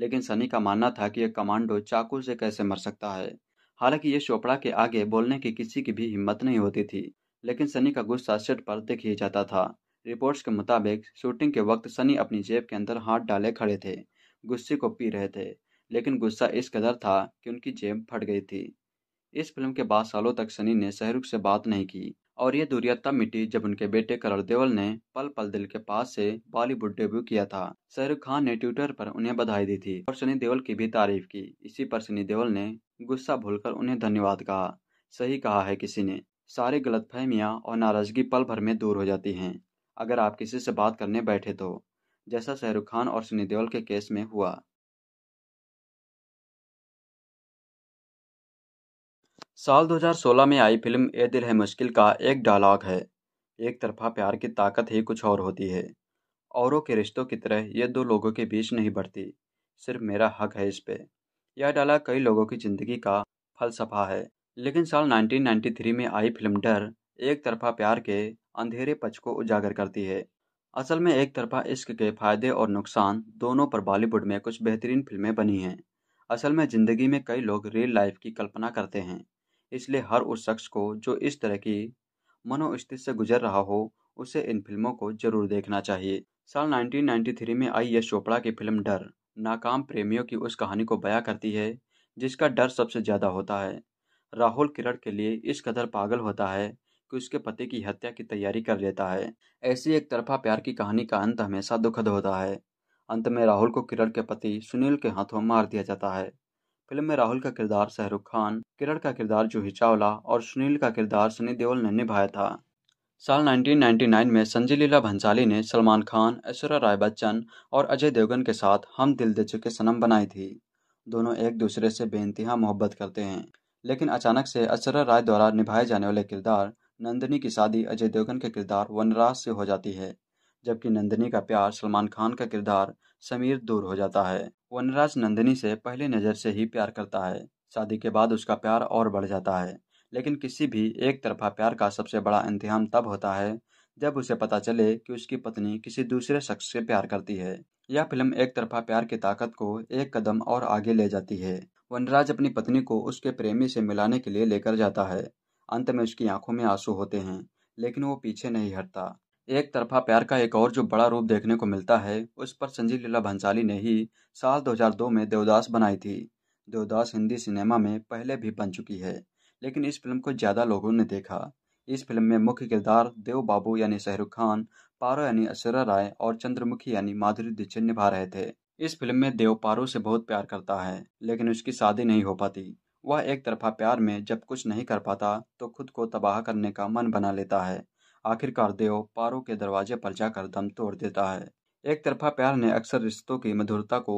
Speaker 2: लेकिन सनी का मानना था कि यह कमांडो चाकू से कैसे मर सकता है हालांकि यश चोपड़ा के आगे बोलने की किसी की भी हिम्मत नहीं होती थी लेकिन सनी का गुस्सा सेट पर देख ही जाता था रिपोर्ट्स के मुताबिक शूटिंग के वक्त सनी अपनी जेब के अंदर हाथ डाले खड़े थे गुस्से को पी रहे थे लेकिन गुस्सा इस कदर था कि उनकी जेब फट गई थी इस फिल्म के बाद सालों तक सनी ने शाहरुख से बात नहीं की और ये दूरियत तब मिटी जब उनके बेटे करण देवल ने पल पल दिल के पास से बॉलीवुड डेब्यू किया था शाहरुख खान ने ट्विटर पर उन्हें बधाई दी थी और सनी देवल की भी तारीफ की इसी पर सनी देवल ने गुस्सा भूलकर उन्हें धन्यवाद कहा सही कहा है किसी ने सारी गलत और नाराजगी पल भर में दूर
Speaker 1: हो जाती है अगर आप किसी से बात करने बैठे तो जैसा शाहरुख खान और सनी देओल के केस में हुआ साल 2016 में आई फिल्म ए दिल है मुश्किल का एक डायलॉग है एक
Speaker 2: तरफा प्यार की ताकत ही कुछ और होती है औरों के रिश्तों की तरह ये दो लोगों के बीच नहीं बढ़ती सिर्फ मेरा हक है इस पे यह डायलॉग कई लोगों की ज़िंदगी का फलसफा है लेकिन साल 1993 में आई फिल्म डर एक तरफा प्यार के अंधेरे पक्ष को उजागर करती है असल में एक तरफा इश्क के फायदे और नुकसान दोनों पर बॉलीवुड में कुछ बेहतरीन फिल्में बनी हैं असल में ज़िंदगी में कई लोग रियल लाइफ की कल्पना करते हैं इसलिए हर उस शख्स को जो इस तरह की मनोस्थिति से गुजर रहा हो उसे इन फिल्मों को जरूर देखना चाहिए साल 1993 में आई यश चोपड़ा की फिल्म डर नाकाम प्रेमियों की उस कहानी को बयां करती है जिसका डर सबसे ज़्यादा होता है राहुल किरण के लिए इस कदर पागल होता है कि उसके पति की हत्या की तैयारी कर लेता है ऐसी एक तरफा प्यार की कहानी का अंत हमेशा दुखद होता है अंत में राहुल को किरण के पति सुनील के हाथों मार दिया जाता है फिल्म में राहुल का किरदार शाहरुख खान किरण का किरदार जूही चावला और सुनील का किरदार सनी देओल ने निभाया था साल 1999 में संजय लीला भंसाली ने सलमान खान ऐश्वर्या राय बच्चन और अजय देवगन के साथ हम दिल दे चुके सनम बनाई थी दोनों एक दूसरे से बेनतहा मोहब्बत करते हैं लेकिन अचानक से ऐश्वर्या राय द्वारा निभाए जाने वाले किरदार नंदिनी की शादी अजय देवगन के किरदार वनराज से हो जाती है जबकि नंदिनी का प्यार सलमान खान का किरदार समीर दूर हो जाता है वनराज नंदिनी से पहली नज़र से ही प्यार करता है शादी के बाद उसका प्यार और बढ़ जाता है लेकिन किसी भी एक तरफा प्यार का सबसे बड़ा इंतहाम तब होता है जब उसे पता चले कि उसकी पत्नी किसी दूसरे शख्स से प्यार करती है यह फिल्म एक तरफा प्यार की ताकत को एक कदम और आगे ले जाती है वनराज अपनी पत्नी को उसके प्रेमी से मिलाने के लिए लेकर जाता है अंत में उसकी आंखों में आंसू होते हैं लेकिन वो पीछे नहीं हटता एक तरफा प्यार का एक और जो बड़ा रूप देखने को मिलता है उस पर संजीव लीला भंसाली ने ही साल 2002 में देवदास बनाई थी देवदास हिंदी सिनेमा में पहले भी बन चुकी है लेकिन इस फिल्म को ज़्यादा लोगों ने देखा इस फिल्म में मुख्य किरदार देव बाबू यानी शाहरुख खान पारो यानी अशरा राय और चंद्रमुखी यानी माधुरी दीक्षित निभा रहे थे इस फिल्म में देव पारो से बहुत प्यार करता है लेकिन उसकी शादी नहीं हो पाती वह एक तरफा प्यार में जब कुछ नहीं कर पाता तो खुद को तबाह करने का मन बना लेता है आखिरकार देव पारो के दरवाजे पर जाकर दम तोड़ देता है एक तरफा प्यार ने अक्सर रिश्तों की मधुरता को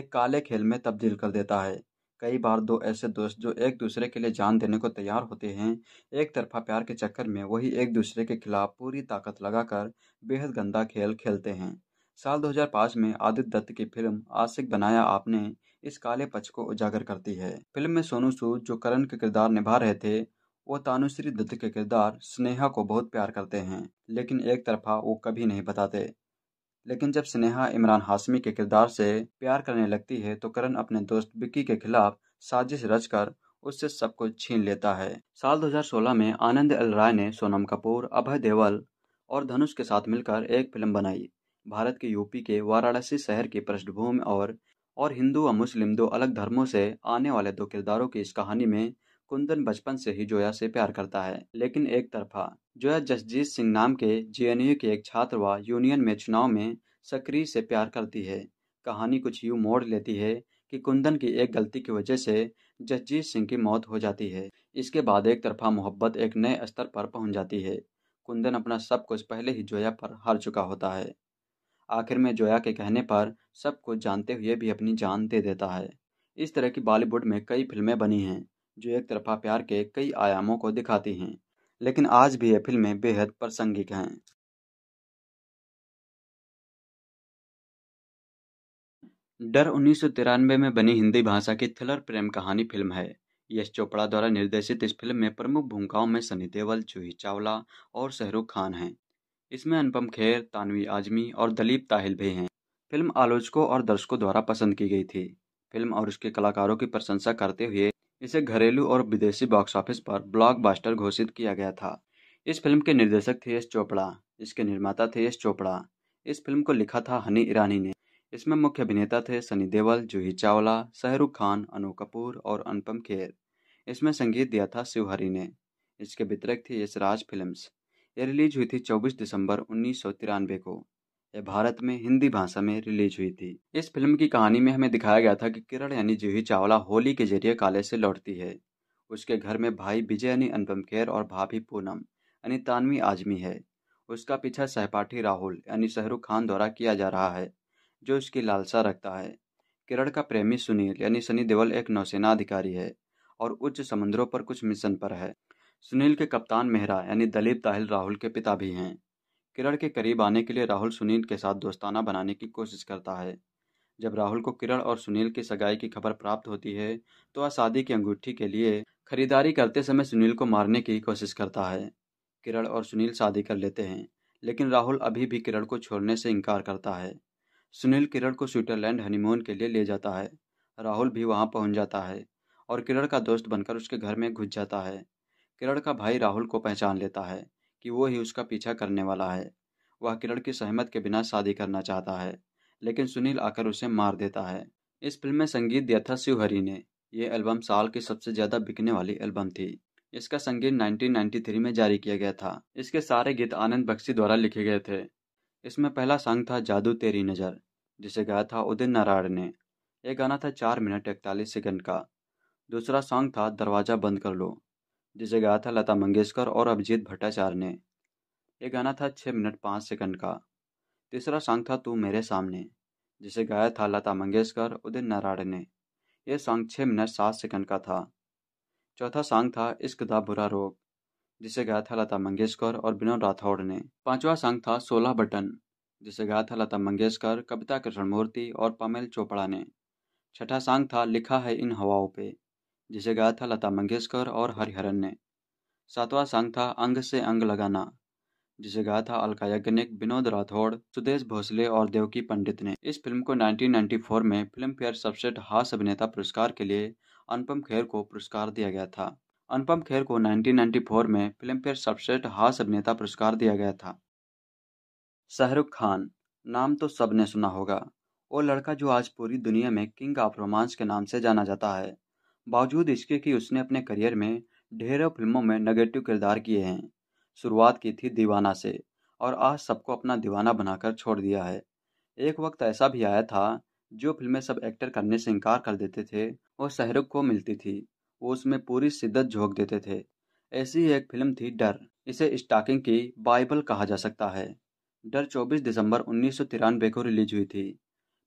Speaker 2: एक काले खेल में तब्दील कर देता है कई बार दो ऐसे दोस्त जो एक दूसरे के लिए जान देने को तैयार होते हैं एक तरफा प्यार के चक्कर में वही एक दूसरे के खिलाफ पूरी ताकत लगाकर बेहद गंदा खेल खेलते हैं साल 2005 में आदित्य दत्त की फिल्म आशिक बनाया आपने इस काले पक्ष को उजागर करती है फिल्म में सोनू सूद जो करण के किरदार निभा रहे थे वो तानुश्री दत्त के किरदार स्नेहा को बहुत प्यार करते हैं लेकिन एक तरफा वो कभी नहीं बताते लेकिन जब स्नेहा इमरान हाशमी के किरदार से प्यार करने लगती है तो करण अपने दोस्त बिक्की के खिलाफ साजिश रचकर उससे सब कुछ छीन लेता है साल 2016 में आनंद एल राय ने सोनम कपूर अभय देवल और धनुष के साथ मिलकर एक फिल्म बनाई भारत के यूपी के वाराणसी शहर की पृष्ठभूमि और और हिंदू और मुस्लिम दो अलग धर्मों से आने वाले दो किरदारों की इस कहानी में कुंदन बचपन से ही जोया से प्यार करता है लेकिन एक तरफा जोया जसजीत सिंह नाम के जेएनयू के एक छात्र व यूनियन में चुनाव में सक्रिय से प्यार करती है कहानी कुछ यूं मोड़ लेती है कि कुंदन की एक गलती की वजह से जसजीत सिंह की मौत हो जाती है इसके बाद एक तरफा मोहब्बत एक नए स्तर पर पहुंच जाती है कुंदन अपना सब कुछ पहले ही जोया पर हार चुका होता है आखिर में जोया के कहने पर सब कुछ जानते हुए भी अपनी जान दे देता है इस तरह की बॉलीवुड में कई फिल्में बनी हैं जो एक तरफा
Speaker 1: प्यार के कई आयामों को दिखाती हैं लेकिन आज भी ये फिल्में बेहद प्रासंगिक हैं डर उन्नीस में बनी हिंदी भाषा की थ्रिलर प्रेम कहानी फिल्म है यश चोपड़ा
Speaker 2: द्वारा निर्देशित इस फिल्म में प्रमुख भूमिकाओं में सनी देओल जूही चावला और शाहरुख खान हैं इसमें अनुपम खेर तानवी आजमी और दलीप ताहिल भी हैं फिल्म आलोचकों और दर्शकों द्वारा पसंद की गई थी फिल्म और उसके कलाकारों की प्रशंसा करते हुए इसे घरेलू और विदेशी बॉक्स ऑफिस पर ब्लॉकबस्टर घोषित किया गया था इस फिल्म के निर्देशक थे यश चोपड़ा इसके निर्माता थे यश चोपड़ा इस फिल्म को लिखा था हनी ईरानी ने इसमें मुख्य अभिनेता थे सनी देवल जूही चावला शहरुख खान अनु कपूर और अनुपम खेर इसमें संगीत दिया था शिवहरी ने इसके वितरक थे यशराज फिल्म्स ये रिलीज हुई थी 24 दिसंबर उन्नीस को यह भारत में हिंदी भाषा में रिलीज हुई थी इस फिल्म की कहानी में हमें दिखाया गया था कि किरण यानी जूही चावला होली के जरिए कॉलेज से लौटती है उसके घर में भाई विजय यानी अनुपम खेर और भाभी पूनम यानी तानवी आजमी है उसका पीछा सहपाठी राहुल यानी शहरुख खान द्वारा किया जा रहा है जो उसकी लालसा रखता है किरण का प्रेमी सुनील यानी सनी देवल एक नौसेना अधिकारी है और उच्च समुद्रों पर कुछ मिशन पर है सुनील के कप्तान मेहरा यानी दलीप ताहिल राहुल के पिता भी हैं किरण के करीब आने के लिए राहुल सुनील के साथ दोस्ताना बनाने की कोशिश करता है जब राहुल को किरण और सुनील की सगाई की खबर प्राप्त होती है तो वह शादी की अंगूठी के लिए खरीदारी करते समय सुनील को मारने की कोशिश करता है किरण और सुनील शादी कर लेते हैं लेकिन राहुल अभी भी किरण को छोड़ने से इनकार करता है सुनील किरण को स्विट्जरलैंड हनीमून के लिए ले जाता है राहुल भी वहां पहुंच जाता है और किरण का दोस्त बनकर उसके घर में घुस जाता है किरण का भाई राहुल को पहचान लेता है कि वो ही उसका पीछा करने वाला है वह किरण की सहमत के बिना शादी करना चाहता है लेकिन सुनील आकर उसे मार देता है इस फिल्म में संगीत दिया था शिवहरि ने यह एल्बम साल की सबसे ज़्यादा बिकने वाली एल्बम थी इसका संगीत 1993 में जारी किया गया था इसके सारे गीत आनंद बख्शी द्वारा लिखे गए थे इसमें पहला सॉन्ग था जादू तेरी नज़र जिसे गाया था उदय नारायण ने यह गाना था चार मिनट इकतालीस सेकंड का दूसरा सॉन्ग था दरवाज़ा बंद कर लो जिसे गाया था लता मंगेशकर और अभिजीत भट्टाचार्य ने ये गाना था छः मिनट पाँच सेकंड का तीसरा सॉन्ग था तू मेरे सामने जिसे गाया था लता मंगेशकर उदित नारायण ने यह सॉन्ग छः मिनट सात सेकंड का था चौथा सॉन्ग था इश्क दा बुरा रोग जिसे गाया था लता मंगेशकर और विनोद राठौड़ ने पांचवा सॉन्ग था सोलह बटन जिसे गाया था लता मंगेशकर कविता कृष्णमूर्ति और पमेल चोपड़ा ने छठा सॉन्ग था लिखा है इन हवाओं पे जिसे गाया था लता मंगेशकर और हरिहरन ने सातवां संग था अंग से अंग लगाना जिसे गाया था अलका याग्निक विनोद राठौड़ सुदेश भोसले और देवकी पंडित ने इस फिल्म को 1994 में फिल्म फेयर सबसेट हास अभिनेता पुरस्कार के लिए अनुपम खेर को पुरस्कार दिया गया था अनुपम खेर को 1994 में फिल्म फेयर सबसेट हास अभिनेता पुरस्कार दिया गया था शाहरुख खान नाम तो सबने सुना होगा वो लड़का जो आज पूरी दुनिया में किंग ऑफ रोमांस के नाम से जाना जाता है बावजूद इसके कि उसने अपने करियर में ढेरों फिल्मों में नेगेटिव किरदार किए हैं शुरुआत की थी दीवाना से और आज सबको अपना दीवाना बनाकर छोड़ दिया है एक वक्त ऐसा भी आया था जो फिल्में सब एक्टर करने से इनकार कर देते थे वो शहरुख को मिलती थी वो उसमें पूरी शिद्दत झोंक देते थे ऐसी एक फिल्म थी डर इसे स्टाकिंग की बाइबल कहा जा सकता है डर 24 दिसंबर उन्नीस को रिलीज हुई थी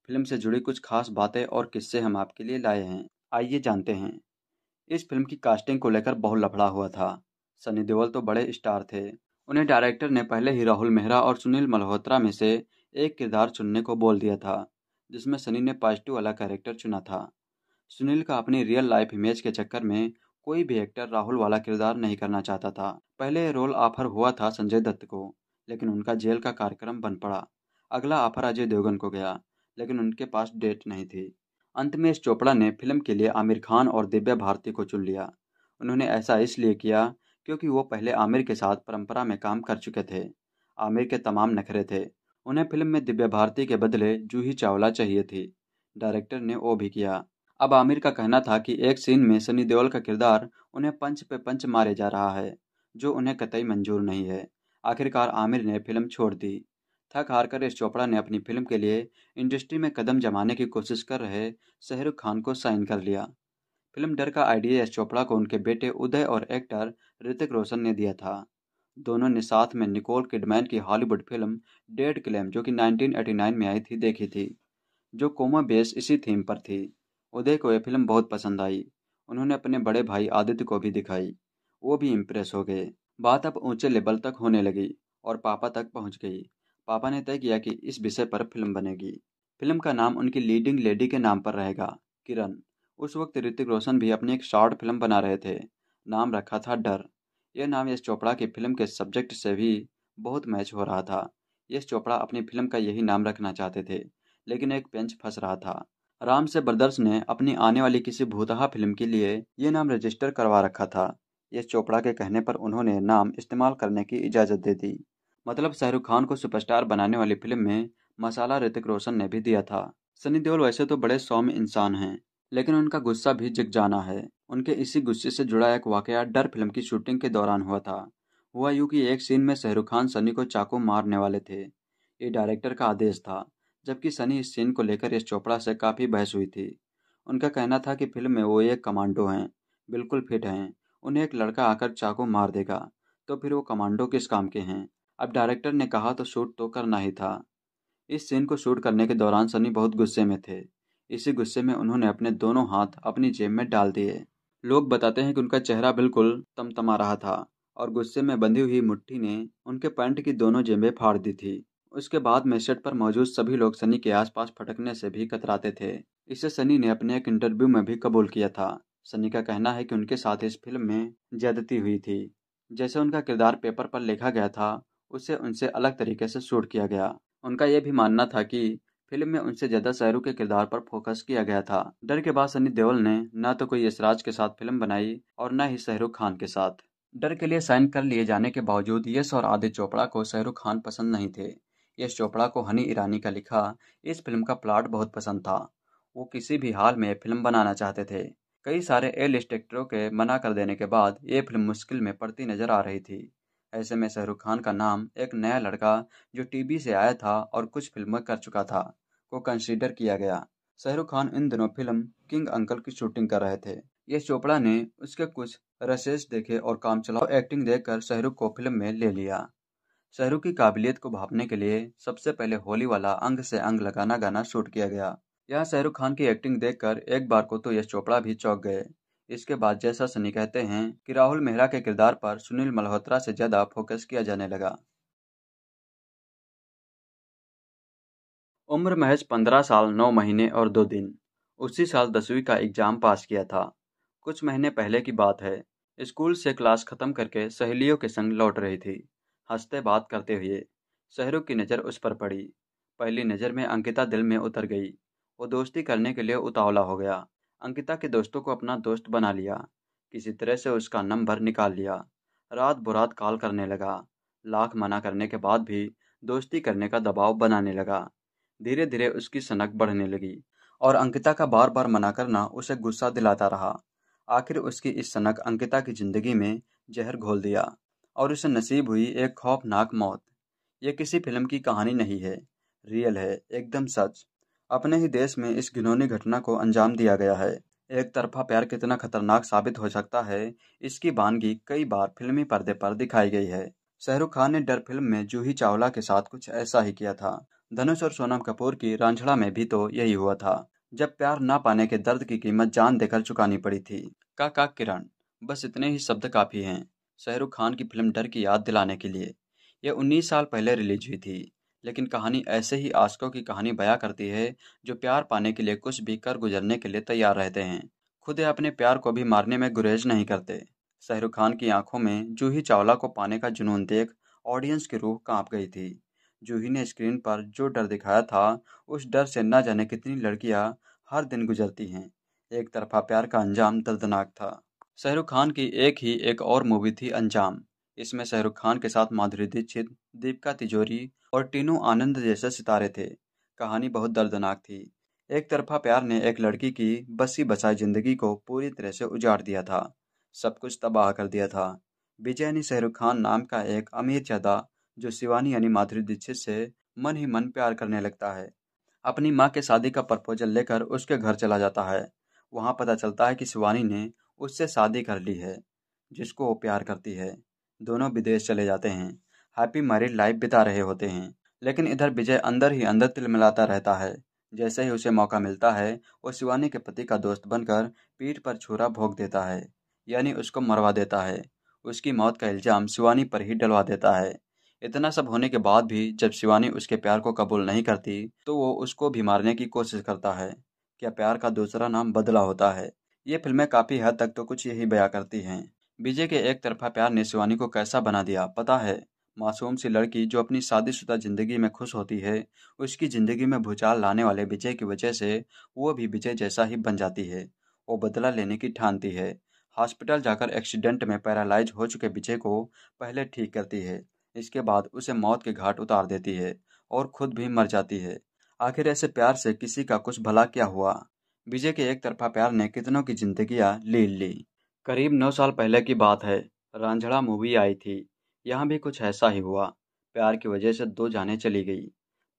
Speaker 2: फिल्म से जुड़ी कुछ खास बातें और किस्से हम आपके लिए लाए हैं आइए जानते हैं इस फिल्म की कास्टिंग को लेकर बहुत लफड़ा हुआ था सनी देओल तो बड़े स्टार थे उन्हें डायरेक्टर ने पहले ही राहुल मेहरा और सुनील मल्होत्रा में से एक किरदार चुनने को बोल दिया था जिसमें सनी ने पॉजिटिव वाला कैरेक्टर चुना था सुनील का अपनी रियल लाइफ इमेज के चक्कर में कोई भी एक्टर राहुल वाला किरदार नहीं करना चाहता था पहले रोल ऑफर हुआ था संजय दत्त को लेकिन उनका जेल का कार्यक्रम बन पड़ा अगला ऑफर अजय देवगन को गया लेकिन उनके पास डेट नहीं थी अंत में इस चोपड़ा ने फिल्म के लिए आमिर खान और दिव्या भारती को चुन लिया उन्होंने ऐसा इसलिए किया क्योंकि वो पहले आमिर के साथ परंपरा में काम कर चुके थे आमिर के तमाम नखरे थे उन्हें फिल्म में दिव्या भारती के बदले जूही चावला चाहिए थी डायरेक्टर ने वो भी किया अब आमिर का कहना था कि एक सीन में सनी देओल का किरदार उन्हें पंच पे पंच मारे जा रहा है जो उन्हें कतई मंजूर नहीं है आखिरकार आमिर ने फिल्म छोड़ दी थक हार कर यश चोपड़ा ने अपनी फिल्म के लिए इंडस्ट्री में कदम जमाने की कोशिश कर रहे शहरुख खान को साइन कर लिया फिल्म डर का आइडिया यश चोपड़ा को उनके बेटे उदय और एक्टर ऋतिक रोशन ने दिया था दोनों ने साथ में निकोल किडमैन की हॉलीवुड फिल्म डेड क्लेम जो कि 1989 में आई थी देखी थी जो कोमा बेस इसी थीम पर थी उदय को यह फिल्म बहुत पसंद आई उन्होंने अपने बड़े भाई आदित्य को भी दिखाई वो भी इम्प्रेस हो गए बात अब ऊंचे लेवल तक होने लगी और पापा तक पहुंच गई पापा ने तय किया कि इस विषय पर फिल्म बनेगी फिल्म का नाम उनकी लीडिंग लेडी के नाम पर रहेगा किरण उस वक्त ऋतिक रोशन भी अपनी एक शॉर्ट फिल्म बना रहे थे नाम रखा था डर यह नाम यश चोपड़ा की फिल्म के सब्जेक्ट से भी बहुत मैच हो रहा था यश चोपड़ा अपनी फिल्म का यही नाम रखना चाहते थे लेकिन एक पेंच फंस रहा था राम से ब्रदर्स ने अपनी आने वाली किसी भूतहा फिल्म के लिए यह नाम रजिस्टर करवा रखा था यश चोपड़ा के कहने पर उन्होंने नाम इस्तेमाल करने की इजाज़त दे दी मतलब शाहरुख खान को सुपरस्टार बनाने वाली फिल्म में मसाला ऋतिक रोशन ने भी दिया था सनी देओल वैसे तो बड़े सौम्य इंसान हैं लेकिन उनका गुस्सा भी जग जाना है उनके इसी गुस्से से जुड़ा एक वाकया डर फिल्म की शूटिंग के दौरान हुआ था हुआ यूँ कि एक सीन में शाहरुख खान सनी को चाकू मारने वाले थे ये डायरेक्टर का आदेश था जबकि सनी इस सीन को लेकर यश चोपड़ा से काफ़ी बहस हुई थी उनका कहना था कि फिल्म में वो एक कमांडो हैं बिल्कुल फिट हैं उन्हें एक लड़का आकर चाकू मार देगा तो फिर वो कमांडो किस काम के हैं अब डायरेक्टर ने कहा तो शूट तो करना ही था इस सीन को शूट करने के दौरान सनी बहुत गुस्से में थे इसी गुस्से में उन्होंने अपने दोनों हाथ अपनी जेब में डाल दिए लोग बताते हैं कि उनका चेहरा बिल्कुल तमतमा रहा था और गुस्से में बंधी हुई मुट्ठी ने उनके पैंट की दोनों जेबें फाड़ दी थी उसके बाद में पर मौजूद सभी लोग सनी के आसपास फटकने से भी कतराते थे इसे सनी ने अपने एक इंटरव्यू में भी कबूल किया था सनी का कहना है कि उनके साथ इस फिल्म में ज्यादती हुई थी जैसे उनका किरदार पेपर पर लिखा गया था उसे उनसे अलग तरीके से शूट किया गया उनका यह भी मानना था कि फिल्म में उनसे ज्यादा शहरू के किरदार पर फोकस किया गया था डर के बाद सनी देओल ने न तो कोई यशराज के साथ फिल्म बनाई और न ही शहरुख खान के साथ डर के लिए साइन कर लिए जाने के बावजूद यश और आदित्य चोपड़ा को शहरुख खान पसंद नहीं थे यश चोपड़ा को हनी ईरानी का लिखा इस फिल्म का प्लाट बहुत पसंद था वो किसी भी हाल में फिल्म बनाना चाहते थे कई सारे एल स्टेक्टरों एक्टरों के मना कर देने के बाद ये फिल्म मुश्किल में पड़ती नजर आ रही थी ऐसे में शाहरुख खान का नाम एक नया लड़का जो टीवी से आया था और कुछ फिल्में कर चुका था को कंसीडर किया गया शाहरुख खान इन दिनों फिल्म किंग अंकल की शूटिंग कर रहे थे यश चोपड़ा ने उसके कुछ रसेस देखे और काम चलाओ एक्टिंग देखकर शाहरुख को फिल्म में ले लिया शाहरुख की काबिलियत को भापने के लिए सबसे पहले होली वाला अंग से अंग लगाना गाना शूट किया गया यहाँ शाहरुख खान की एक्टिंग देखकर एक बार को तो यश चोपड़ा भी चौंक गए इसके बाद जैसा सनी कहते हैं
Speaker 1: कि राहुल मेहरा के किरदार पर सुनील मल्होत्रा से ज्यादा फोकस किया जाने लगा उम्र महज पंद्रह साल नौ महीने और दो
Speaker 2: दिन उसी साल दसवीं का एग्जाम पास किया था कुछ महीने पहले की बात है स्कूल से क्लास खत्म करके सहेलियों के संग लौट रही थी हंसते बात करते हुए शहरों की नज़र उस पर पड़ी पहली नज़र में अंकिता दिल में उतर गई वो दोस्ती करने के लिए उतावला हो गया अंकिता के दोस्तों को अपना दोस्त बना लिया किसी तरह से उसका नंबर निकाल लिया रात बुरात कॉल करने लगा लाख मना करने के बाद भी दोस्ती करने का दबाव बनाने लगा धीरे धीरे उसकी सनक बढ़ने लगी और अंकिता का बार बार मना करना उसे गुस्सा दिलाता रहा आखिर उसकी इस सनक अंकिता की जिंदगी में जहर घोल दिया और उसे नसीब हुई एक खौफनाक मौत ये किसी फिल्म की कहानी नहीं है रियल है एकदम सच अपने ही देश में इस घिनौनी घटना को अंजाम दिया गया है एक तरफा प्यार कितना खतरनाक साबित हो सकता है इसकी बानगी कई बार फिल्मी पर्दे पर दिखाई गई है शाहरुख खान ने डर फिल्म में जूही चावला के साथ कुछ ऐसा ही किया था धनुष और सोनम कपूर की रांझड़ा में भी तो यही हुआ था जब प्यार ना पाने के दर्द की कीमत जान देकर चुकानी पड़ी थी का का किरण बस इतने ही शब्द काफ़ी हैं शाहरुख खान की फिल्म डर की याद दिलाने के लिए यह 19 साल पहले रिलीज हुई थी लेकिन कहानी ऐसे ही आशकों की कहानी बयां करती है जो प्यार पाने के लिए कुछ भी कर गुजरने के लिए तैयार रहते हैं खुद अपने प्यार को भी मारने में गुरेज नहीं करते शाहरुख खान की आंखों में जूही चावला को पाने का जुनून देख ऑडियंस की रूह कांप गई थी जूही ने स्क्रीन पर जो डर दिखाया था उस डर से न जाने कितनी लड़कियां हर दिन गुजरती हैं एक तरफा प्यार का अंजाम दर्दनाक था शाहरुख खान की एक ही एक और मूवी थी अंजाम इसमें शाहरुख खान के साथ माधुरी दीक्षित दीपिका तिजोरी और टीनू आनंद जैसे सितारे थे कहानी बहुत दर्दनाक थी एक तरफा प्यार ने एक लड़की की बसी बसाई जिंदगी को पूरी तरह से उजाड़ दिया था सब कुछ तबाह कर दिया था ने शाहरुख खान नाम का एक अमीर चादा जो शिवानी यानी माधुरी दीक्षित से मन ही मन प्यार करने लगता है अपनी माँ के शादी का प्रपोजल लेकर उसके घर चला जाता है वहाँ पता चलता है कि शिवानी ने उससे शादी कर ली है जिसको वो प्यार करती है दोनों विदेश चले जाते हैं हैप्पी मैरिड लाइफ बिता रहे होते हैं लेकिन इधर विजय अंदर ही अंदर तिलमिलाता रहता है जैसे ही उसे मौका मिलता है वो शिवानी के पति का दोस्त बनकर पीठ पर छुरा भोग देता है यानी उसको मरवा देता है उसकी मौत का इल्ज़ाम शिवानी पर ही डलवा देता है इतना सब होने के बाद भी जब शिवानी उसके प्यार को कबूल नहीं करती तो वो उसको भी मारने की कोशिश करता है क्या प्यार का दूसरा नाम बदला होता है ये फिल्में काफ़ी हद तक तो कुछ यही बया करती हैं विजय के एक तरफा प्यार ने शिवानी को कैसा बना दिया पता है मासूम सी लड़की जो अपनी शादीशुदा ज़िंदगी में खुश होती है उसकी ज़िंदगी में भूचाल लाने वाले विजय की वजह से वो भी विजय जैसा ही बन जाती है वो बदला लेने की ठानती है हॉस्पिटल जाकर एक्सीडेंट में पैरालाइज हो चुके विजय को पहले ठीक करती है इसके बाद उसे मौत के घाट उतार देती है और खुद भी मर जाती है आखिर ऐसे प्यार से किसी का कुछ भला क्या हुआ विजय के एक तरफा प्यार ने कितनों की जिंदगियां लील ली करीब नौ साल पहले की बात है रांझड़ा मूवी आई थी यहाँ भी कुछ ऐसा ही हुआ प्यार की वजह से दो जाने चली गई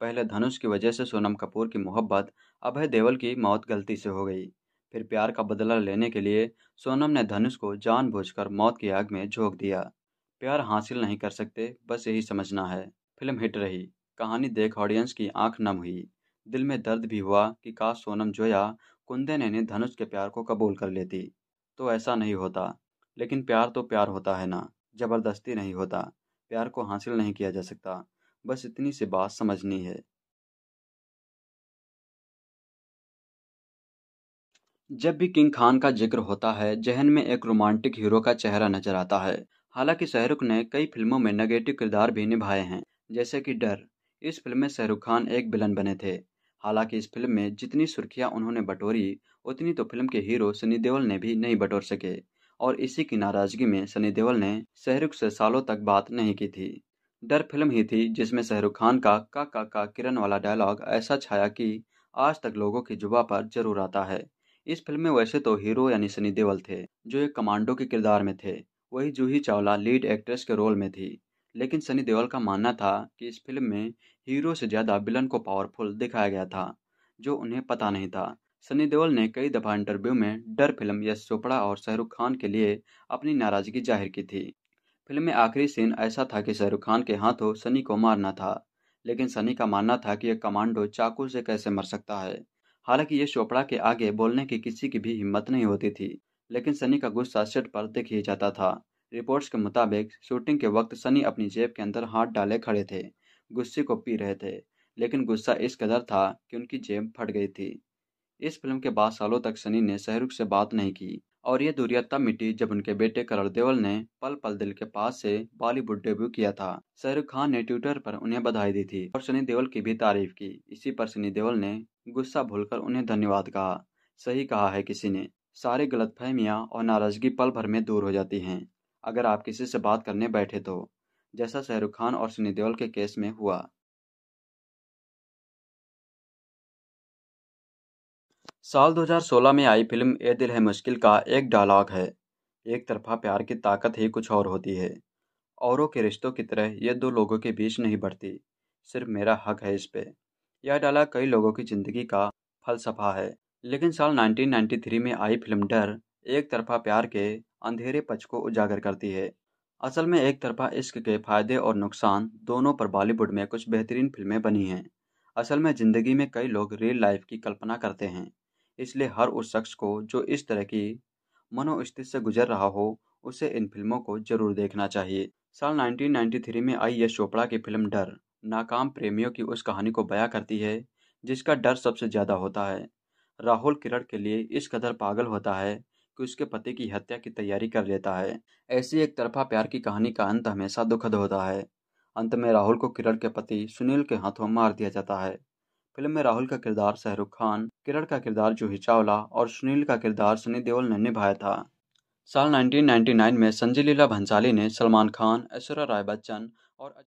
Speaker 2: पहले धनुष की वजह से सोनम कपूर की मोहब्बत अभय देवल की मौत गलती से हो गई फिर प्यार का बदला लेने के लिए सोनम ने धनुष को जानबूझकर मौत की आग में झोंक दिया प्यार हासिल नहीं कर सकते बस यही समझना है फिल्म हिट रही कहानी देख ऑडियंस की आंख नम हुई दिल में दर्द भी हुआ कि काश सोनम जोया कुंदे ने धनुष के प्यार को कबूल कर लेती तो ऐसा नहीं होता लेकिन
Speaker 1: प्यार तो प्यार होता है ना ज़बरदस्ती नहीं होता प्यार को हासिल नहीं किया जा सकता बस इतनी सी बात समझनी है जब भी किंग खान का जिक्र होता है जहन में एक रोमांटिक हीरो का चेहरा
Speaker 2: नजर आता है हालांकि शाहरुख ने कई फिल्मों में नेगेटिव किरदार भी निभाए हैं जैसे कि डर इस फिल्म में शाहरुख खान एक विलन बने थे हालांकि इस फिल्म में जितनी सुर्खियां उन्होंने बटोरी उतनी तो फिल्म के हीरो सनी देओल ने भी नहीं बटोर सके और इसी की नाराजगी में सनी देओल ने शहरुख से सालों तक बात नहीं की थी डर फिल्म ही थी जिसमें शहरुख खान का का का का किरण वाला डायलॉग ऐसा छाया कि आज तक लोगों की जुबा पर जरूर आता है इस फिल्म में वैसे तो हीरो यानी सनी देओल थे जो एक कमांडो के किरदार में थे वही जूही चावला लीड एक्ट्रेस के रोल में थी लेकिन सनी देओल का मानना था कि इस फिल्म में हीरो से ज़्यादा विलन को पावरफुल दिखाया गया था जो उन्हें पता नहीं था सनी देओल ने कई दफा इंटरव्यू में डर फिल्म यश चोपड़ा और शाहरुख खान के लिए अपनी नाराजगी जाहिर की थी फिल्म में आखिरी सीन ऐसा था कि शाहरुख खान के हाथों सनी को मारना था लेकिन सनी का मानना था कि यह कमांडो चाकू से कैसे मर सकता है हालांकि यश चोपड़ा के आगे बोलने की किसी की भी हिम्मत नहीं होती थी लेकिन सनी का गुस्सा सेट पर देख ही जाता था रिपोर्ट्स के मुताबिक शूटिंग के वक्त सनी अपनी जेब के अंदर हाथ डाले खड़े थे गुस्से को पी रहे थे लेकिन गुस्सा इस कदर था कि उनकी जेब फट गई थी इस फिल्म के बाद सालों तक सनी ने शाहरुख से बात नहीं की और ये दूरियां तब मिटी जब उनके बेटे करण देवल ने पल पल दिल के पास से बॉलीवुड डेब्यू किया था शाहरुख खान ने ट्विटर पर उन्हें बधाई दी थी और सनी देवल की भी तारीफ की इसी पर सनी देवल ने गुस्सा भूलकर उन्हें धन्यवाद कहा सही कहा है किसी ने सारी गलत और नाराजगी पल भर में दूर हो जाती है
Speaker 1: अगर आप किसी से बात करने बैठे तो जैसा शाहरुख खान और सनी देवल के केस में हुआ साल 2016 में आई फिल्म ए दिल है मुश्किल का एक डायलॉग है एक तरफा प्यार
Speaker 2: की ताकत ही कुछ और होती है औरों के रिश्तों की तरह ये दो लोगों के बीच नहीं बढ़ती सिर्फ मेरा हक है इस पर यह डायलॉग कई लोगों की ज़िंदगी का फलसफा है लेकिन साल 1993 में आई फिल्म डर एक तरफा प्यार के अंधेरे पक्ष को उजागर करती है असल में एक तरफा इश्क के फायदे और नुकसान दोनों पर बॉलीवुड में कुछ बेहतरीन फिल्में बनी हैं असल में ज़िंदगी में कई लोग रियल लाइफ की कल्पना करते हैं इसलिए हर उस शख्स को जो इस तरह की मनोस्थिति से गुजर रहा हो उसे इन फिल्मों को जरूर देखना चाहिए साल 1993 में आई यश चोपड़ा की फिल्म डर नाकाम प्रेमियों की उस कहानी को बयां करती है जिसका डर सबसे ज़्यादा होता है राहुल किरण के लिए इस कदर पागल होता है कि उसके पति की हत्या की तैयारी कर लेता है ऐसी एक तरफा प्यार की कहानी का अंत हमेशा दुखद होता है अंत में राहुल को किरण के पति सुनील के हाथों मार दिया जाता है फिल्म में राहुल का किरदार शाहरुख खान किरण का किरदार जूही चावला और सुनील का किरदार सनी देओल ने निभाया था साल 1999 में संजय लीला भंसाली ने सलमान खान ऐश्वर्या राय बच्चन और